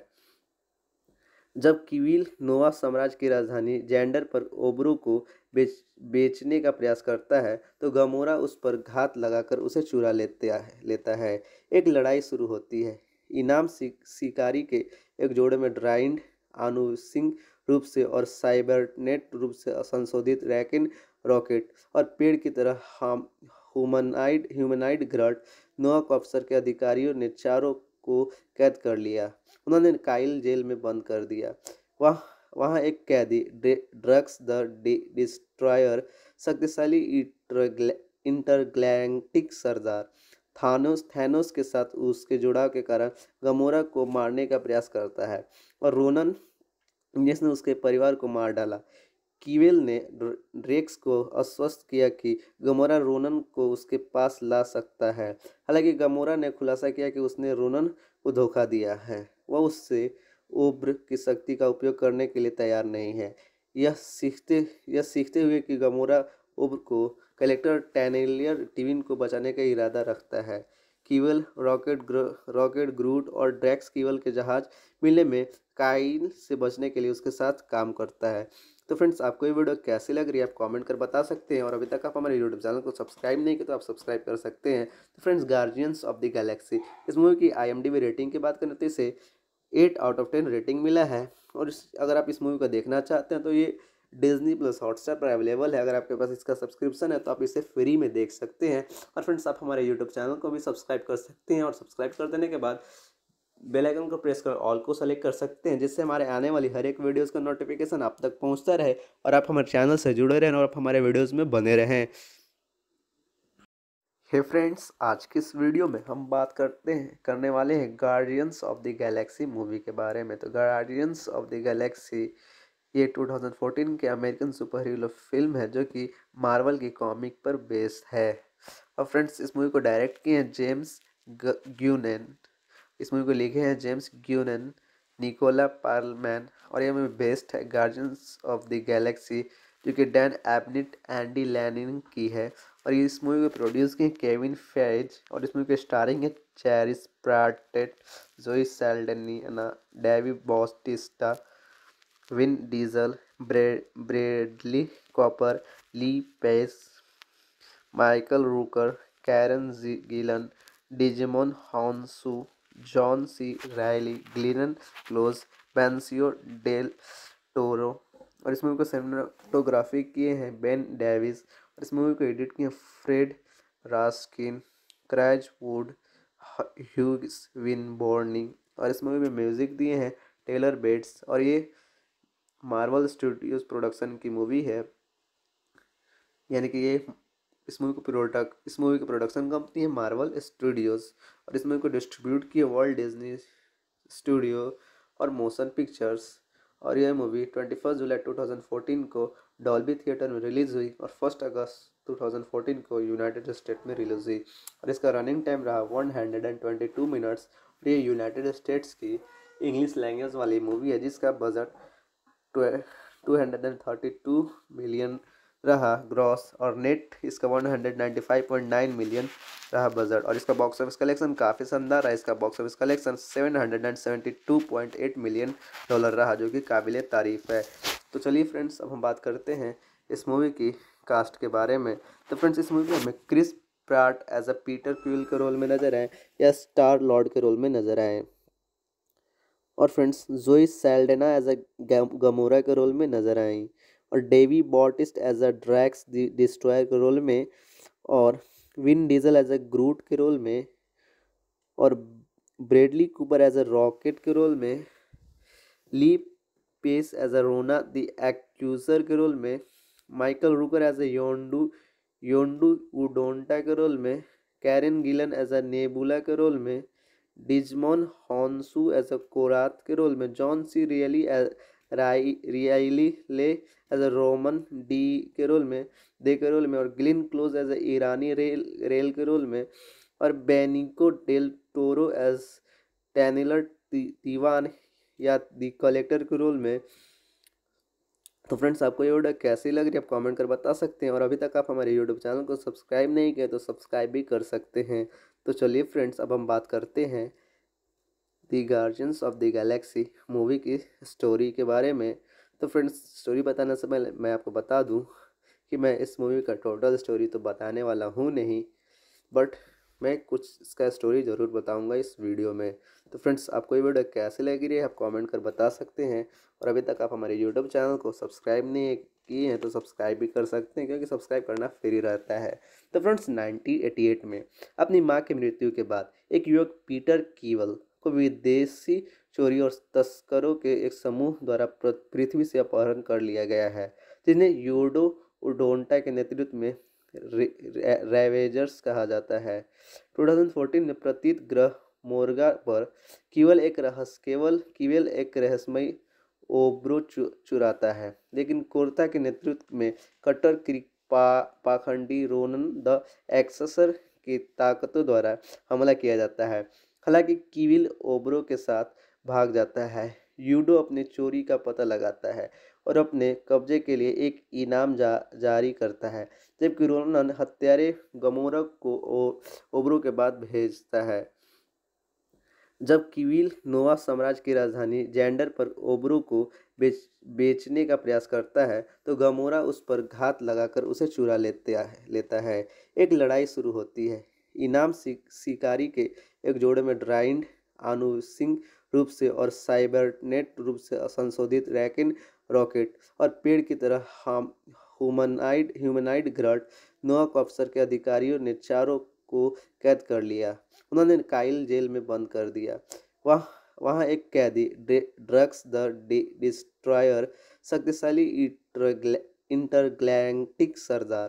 जब किविल नोवा साम्राज्य की राजधानी जेंडर पर ओबरो को बेच बेचने का प्रयास करता है तो गमोरा उस पर घात लगाकर उसे चुरा लेते लेता है एक लड़ाई शुरू होती है इनाम शिकारी के एक जोड़े में ड्राइंड आनुसिंग रूप से और साइबरनेट रूप से संशोधित रैकिन रॉकेट और पेड़ की तरह हम ह्यूमनाइड ह्यूमनाइड ग्रट नोक अफसर के अधिकारियों ने चारों को कैद कर लिया उन्होंने काइल जेल में बंद कर दिया वह वहाँ एक कैदी ड्रग्स द डिस्ट्रॉयर शक्तिशाली इंटरग्लैंटिक सरदार थानोस थैनोस के साथ उसके जुड़ाव के कारण गमोरा को मारने का प्रयास करता है और रोनन जिसने उसके परिवार को मार डाला कीवेल ने ड्रेक्स को आश्वस्त किया कि गमोरा रोनन को उसके पास ला सकता है हालांकि गमोरा ने खुलासा किया कि उसने रोनन को धोखा दिया है वह उससे उब्र की शक्ति का उपयोग करने के लिए तैयार नहीं है यह सीखते यह सीखते हुए कि गमोरा उब्र को कलेक्टर टैनलियर टिविन को बचाने का इरादा रखता है कीवल रॉकेट रॉकेट ग्रूट और ड्रैक्स कीवल के जहाज मिलने में काइल से बचने के लिए उसके साथ काम करता है तो फ्रेंड्स आपको ये वीडियो कैसी लग रही है आप कमेंट कर बता सकते हैं और अभी तक आप हमारे यूट्यूब चैनल को सब्सक्राइब नहीं किया तो आप सब्सक्राइब कर सकते हैं तो friends Guardians of the Galaxy इस मूवी की आईएमडीबी रेटिंग की बात करें तो इसे eight out of ten rating मिला है और इस अगर आप इस मूवी को देखना चाहते हैं तो ये डिजनी प्लस हॉटस्टार पर अवेलेबल है अगर आपके पास इसका सब्सक्रिप्शन है तो आप इसे फ्री में देख सकते हैं और फ्रेंड्स आप हमारे यूट्यूब चैनल को भी सब्सक्राइब कर सकते हैं और सब्सक्राइब कर देने के बाद बेल आइकन को प्रेस कर ऑल को सेलेक्ट कर सकते हैं जिससे हमारे आने वाली हर एक वीडियोज़ का नोटिफिकेशन आप तक पहुँचता रहे और आप हमारे चैनल से जुड़े रहें और आप हमारे वीडियोज़ में बने रहें हे फ्रेंड्स आज की इस वीडियो में हम बात करते हैं करने वाले हैं Guardians of the Galaxy movie के बारे में तो गार्डियंस ऑफ द गैलेक्सी ये 2014 के अमेरिकन सुपर हीरो फिल्म है जो कि मार्वल की कॉमिक पर बेस्ड है और फ्रेंड्स इस मूवी को डायरेक्ट किए हैं जेम्स ग्यूनन इस मूवी को लिखे हैं जेम्स ग्यूनन निकोला पार्लमैन और ये मूवी बेस्ट है गार्जियंस ऑफ द गैलेक्सी जो कि डैन एबनिट एंडी लैनिन की है और इस मूवी को प्रोड्यूस किए केविन फेज और इस मूवी के स्टारिंग है Chris Pratt Zoe Saldana Dave Bautista Vin Diesel Bradley Cooper Lee Pace Michael Rooker Karen Gillan Djimon Hounsou John C Reilly Glenn Close Benicio del Toro और इस movie को cinematography किए हैं Ben Davis और इस movie को edit किए हैं Fred Raskin Craig Wood Hughes Winborne और इस मूवी में म्यूज़िक दिए हैं टेलर बेट्स और ये मार्वल स्टूडियोज प्रोडक्शन की मूवी है यानी कि ये इस मूवी को प्रोडक्ट इस मूवी की प्रोडक्शन कंपनी है मार्वल स्टूडियोज और इस मूवी को डिस्ट्रीब्यूट किया वर्ल्ड डिज्नी स्टूडियो और मोशन पिक्चर्स और यह मूवी ट्वेंटी फर्स्ट जुलाई टू थाउजेंड फोर्टीन को डॉल्बी थिएटर में रिलीज़ हुई और फर्स्ट अगस्त टू थाउजेंड फोर्टीन को यूनाइटेड स्टेट में रिलीज हुई और इसका रनिंग टाइम रहा one hundred and twenty two minutes और ये यूनाइटेड स्टेट्स की इंग्लिश लैंग्वेज वाली मूवी है जिसका बजट 232 मिलियन रहा ग्रॉस और नेट इसका 195.9 मिलियन रहा बजट और इसका बॉक्स ऑफिस कलेक्शन काफ़ी शानदार रहा इसका box office collection 772.8 million dollar रहा जो कि काबिल तारीफ़ है तो चलिए फ्रेंड्स अब हम बात करते हैं इस मूवी की कास्ट के बारे में तो फ्रेंड्स इस मूवी में हमें Chris Pratt as a Peter Quill के रोल में नज़र आए या स्टार लॉर्ड के रोल में नज़र आए और friends Zoe Saldana as a Gamora के रोल में नज़र आई और Dave Bautista as a Drax destroyer के रोल में और Vin Diesel as a Groot के रोल में और Bradley Cooper as a Rocket के रोल में Lee pace as a Ronan the एक्यूजर के रोल में माइकल रूकर एज ए योंडू योंडू उडोंटा के रोल में Karen Gillan as a Nebula के रोल में Djimon Hounsou as a Korath के रोल में जॉन सी रियली रियली ले एज अ रोमन डी के रोल में दे के रोल में और Glenn Close as a Irani Rael Rael के रोल में और Benicio del Toro as Taneleer Tivan या दी कलेक्टर के रोल में तो फ्रेंड्स आपको ये वीडियो कैसी लग रही है आप कमेंट कर बता सकते हैं और अभी तक आप हमारे यूट्यूब चैनल को सब्सक्राइब नहीं किए तो सब्सक्राइब भी कर सकते हैं तो चलिए फ्रेंड्स अब हम बात करते हैं the Guardians of the Galaxy movie की स्टोरी के बारे में तो फ्रेंड्स स्टोरी बताने से पहले मैं आपको बता दूं कि मैं इस मूवी का टोटल स्टोरी तो बताने वाला हूँ नहीं बट मैं कुछ इसका स्टोरी ज़रूर बताऊंगा इस वीडियो में तो फ्रेंड्स आपको ये वीडियो कैसे लगी रही है आप कमेंट कर बता सकते हैं और अभी तक आप हमारे यूट्यूब चैनल को सब्सक्राइब नहीं किए हैं तो सब्सक्राइब भी कर सकते हैं क्योंकि सब्सक्राइब करना फ्री रहता है तो फ्रेंड्स 1988 में अपनी माँ की मृत्यु के बाद एक युवक पीटर कीवल को विदेशी चोरी और तस्करों के एक समूह द्वारा पृथ्वी से अपहरण कर लिया गया है जिन्हें यूडो उडोंटा के नेतृत्व में रेवेजर्स कहा जाता है फोर्टीन में प्रतीत ग्रह मोर्गा पर केवल एक रहस्य केवल केवल एक रहस्यमय ओब्रो चु, चुराता है लेकिन कोरता के नेतृत्व में कट्टर पा, पाखंडी रोनन द एक्सेसर की ताकतों द्वारा हमला किया जाता है हालांकि कीविल ओब्रो के साथ भाग जाता है यूडो अपने चोरी का पता लगाता है और अपने कब्जे के लिए एक इनाम जा, जारी करता है जबकि रोनन हत्यारे गमोरक को ओ, ओब्रो के बाद भेजता है जब किवील नोवा साम्राज्य की राजधानी जेंडर पर ओबरू को बेच बेचने का प्रयास करता है तो गमोरा उस पर घात लगाकर उसे चुरा लेता है लेता है एक लड़ाई शुरू होती है इनाम शिकारी के एक जोड़े में ड्राइंड आनुसिंग रूप से और साइबरनेट रूप से संशोधित रैकिन रॉकेट और पेड़ की तरह हम ह्यूमनाइड ह्यूमनाइड ग्रट नोआ को अफसर के अधिकारियों ने चारों को कैद कर लिया उन्होंने काइल जेल में बंद कर दिया वह वहाँ एक कैदी ड्रग्स द डिस्ट्रॉयर शक्तिशाली इंटरग्लैंटिक सरदार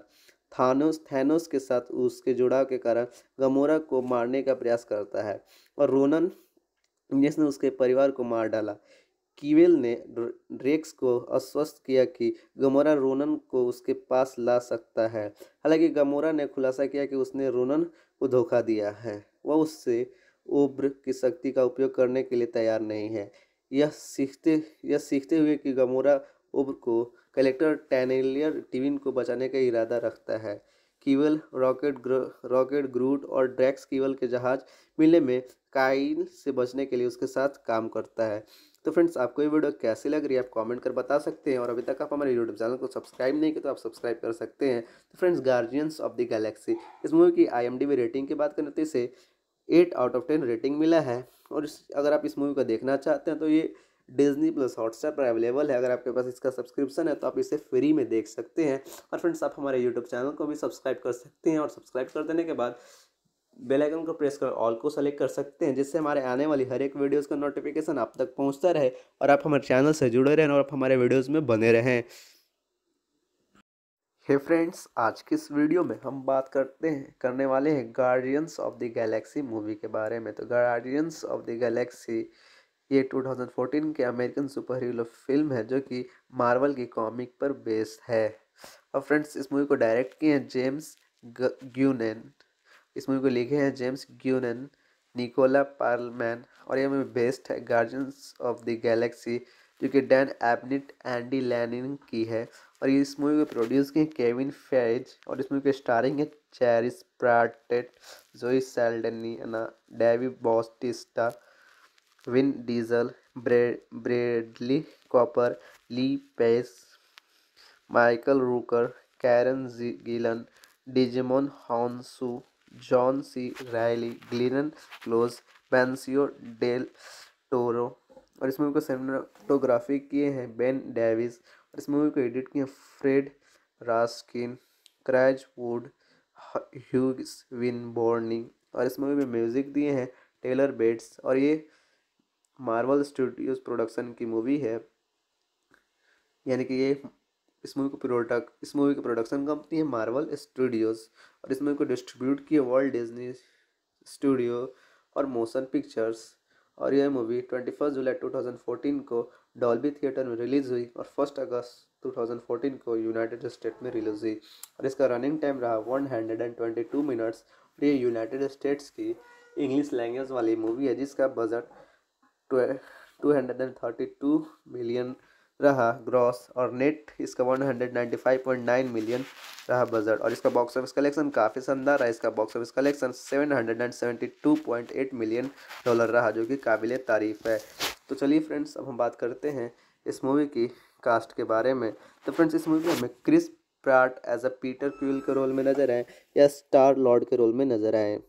थानोस थैनोस के साथ उसके जुड़ाव के कारण गमोरा को मारने का प्रयास करता है और रोनन जिसने उसके परिवार को मार डाला कीवेल ने ड्रेक्स को आश्वस्त किया कि गमोरा रोनन को उसके पास ला सकता है हालांकि गमोरा ने खुलासा किया कि उसने रोनन को धोखा दिया है वह उससे उब्र की शक्ति का उपयोग करने के लिए तैयार नहीं है यह सीखते यह सीखते हुए कि गमोरा उब्र को कलेक्टर टैनेलियर टिविन को बचाने का इरादा रखता है कीवल रॉकेट ग्र, रॉकेट ग्रूट और ड्रैक्स कीवल के जहाज मिलने में काइल से बचने के लिए उसके साथ काम करता है तो फ्रेंड्स आपको ये वीडियो कैसी लग रही है आप कमेंट कर बता सकते हैं और अभी तक आप हमारे यूट्यूब चैनल को सब्सक्राइब नहीं किया तो आप सब्सक्राइब कर सकते हैं तो friends Guardians of the Galaxy इस मूवी की आई रेटिंग की बात करें तो इसे eight out of ten rating मिला है और इस अगर आप इस मूवी को देखना चाहते हैं तो ये डिजनी प्लस हॉटस्टार पर अवेलेबल है अगर आपके पास इसका सब्सक्रिप्शन है तो आप इसे फ्री में देख सकते हैं और फ्रेंड्स आप हमारे यूट्यूब चैनल को भी सब्सक्राइब कर सकते हैं और सब्सक्राइब कर देने के बाद बेल आइकन को प्रेस कर ऑल को सेलेक्ट कर सकते हैं जिससे हमारे आने वाली हर एक वीडियोस का नोटिफिकेशन आप तक पहुंचता रहे और आप हमारे चैनल से जुड़े रहें और आप हमारे वीडियोस में बने रहें हे फ्रेंड्स आज की इस वीडियो में हम बात करते हैं करने वाले हैं Guardians of the Galaxy movie के बारे में तो गार्डियंस ऑफ द गैलेक्सी ये 2014 के अमेरिकन सुपर हीरो फिल्म है जो कि मार्वल की कॉमिक पर बेस्ड है और फ्रेंड्स इस मूवी को डायरेक्ट किए हैं जेम्स ग्यूनेन इस मूवी को लिखे हैं जेम्स ग्यूनन निकोला पार्लमैन और यह मूवी बेस्ड है गार्जियंस ऑफ द गैलेक्सी जो कि डैन एबनिट एंडी लैनिन की है और इस मूवी को प्रोड्यूस किए केविन फेज और इस मूवी के स्टारिंग है Chris Pratt Zoe Saldana Dave Bautista Vin Diesel Bradley Cooper Lee Pace Michael Rooker Karen Gillan Djimon Hounsou John C Reilly Glenn Close Benicio del Toro और इस movie को cinematography किए हैं Ben Davis और इस movie को edit किए हैं Fred Raskin Craig Wood Hughes Winborne और इस मूवी में म्यूज़िक दिए हैं टेलर बेट्स और ये मार्वल स्टूडियोज प्रोडक्शन की मूवी है यानी कि ये इस मूवी को प्रोडक्ट इस मूवी की प्रोडक्शन कंपनी है मार्वल स्टूडियोज़ और इस मूवी को डिस्ट्रीब्यूट किया वर्ल्ड डिजनी स्टूडियो और मोशन पिक्चर्स और यह मूवी ट्वेंटी फर्स्ट जुलाई टू थाउजेंड फोर्टीन को डॉल्बी थिएटर में रिलीज़ हुई और फर्स्ट अगस्त टू थाउजेंड फोर्टीन को यूनाइटेड स्टेट में रिलीज हुई और इसका रनिंग टाइम रहा one hundred and twenty two minutes और ये यूनाइटेड स्टेट्स की इंग्लिश लैंग्वेज वाली मूवी है जिसका budget two hundred and thirty two million रहा ग्रॉस और नेट इसका one hundred ninety five point nine million रहा बजट और इसका बॉक्स ऑफिस कलेक्शन काफ़ी शानदार रहा इसका box office collection seven hundred and seventy two point eight million dollar रहा जो कि काबिल तारीफ़ है तो चलिए फ्रेंड्स अब हम बात करते हैं इस मूवी की कास्ट के बारे में तो फ्रेंड्स इस मूवी में हमें Chris Pratt as a Peter Quill के रोल में नज़र आए या स्टार लॉर्ड के रोल में नज़र आए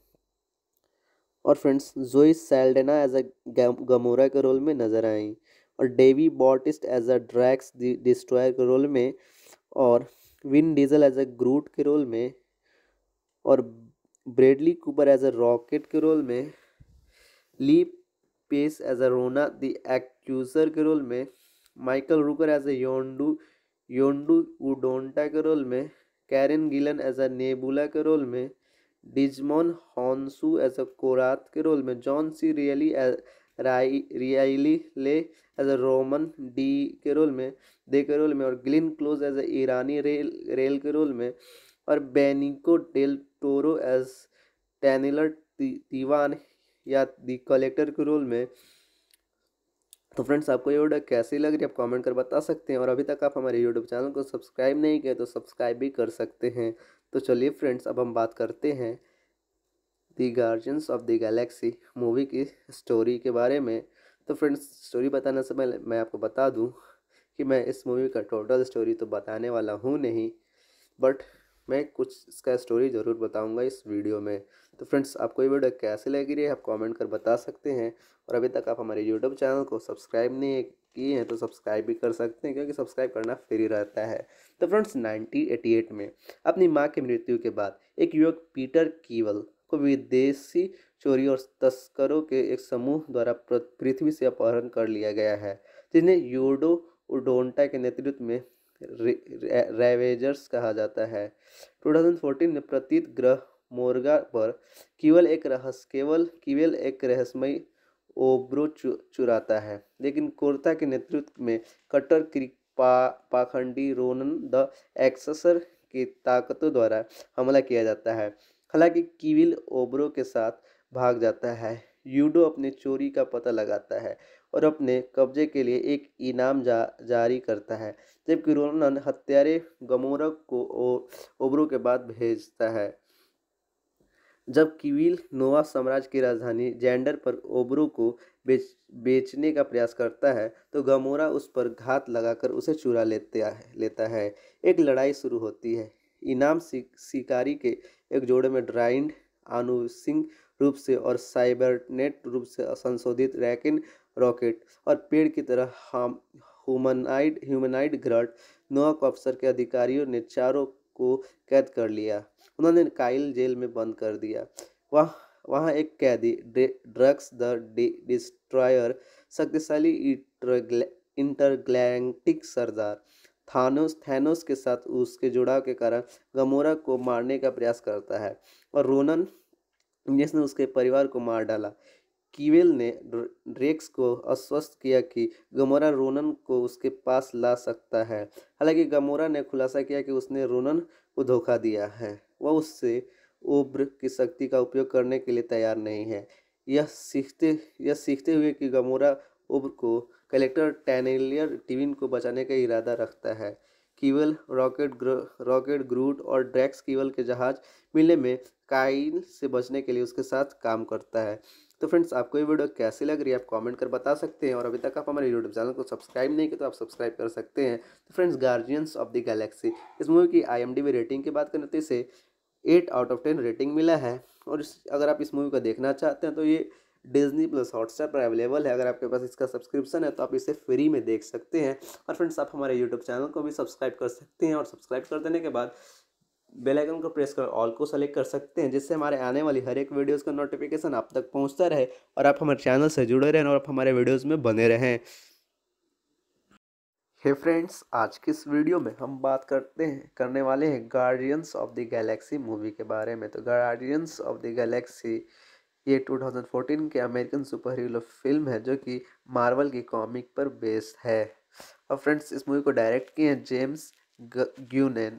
और friends Zoe Saldana as a Gamora के रोल में नज़र आई और Dave Bautista as a Drax destroyer के रोल में और Vin Diesel as a Groot के रोल में और Bradley Cooper as a Rocket के रोल में Lee pace as a Ronan the एक्यूजर के रोल में माइकल रूकर एज ए योंडू योंडू उडोंटा के रोल में Karen Gillan as a Nebula के रोल में Djimon Hounsou as a Korath के रोल में जॉन सी रियली रियाली ले एज अ रोमन डी के रोल में दे के रोल में और Glenn Close as a Irani Rael Rael के रोल में और Benicio del Toro as Taneleer Tivan या दी कलेक्टर के रोल में तो फ्रेंड्स आपको ये वीडियो कैसी लग रही है आप कमेंट कर बता सकते हैं और अभी तक आप हमारे यूट्यूब चैनल को सब्सक्राइब नहीं किया तो सब्सक्राइब भी कर सकते हैं तो चलिए फ्रेंड्स अब हम बात करते हैं the Guardians of the Galaxy movie की स्टोरी के बारे में तो फ्रेंड्स स्टोरी बताने से पहले मैं आपको बता दूं कि मैं इस मूवी का टोटल स्टोरी तो बताने वाला हूं नहीं बट मैं कुछ इसका स्टोरी ज़रूर बताऊंगा इस वीडियो में तो फ्रेंड्स आपको ये वीडियो कैसे लगी रही है आप कमेंट कर बता सकते हैं और अभी तक आप हमारे यूट्यूब चैनल को सब्सक्राइब नहीं किए हैं तो सब्सक्राइब भी कर सकते हैं क्योंकि सब्सक्राइब करना फ्री रहता है तो फ्रेंड्स नाइनटीन में अपनी माँ की मृत्यु के बाद एक युवक पीटर कीवल को विदेशी चोरी और तस्करों के एक समूह द्वारा पृथ्वी से अपहरण कर लिया गया है जिन्हें यूडो उडोंटा के नेतृत्व में रेवेजर्स कहा जाता है 2014 में प्रतीत ग्रह मोर्गा पर केवल एक रहस्य केवल केवल एक रहस्यमय ओब्रो चु, चुराता है लेकिन कोर्ता के नेतृत्व में कट्टर कृपा पाखंडी रोनन द एक्सेसर की ताकतों द्वारा हमला किया जाता है हालांकि कीविल ओबरो के साथ भाग जाता है यूडो अपने चोरी का पता लगाता है और अपने कब्जे के लिए एक इनाम जा जारी करता है जबकि रोनन हत्यारे गमोरक को ओबरो के बाद भेजता है जब किविल नोवा साम्राज्य की राजधानी जेंडर पर ओबरो को बेच बेचने का प्रयास करता है तो गमोरा उस पर घात लगाकर उसे चुरा लेते लेता है एक लड़ाई शुरू होती है इनाम शिकारी के एक जोड़े में ड्राइंड आनुसिंग रूप से और साइबरनेट रूप से संशोधित रैकिन रॉकेट और पेड़ की तरह हम ह्यूमनाइड ह्यूमनाइड ग्रट नोक अफसर के अधिकारियों ने चारों को कैद कर लिया उन्होंने काइल जेल में बंद कर दिया वह वहाँ एक कैदी ड्रग्स द डिस्ट्रॉयर शक्तिशाली इंटरग्लैंटिक सरदार थानोस थैनोस के साथ उसके जुड़ाव के कारण गमोरा को मारने का प्रयास करता है और रोनन जिसने उसके परिवार को मार डाला कीवेल ने ड्रेक्स को आश्वस्त किया कि गमोरा रोनन को उसके पास ला सकता है हालांकि गमोरा ने खुलासा किया कि उसने रोनन को धोखा दिया है वह उससे उब्र की शक्ति का उपयोग करने के लिए तैयार नहीं है यह सीखते यह सीखते हुए कि गमोरा उब्र को कलेक्टर टैनलियर टिविन को बचाने का इरादा रखता है कीवल रॉकेट रॉकेट ग्रूट और ड्रैक्स कीवल के जहाज मिलने में काइल से बचने के लिए उसके साथ काम करता है तो फ्रेंड्स आपको ये वीडियो कैसी लग रही है आप कमेंट कर बता सकते हैं और अभी तक आप हमारे यूट्यूब चैनल को सब्सक्राइब नहीं किया तो आप सब्सक्राइब कर सकते हैं तो friends Guardians of the Galaxy इस मूवी की आईएमडीबी रेटिंग की बात करें तो इसे eight out of ten rating मिला है और इस अगर आप इस मूवी को देखना चाहते हैं तो ये डिजनी प्लस हॉटस्टार पर अवेलेबल है अगर आपके पास इसका सब्सक्रिप्शन है तो आप इसे फ्री में देख सकते हैं और फ्रेंड्स आप हमारे यूट्यूब चैनल को भी सब्सक्राइब कर सकते हैं और सब्सक्राइब कर देने के बाद बेल आइकन को प्रेस कर ऑल को सेलेक्ट कर सकते हैं जिससे हमारे आने वाली हर एक वीडियोज़ का नोटिफिकेशन आप तक पहुँचता रहे और आप हमारे चैनल से जुड़े रहें और आप हमारे वीडियोज़ में बने रहें हे फ्रेंड्स आज की इस वीडियो में हम बात करते हैं करने वाले हैं Guardians of the Galaxy movie के बारे में तो गार्डियंस ऑफ द गैलेक्सी ये 2014 के अमेरिकन सुपर हीरो फिल्म है जो कि मार्वल की कॉमिक पर बेस्ड है और फ्रेंड्स इस मूवी को डायरेक्ट किए हैं जेम्स ग्यूनन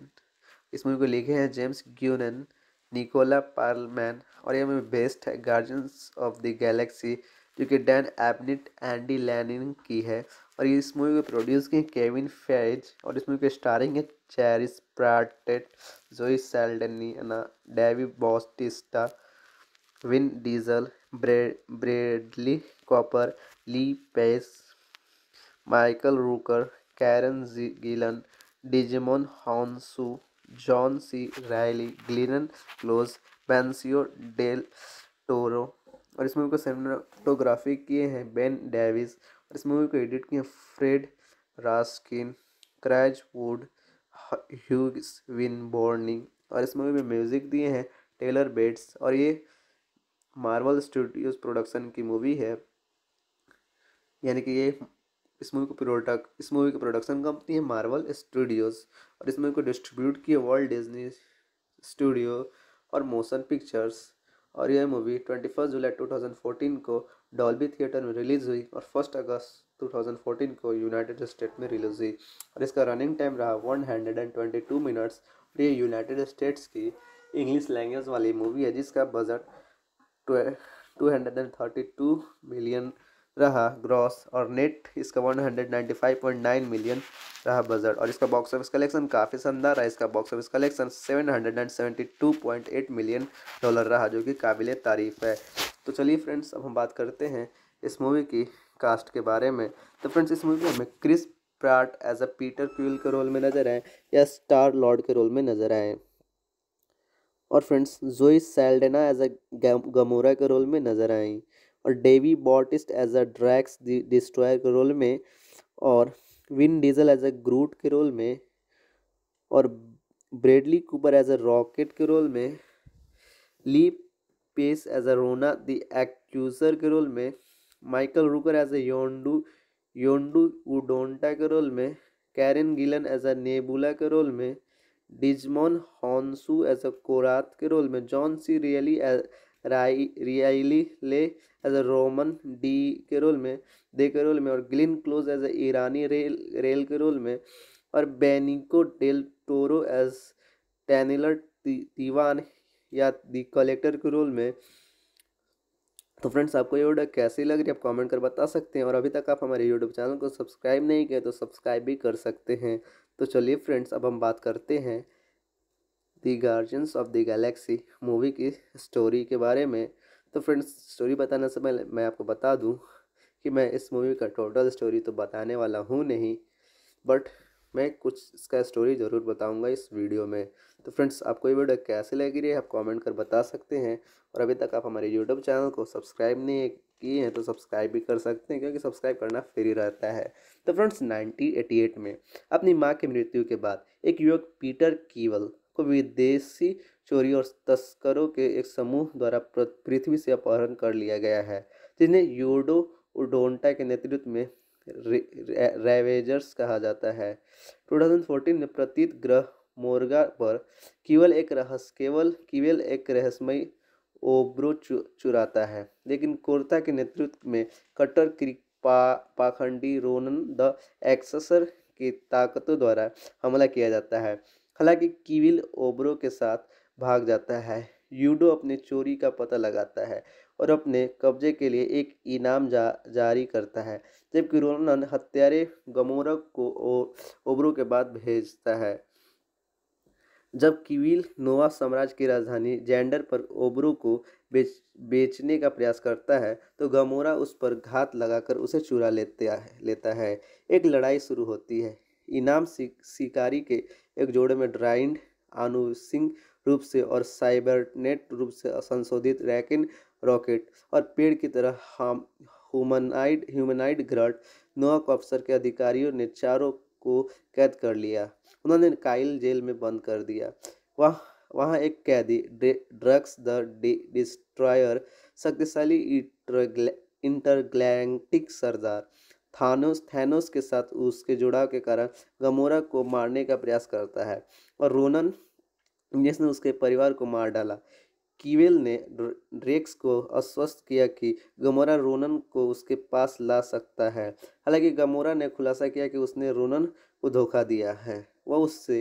इस मूवी को लिखे हैं जेम्स ग्यूनन निकोला पार्लमैन और ये मूवी बेस्ट है गार्जियंस ऑफ द गैलेक्सी जो कि डैन एबनिट एंडी लैनिन की है और इस मूवी को प्रोड्यूस किए केविन फेज और इस मूवी के स्टारिंग है Chris Pratt Zoe Saldana Dave Bautista Vin Diesel Bradley Cooper Lee Pace Michael Rooker Karen Gillan Djimon Hounsou John C Reilly Glenn Close Benicio del Toro और इस movie को cinematography किए हैं Ben Davis और इस movie को edit किए हैं Fred Raskin Craig Wood Hughes Winborne और इस मूवी में म्यूज़िक दिए हैं टेलर बेट्स और ये मार्वल स्टूडियोज प्रोडक्शन की मूवी है यानी कि ये इस मूवी को प्रोडक्ट इस मूवी की प्रोडक्शन कंपनी है मार्वल स्टूडियोज और इस मूवी को डिस्ट्रीब्यूट किया वर्ल्ड डिज्नी स्टूडियो और मोशन पिक्चर्स और यह मूवी ट्वेंटी फर्स्ट जुलाई टू थाउजेंड फोर्टीन को डॉल्बी थिएटर में रिलीज़ हुई और फर्स्ट अगस्त टू थाउजेंड फोर्टीन को यूनाइटेड स्टेट में रिलीज हुई और इसका रनिंग टाइम रहा one hundred and twenty two minutes और ये यूनाइटेड स्टेट्स की इंग्लिश लैंग्वेज वाली मूवी है जिसका बजट 232 मिलियन रहा ग्रॉस और नेट इसका 195.9 मिलियन रहा बजट और इसका बॉक्स ऑफिस कलेक्शन काफ़ी शानदार रहा इसका box office collection 772.8 million dollar रहा जो कि काबिल तारीफ़ है तो चलिए फ्रेंड्स अब हम बात करते हैं इस मूवी की कास्ट के बारे में तो फ्रेंड्स इस मूवी में हमें Chris Pratt as a Peter Quill के रोल में नज़र आए या स्टार लॉर्ड के रोल में नज़र आए और friends Zoe Saldana as a Gamora के रोल में नज़र आई और Dave Bautista as a Drax destroyer के रोल में और Vin Diesel as a Groot के रोल में और Bradley Cooper as a Rocket के रोल में Lee pace as a Ronan the एक्यूजर के रोल में माइकल रूकर एज ए योंडू योंडू उडोंटा के रोल में Karen Gillan as a Nebula के रोल में Djimon Hounsou as a Korath के रोल में जॉन सी रियली रियली ले एज अ रोमन डी के रोल में दे के रोल में और Glenn Close as a Irani Rael Rael के रोल में और Benicio del Toro as Taneleer Tivan या दी कलेक्टर के रोल में तो फ्रेंड्स आपको ये वीडियो कैसी लग रही है आप कमेंट कर बता सकते हैं और अभी तक आप हमारे यूट्यूब चैनल को सब्सक्राइब नहीं किए तो सब्सक्राइब भी कर सकते हैं तो चलिए फ्रेंड्स अब हम बात करते हैं the Guardians of the Galaxy movie की स्टोरी के बारे में तो फ्रेंड्स स्टोरी बताने से पहले मैं आपको बता दूं कि मैं इस मूवी का टोटल स्टोरी तो बताने वाला हूँ नहीं बट मैं कुछ इसका स्टोरी ज़रूर बताऊंगा इस वीडियो में तो फ्रेंड्स आपको ये वीडियो कैसे लगी रही है आप कमेंट कर बता सकते हैं और अभी तक आप हमारे यूट्यूब चैनल को सब्सक्राइब नहीं किए हैं तो सब्सक्राइब भी कर सकते हैं क्योंकि सब्सक्राइब करना फ्री रहता है तो फ्रेंड्स 1988 में अपनी माँ की मृत्यु के बाद एक युवक पीटर कीवल को विदेशी चोरी और तस्करों के एक समूह द्वारा पृथ्वी से अपहरण कर लिया गया है जिन्हें यूडो उडोंटा के नेतृत्व में रेवेजर्स कहा जाता है 2014 में प्रतीत ग्रह मोरगा पर केवल एक रहस्य केवल केवल एक रहस्यमय ओब्रो चु, चुराता है लेकिन कोरता के नेतृत्व में कट्टर पा, पाखंडी रोनन द एक्सेसर की ताकतों द्वारा हमला किया जाता है हालांकि कीविल ओब्रो के साथ भाग जाता है यूडो अपने चोरी का पता लगाता है और अपने कब्जे के लिए एक इनाम जा, जारी करता है जबकि रोनन हत्यारे गमोरक को ओ, ओब्रो के बाद भेजता है जब किवील नोवा साम्राज्य की राजधानी जेंडर पर ओबरो को बेच बेचने का प्रयास करता है तो गमोरा उस पर घात लगाकर उसे चुरा लेता है लेता है एक लड़ाई शुरू होती है इनाम शिकारी के एक जोड़े में ड्राइंड आनुसिंग रूप से और साइबरनेट रूप से संशोधित रैकिन रॉकेट और पेड़ की तरह हम ह्यूमनाइड ह्यूमनाइड ग्रट नोआ को अफसर के अधिकारियों ने चारों को कैद कर लिया उन्होंने काइल जेल में बंद कर दिया वह वहाँ एक कैदी ड्रग्स द डिस्ट्रॉयर शक्तिशाली इंटरग्लैंटिक सरदार थानोस थैनोस के साथ उसके जुड़ाव के कारण गमोरा को मारने का प्रयास करता है और रोनन जिसने उसके परिवार को मार डाला कीवेल ने ड्रेक्स को आश्वस्त किया कि गमोरा रोनन को उसके पास ला सकता है हालांकि गमोरा ने खुलासा किया कि उसने रोनन को धोखा दिया है वह उससे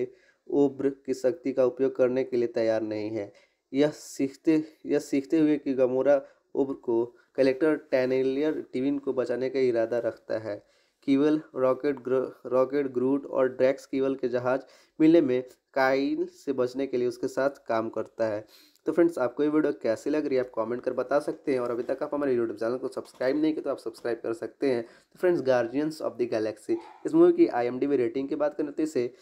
उब्र की शक्ति का उपयोग करने के लिए तैयार नहीं है यह सीखते यह सीखते हुए कि गमोरा उब्र को कलेक्टर टैनेलियर टिविन को बचाने का इरादा रखता है कीवल रॉकेट ग्र, रॉकेट ग्रूट और ड्रैक्स कीवल के जहाज मिलने में काइल से बचने के लिए उसके साथ काम करता है तो फ्रेंड्स आपको ये वीडियो कैसी लग रही है आप कमेंट कर बता सकते हैं और अभी तक आप हमारे यूट्यूब चैनल को सब्सक्राइब नहीं किया तो आप सब्सक्राइब कर सकते हैं तो friends Guardians of the Galaxy इस मूवी की आई रेटिंग की बात करें तो इसे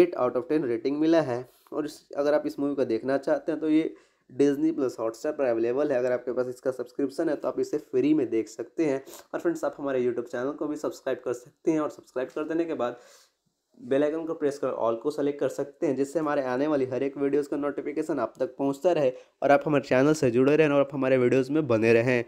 eight out of ten rating मिला है और इस अगर आप इस मूवी को देखना चाहते हैं तो ये डिजनी प्लस हॉटस्टार पर अवेलेबल है अगर आपके पास इसका सब्सक्रिप्शन है तो आप इसे फ्री में देख सकते हैं और फ्रेंड्स आप हमारे यूट्यूब चैनल को भी सब्सक्राइब कर सकते हैं और सब्सक्राइब कर देने के बाद बेल आइकन को प्रेस कर ऑल को सेलेक्ट कर सकते हैं जिससे हमारे आने वाली हर एक वीडियोस का नोटिफिकेशन आप तक पहुंचता रहे और आप हमारे चैनल से जुड़े रहें और आप हमारे वीडियोस में बने रहें